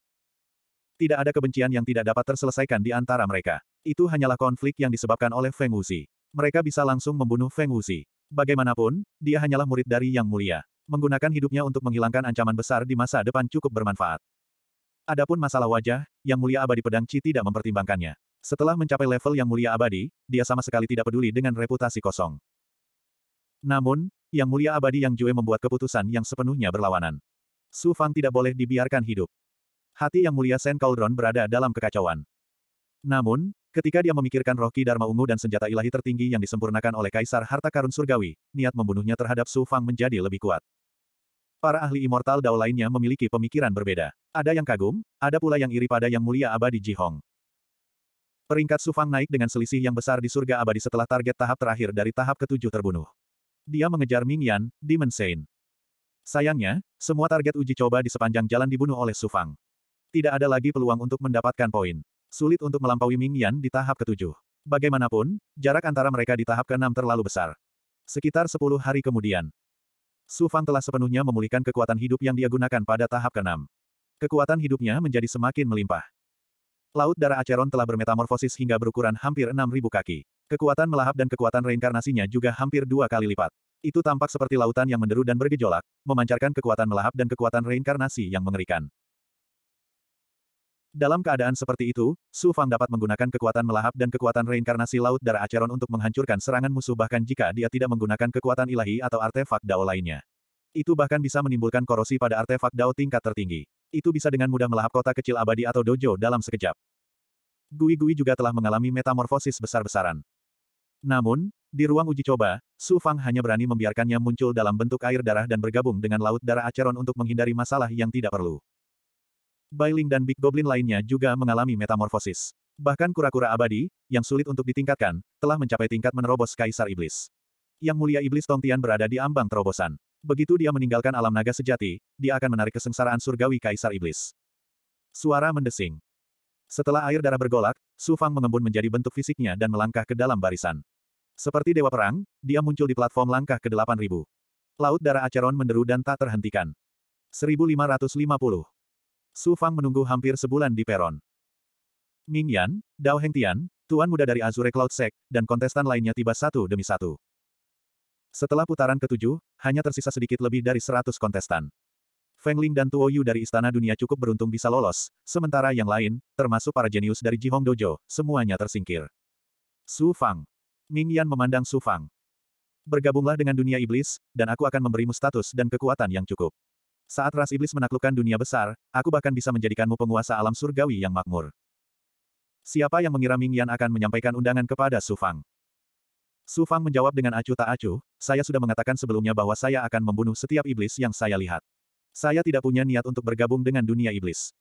Tidak ada kebencian yang tidak dapat terselesaikan di antara mereka. Itu hanyalah konflik yang disebabkan oleh Feng Wuxi. Mereka bisa langsung membunuh Feng Wuxi. Bagaimanapun, dia hanyalah murid dari Yang Mulia. Menggunakan hidupnya untuk menghilangkan ancaman besar di masa depan cukup bermanfaat. Adapun masalah wajah, yang mulia abadi pedang Qi tidak mempertimbangkannya. Setelah mencapai level yang mulia abadi, dia sama sekali tidak peduli dengan reputasi kosong. Namun, yang mulia abadi yang Jue membuat keputusan yang sepenuhnya berlawanan. Su Fang tidak boleh dibiarkan hidup. Hati yang mulia Sen Cauldron berada dalam kekacauan. Namun, Ketika dia memikirkan roh Ki Dharma Ungu dan senjata ilahi tertinggi yang disempurnakan oleh Kaisar Harta Karun Surgawi, niat membunuhnya terhadap Su Fang menjadi lebih kuat. Para ahli immortal Dao lainnya memiliki pemikiran berbeda. Ada yang kagum, ada pula yang iri pada Yang Mulia Abadi Ji Hong. Peringkat Su Fang naik dengan selisih yang besar di surga abadi setelah target tahap terakhir dari tahap ketujuh terbunuh. Dia mengejar Ming Yan, Demon Sein. Sayangnya, semua target uji coba di sepanjang jalan dibunuh oleh Su Fang. Tidak ada lagi peluang untuk mendapatkan poin sulit untuk melampaui Ming Yan di tahap ketujuh. Bagaimanapun, jarak antara mereka di tahap keenam terlalu besar. Sekitar sepuluh hari kemudian, Su Fang telah sepenuhnya memulihkan kekuatan hidup yang dia gunakan pada tahap keenam. Kekuatan hidupnya menjadi semakin melimpah. Laut darah Aceron telah bermetamorfosis hingga berukuran hampir 6.000 kaki. Kekuatan melahap dan kekuatan reinkarnasinya juga hampir dua kali lipat. Itu tampak seperti lautan yang menderu dan bergejolak, memancarkan kekuatan melahap dan kekuatan reinkarnasi yang mengerikan. Dalam keadaan seperti itu, Su Fang dapat menggunakan kekuatan melahap dan kekuatan reinkarnasi Laut Darah Acheron untuk menghancurkan serangan musuh bahkan jika dia tidak menggunakan kekuatan ilahi atau artefak Dao lainnya. Itu bahkan bisa menimbulkan korosi pada artefak Dao tingkat tertinggi. Itu bisa dengan mudah melahap kota kecil abadi atau dojo dalam sekejap. Gui-Gui juga telah mengalami metamorfosis besar-besaran. Namun, di ruang uji coba, Su Fang hanya berani membiarkannya muncul dalam bentuk air darah dan bergabung dengan Laut Darah Acheron untuk menghindari masalah yang tidak perlu. Bailing dan Big Goblin lainnya juga mengalami metamorfosis. Bahkan kura-kura abadi, yang sulit untuk ditingkatkan, telah mencapai tingkat menerobos Kaisar Iblis. Yang mulia Iblis Tongtian berada di ambang terobosan. Begitu dia meninggalkan alam naga sejati, dia akan menarik kesengsaraan surgawi Kaisar Iblis. Suara mendesing. Setelah air darah bergolak, Su Fang mengembun menjadi bentuk fisiknya dan melangkah ke dalam barisan. Seperti dewa perang, dia muncul di platform langkah ke-8000. Laut darah Acheron menderu dan tak terhentikan. 1550 Su Fang menunggu hampir sebulan di peron. Ming Yan, Dao Heng Tian, tuan muda dari Azure Cloud Sec, dan kontestan lainnya tiba satu demi satu. Setelah putaran ketujuh, hanya tersisa sedikit lebih dari seratus kontestan. Feng Ling dan Tuo Yu dari Istana Dunia cukup beruntung bisa lolos, sementara yang lain, termasuk para jenius dari Ji Hong Dojo, semuanya tersingkir. Su Fang. Ming Yan memandang Su Fang. Bergabunglah dengan dunia iblis, dan aku akan memberimu status dan kekuatan yang cukup. Saat ras iblis menaklukkan dunia besar, aku bahkan bisa menjadikanmu penguasa alam surgawi yang makmur. Siapa yang mengira Ming Yan akan menyampaikan undangan kepada Su Fang? Su Fang menjawab dengan acuh tak acuh, saya sudah mengatakan sebelumnya bahwa saya akan membunuh setiap iblis yang saya lihat. Saya tidak punya niat untuk bergabung dengan dunia iblis.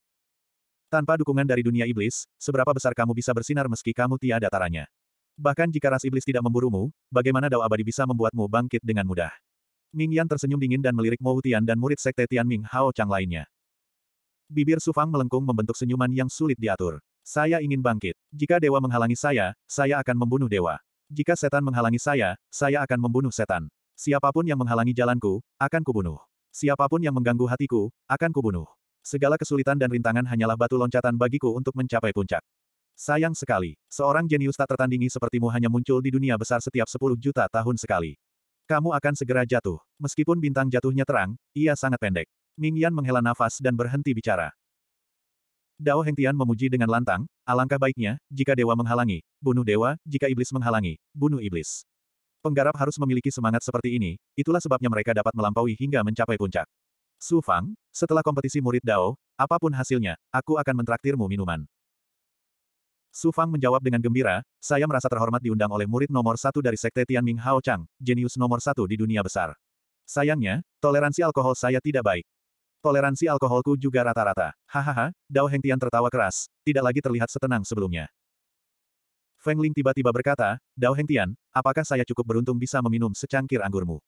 Tanpa dukungan dari dunia iblis, seberapa besar kamu bisa bersinar meski kamu tiada taranya. Bahkan jika ras iblis tidak memburumu, bagaimana Dao Abadi bisa membuatmu bangkit dengan mudah? Ming Yan tersenyum dingin dan melirik Mo Tian dan murid sekte Tian Ming Hao Chang lainnya. Bibir Sufang melengkung membentuk senyuman yang sulit diatur. Saya ingin bangkit. Jika dewa menghalangi saya, saya akan membunuh dewa. Jika setan menghalangi saya, saya akan membunuh setan. Siapapun yang menghalangi jalanku, akan kubunuh. Siapapun yang mengganggu hatiku, akan kubunuh. Segala kesulitan dan rintangan hanyalah batu loncatan bagiku untuk mencapai puncak. Sayang sekali, seorang jenius tak tertandingi sepertimu hanya muncul di dunia besar setiap 10 juta tahun sekali. Kamu akan segera jatuh. Meskipun bintang jatuhnya terang, ia sangat pendek. Ning Yan menghela nafas dan berhenti bicara. Dao Heng Tian memuji dengan lantang, alangkah baiknya, jika dewa menghalangi, bunuh dewa, jika iblis menghalangi, bunuh iblis. Penggarap harus memiliki semangat seperti ini, itulah sebabnya mereka dapat melampaui hingga mencapai puncak. Su Fang, setelah kompetisi murid Dao, apapun hasilnya, aku akan mentraktirmu minuman. Su Fang menjawab dengan gembira, saya merasa terhormat diundang oleh murid nomor satu dari Sekte Tianming Hao Chang, jenius nomor satu di dunia besar. Sayangnya, toleransi alkohol saya tidak baik. Toleransi alkoholku juga rata-rata. Hahaha, Dao Heng Tian tertawa keras, tidak lagi terlihat setenang sebelumnya. Feng Ling tiba-tiba berkata, Dao Tian, apakah saya cukup beruntung bisa meminum secangkir anggurmu?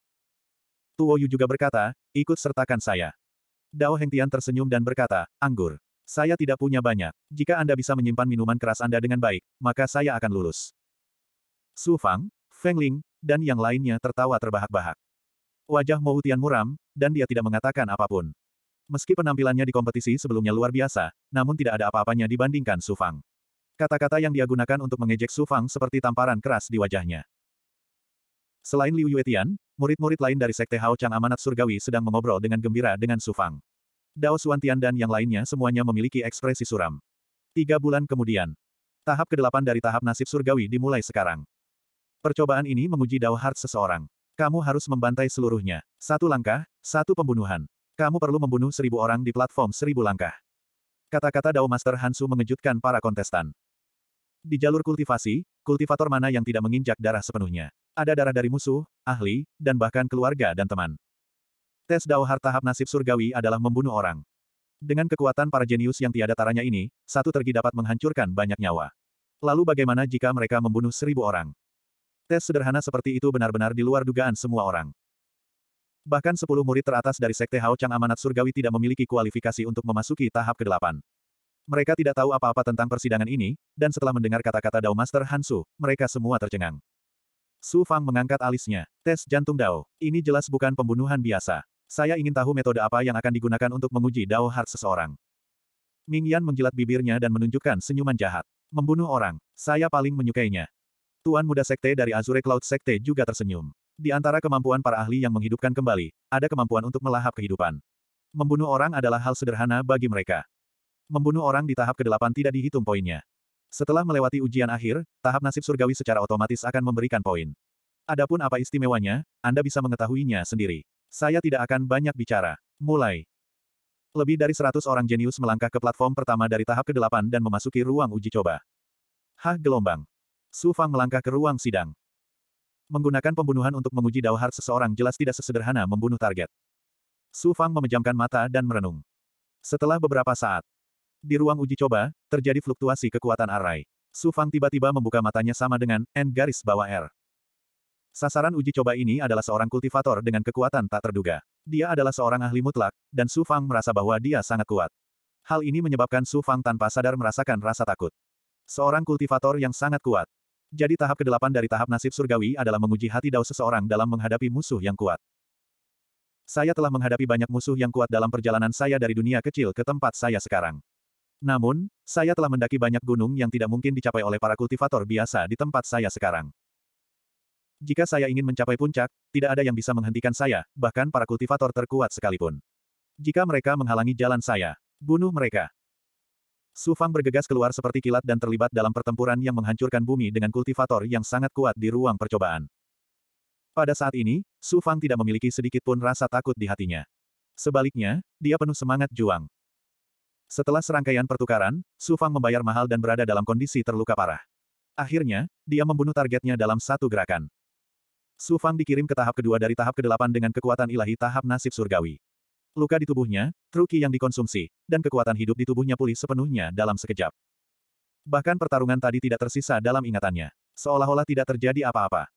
Tuo Yu juga berkata, ikut sertakan saya. Dao Heng Tian tersenyum dan berkata, anggur. Saya tidak punya banyak. Jika Anda bisa menyimpan minuman keras Anda dengan baik, maka saya akan lulus. Su Fang, Feng Ling, dan yang lainnya tertawa terbahak-bahak. Wajah Mo Hutian muram, dan dia tidak mengatakan apapun. Meski penampilannya di kompetisi sebelumnya luar biasa, namun tidak ada apa-apanya dibandingkan Su Fang. Kata-kata yang dia gunakan untuk mengejek Su Fang seperti tamparan keras di wajahnya. Selain Liu Yuetian, murid-murid lain dari Sekte Hao Chang Amanat Surgawi sedang mengobrol dengan gembira dengan Su Fang. Dao Suantian dan yang lainnya semuanya memiliki ekspresi suram. Tiga bulan kemudian, tahap kedelapan dari tahap nasib surgawi dimulai sekarang. Percobaan ini menguji Dao Heart seseorang. Kamu harus membantai seluruhnya. Satu langkah, satu pembunuhan. Kamu perlu membunuh seribu orang di platform seribu langkah. Kata-kata Dao Master Hansu mengejutkan para kontestan. Di jalur kultivasi, kultivator mana yang tidak menginjak darah sepenuhnya? Ada darah dari musuh, ahli, dan bahkan keluarga dan teman. Tes Dao Har tahap nasib surgawi adalah membunuh orang. Dengan kekuatan para jenius yang tiada taranya ini, satu tergi dapat menghancurkan banyak nyawa. Lalu bagaimana jika mereka membunuh seribu orang? Tes sederhana seperti itu benar-benar di luar dugaan semua orang. Bahkan sepuluh murid teratas dari Sekte Hao Chang Amanat Surgawi tidak memiliki kualifikasi untuk memasuki tahap ke-8. Mereka tidak tahu apa-apa tentang persidangan ini, dan setelah mendengar kata-kata Dao Master Hansu, mereka semua tercengang. Su Fang mengangkat alisnya. Tes jantung Dao. Ini jelas bukan pembunuhan biasa. Saya ingin tahu metode apa yang akan digunakan untuk menguji Dao Heart seseorang. Ming Yan menjilat bibirnya dan menunjukkan senyuman jahat. Membunuh orang. Saya paling menyukainya. Tuan muda sekte dari Azure Cloud Sekte juga tersenyum. Di antara kemampuan para ahli yang menghidupkan kembali, ada kemampuan untuk melahap kehidupan. Membunuh orang adalah hal sederhana bagi mereka. Membunuh orang di tahap ke-8 tidak dihitung poinnya. Setelah melewati ujian akhir, tahap nasib surgawi secara otomatis akan memberikan poin. Adapun apa istimewanya, Anda bisa mengetahuinya sendiri. Saya tidak akan banyak bicara. Mulai. Lebih dari 100 orang jenius melangkah ke platform pertama dari tahap ke-8 dan memasuki ruang uji coba. Hah gelombang. Su Fang melangkah ke ruang sidang. Menggunakan pembunuhan untuk menguji Dao seseorang jelas tidak sesederhana membunuh target. Su Fang memejamkan mata dan merenung. Setelah beberapa saat, di ruang uji coba, terjadi fluktuasi kekuatan arai. Su Fang tiba-tiba membuka matanya sama dengan N garis bawah R. Sasaran uji coba ini adalah seorang kultivator dengan kekuatan tak terduga. Dia adalah seorang ahli mutlak, dan Su Fang merasa bahwa dia sangat kuat. Hal ini menyebabkan Su Fang tanpa sadar merasakan rasa takut. Seorang kultivator yang sangat kuat. Jadi tahap ke-8 dari tahap nasib surgawi adalah menguji hati dao seseorang dalam menghadapi musuh yang kuat. Saya telah menghadapi banyak musuh yang kuat dalam perjalanan saya dari dunia kecil ke tempat saya sekarang. Namun, saya telah mendaki banyak gunung yang tidak mungkin dicapai oleh para kultivator biasa di tempat saya sekarang. Jika saya ingin mencapai puncak, tidak ada yang bisa menghentikan saya, bahkan para kultivator terkuat sekalipun. Jika mereka menghalangi jalan saya, bunuh mereka. Su Fang bergegas keluar seperti kilat dan terlibat dalam pertempuran yang menghancurkan bumi dengan kultivator yang sangat kuat di ruang percobaan. Pada saat ini, Su Fang tidak memiliki sedikit pun rasa takut di hatinya. Sebaliknya, dia penuh semangat juang. Setelah serangkaian pertukaran, Su Fang membayar mahal dan berada dalam kondisi terluka parah. Akhirnya, dia membunuh targetnya dalam satu gerakan. Su Fang dikirim ke tahap kedua dari tahap ke-8 dengan kekuatan ilahi tahap nasib surgawi. Luka di tubuhnya, truki yang dikonsumsi, dan kekuatan hidup di tubuhnya pulih sepenuhnya dalam sekejap. Bahkan pertarungan tadi tidak tersisa dalam ingatannya. Seolah-olah tidak terjadi apa-apa.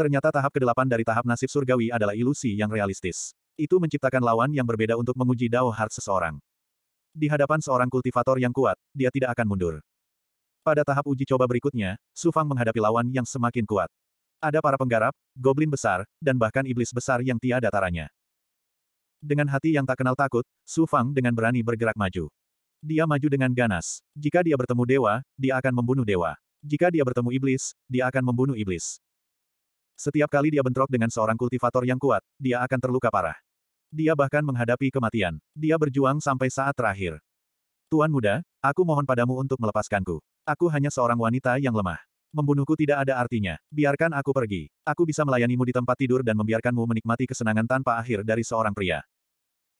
Ternyata tahap ke-8 dari tahap nasib surgawi adalah ilusi yang realistis. Itu menciptakan lawan yang berbeda untuk menguji Dao Heart seseorang. Di hadapan seorang kultivator yang kuat, dia tidak akan mundur. Pada tahap uji coba berikutnya, Sufang menghadapi lawan yang semakin kuat. Ada para penggarap, goblin besar, dan bahkan iblis besar yang tiada taranya. Dengan hati yang tak kenal takut, Su Fang dengan berani bergerak maju. Dia maju dengan ganas. Jika dia bertemu dewa, dia akan membunuh dewa. Jika dia bertemu iblis, dia akan membunuh iblis. Setiap kali dia bentrok dengan seorang kultivator yang kuat, dia akan terluka parah. Dia bahkan menghadapi kematian. Dia berjuang sampai saat terakhir. Tuan muda, aku mohon padamu untuk melepaskanku. Aku hanya seorang wanita yang lemah. Membunuhku tidak ada artinya. Biarkan aku pergi. Aku bisa melayanimu di tempat tidur dan membiarkanmu menikmati kesenangan tanpa akhir dari seorang pria.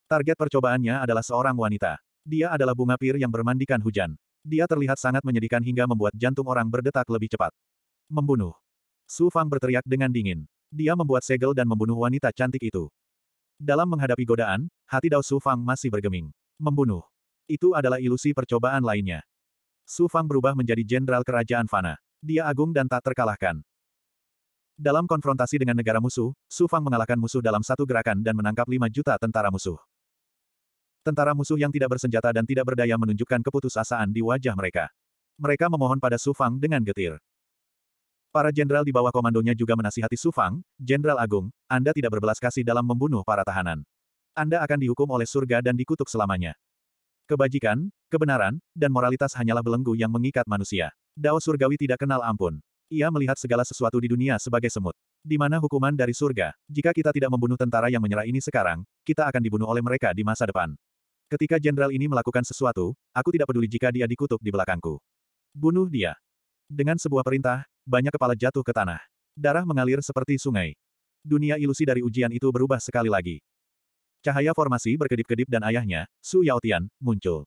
Target percobaannya adalah seorang wanita. Dia adalah bunga pir yang bermandikan hujan. Dia terlihat sangat menyedihkan hingga membuat jantung orang berdetak lebih cepat. Membunuh. Su Fang berteriak dengan dingin. Dia membuat segel dan membunuh wanita cantik itu. Dalam menghadapi godaan, hati Dao Su Fang masih bergeming. Membunuh. Itu adalah ilusi percobaan lainnya. Su Fang berubah menjadi jenderal kerajaan Fana. Dia agung dan tak terkalahkan. Dalam konfrontasi dengan negara musuh, Su Fang mengalahkan musuh dalam satu gerakan dan menangkap lima juta tentara musuh. Tentara musuh yang tidak bersenjata dan tidak berdaya menunjukkan keputusasaan di wajah mereka. Mereka memohon pada Su Fang dengan getir. Para jenderal di bawah komandonya juga menasihati Su Fang, Jenderal Agung, Anda tidak berbelas kasih dalam membunuh para tahanan. Anda akan dihukum oleh surga dan dikutuk selamanya. Kebajikan, kebenaran, dan moralitas hanyalah belenggu yang mengikat manusia. Dao surgawi tidak kenal ampun. Ia melihat segala sesuatu di dunia sebagai semut. Di mana hukuman dari surga, jika kita tidak membunuh tentara yang menyerah ini sekarang, kita akan dibunuh oleh mereka di masa depan. Ketika jenderal ini melakukan sesuatu, aku tidak peduli jika dia dikutuk di belakangku. Bunuh dia. Dengan sebuah perintah, banyak kepala jatuh ke tanah. Darah mengalir seperti sungai. Dunia ilusi dari ujian itu berubah sekali lagi. Cahaya formasi berkedip-kedip dan ayahnya, Su Yaotian, muncul.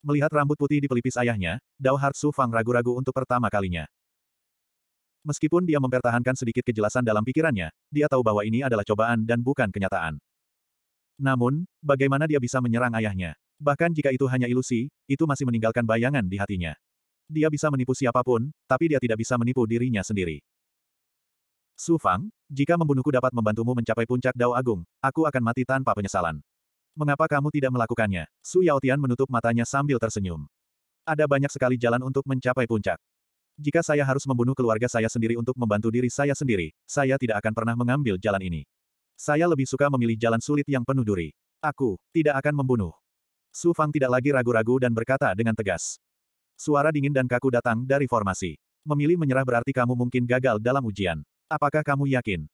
Melihat rambut putih di pelipis ayahnya, Dao Su Fang ragu-ragu untuk pertama kalinya. Meskipun dia mempertahankan sedikit kejelasan dalam pikirannya, dia tahu bahwa ini adalah cobaan dan bukan kenyataan. Namun, bagaimana dia bisa menyerang ayahnya? Bahkan jika itu hanya ilusi, itu masih meninggalkan bayangan di hatinya. Dia bisa menipu siapapun, tapi dia tidak bisa menipu dirinya sendiri. Su Fang, jika membunuhku dapat membantumu mencapai puncak Dao Agung, aku akan mati tanpa penyesalan. Mengapa kamu tidak melakukannya? Su Yaotian menutup matanya sambil tersenyum. Ada banyak sekali jalan untuk mencapai puncak. Jika saya harus membunuh keluarga saya sendiri untuk membantu diri saya sendiri, saya tidak akan pernah mengambil jalan ini. Saya lebih suka memilih jalan sulit yang penuh duri. Aku tidak akan membunuh. Su Fang tidak lagi ragu-ragu dan berkata dengan tegas. Suara dingin dan kaku datang dari formasi. Memilih menyerah berarti kamu mungkin gagal dalam ujian. Apakah kamu yakin?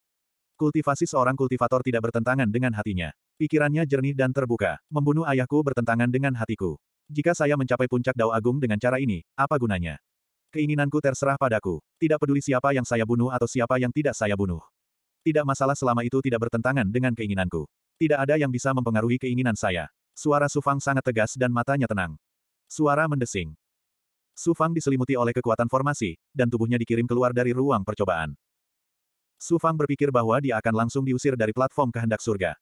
Kultivasi seorang kultivator tidak bertentangan dengan hatinya. Pikirannya jernih dan terbuka. Membunuh ayahku bertentangan dengan hatiku. Jika saya mencapai puncak dao agung dengan cara ini, apa gunanya? Keinginanku terserah padaku. Tidak peduli siapa yang saya bunuh atau siapa yang tidak saya bunuh. Tidak masalah selama itu tidak bertentangan dengan keinginanku. Tidak ada yang bisa mempengaruhi keinginan saya. Suara Sufang sangat tegas dan matanya tenang. Suara mendesing. Sufang diselimuti oleh kekuatan formasi, dan tubuhnya dikirim keluar dari ruang percobaan. Sufang berpikir bahwa dia akan langsung diusir dari platform kehendak surga.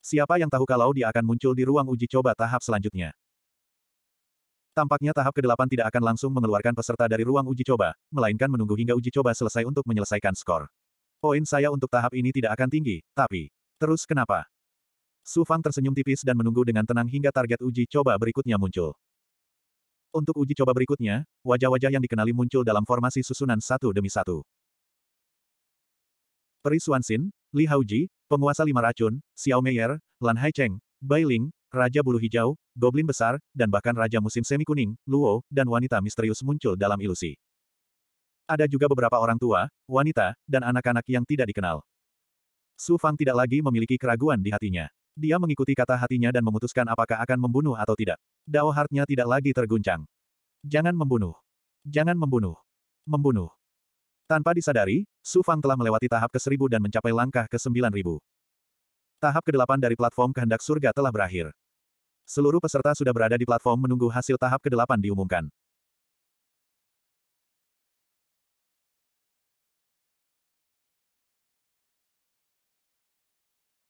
Siapa yang tahu kalau dia akan muncul di ruang uji coba tahap selanjutnya. Tampaknya tahap ke-8 tidak akan langsung mengeluarkan peserta dari ruang uji coba, melainkan menunggu hingga uji coba selesai untuk menyelesaikan skor. Poin saya untuk tahap ini tidak akan tinggi, tapi... Terus kenapa? Su Fang tersenyum tipis dan menunggu dengan tenang hingga target uji coba berikutnya muncul. Untuk uji coba berikutnya, wajah-wajah yang dikenali muncul dalam formasi susunan satu demi satu. Peri Xuanxin, Li Haoji, Penguasa lima racun, Xiao Meier, Lan Haicheng, Bai Ling, Raja Bulu Hijau, Goblin Besar, dan bahkan Raja Musim Semi Kuning, Luo, dan wanita misterius muncul dalam ilusi. Ada juga beberapa orang tua, wanita, dan anak-anak yang tidak dikenal. Su Fang tidak lagi memiliki keraguan di hatinya. Dia mengikuti kata hatinya dan memutuskan apakah akan membunuh atau tidak. Dao hartnya tidak lagi terguncang. Jangan membunuh. Jangan membunuh. Membunuh. Tanpa disadari, Su Fang telah melewati tahap ke-1000 dan mencapai langkah ke-9000. Tahap ke-8 dari platform kehendak surga telah berakhir. Seluruh peserta sudah berada di platform menunggu hasil tahap ke-8 diumumkan.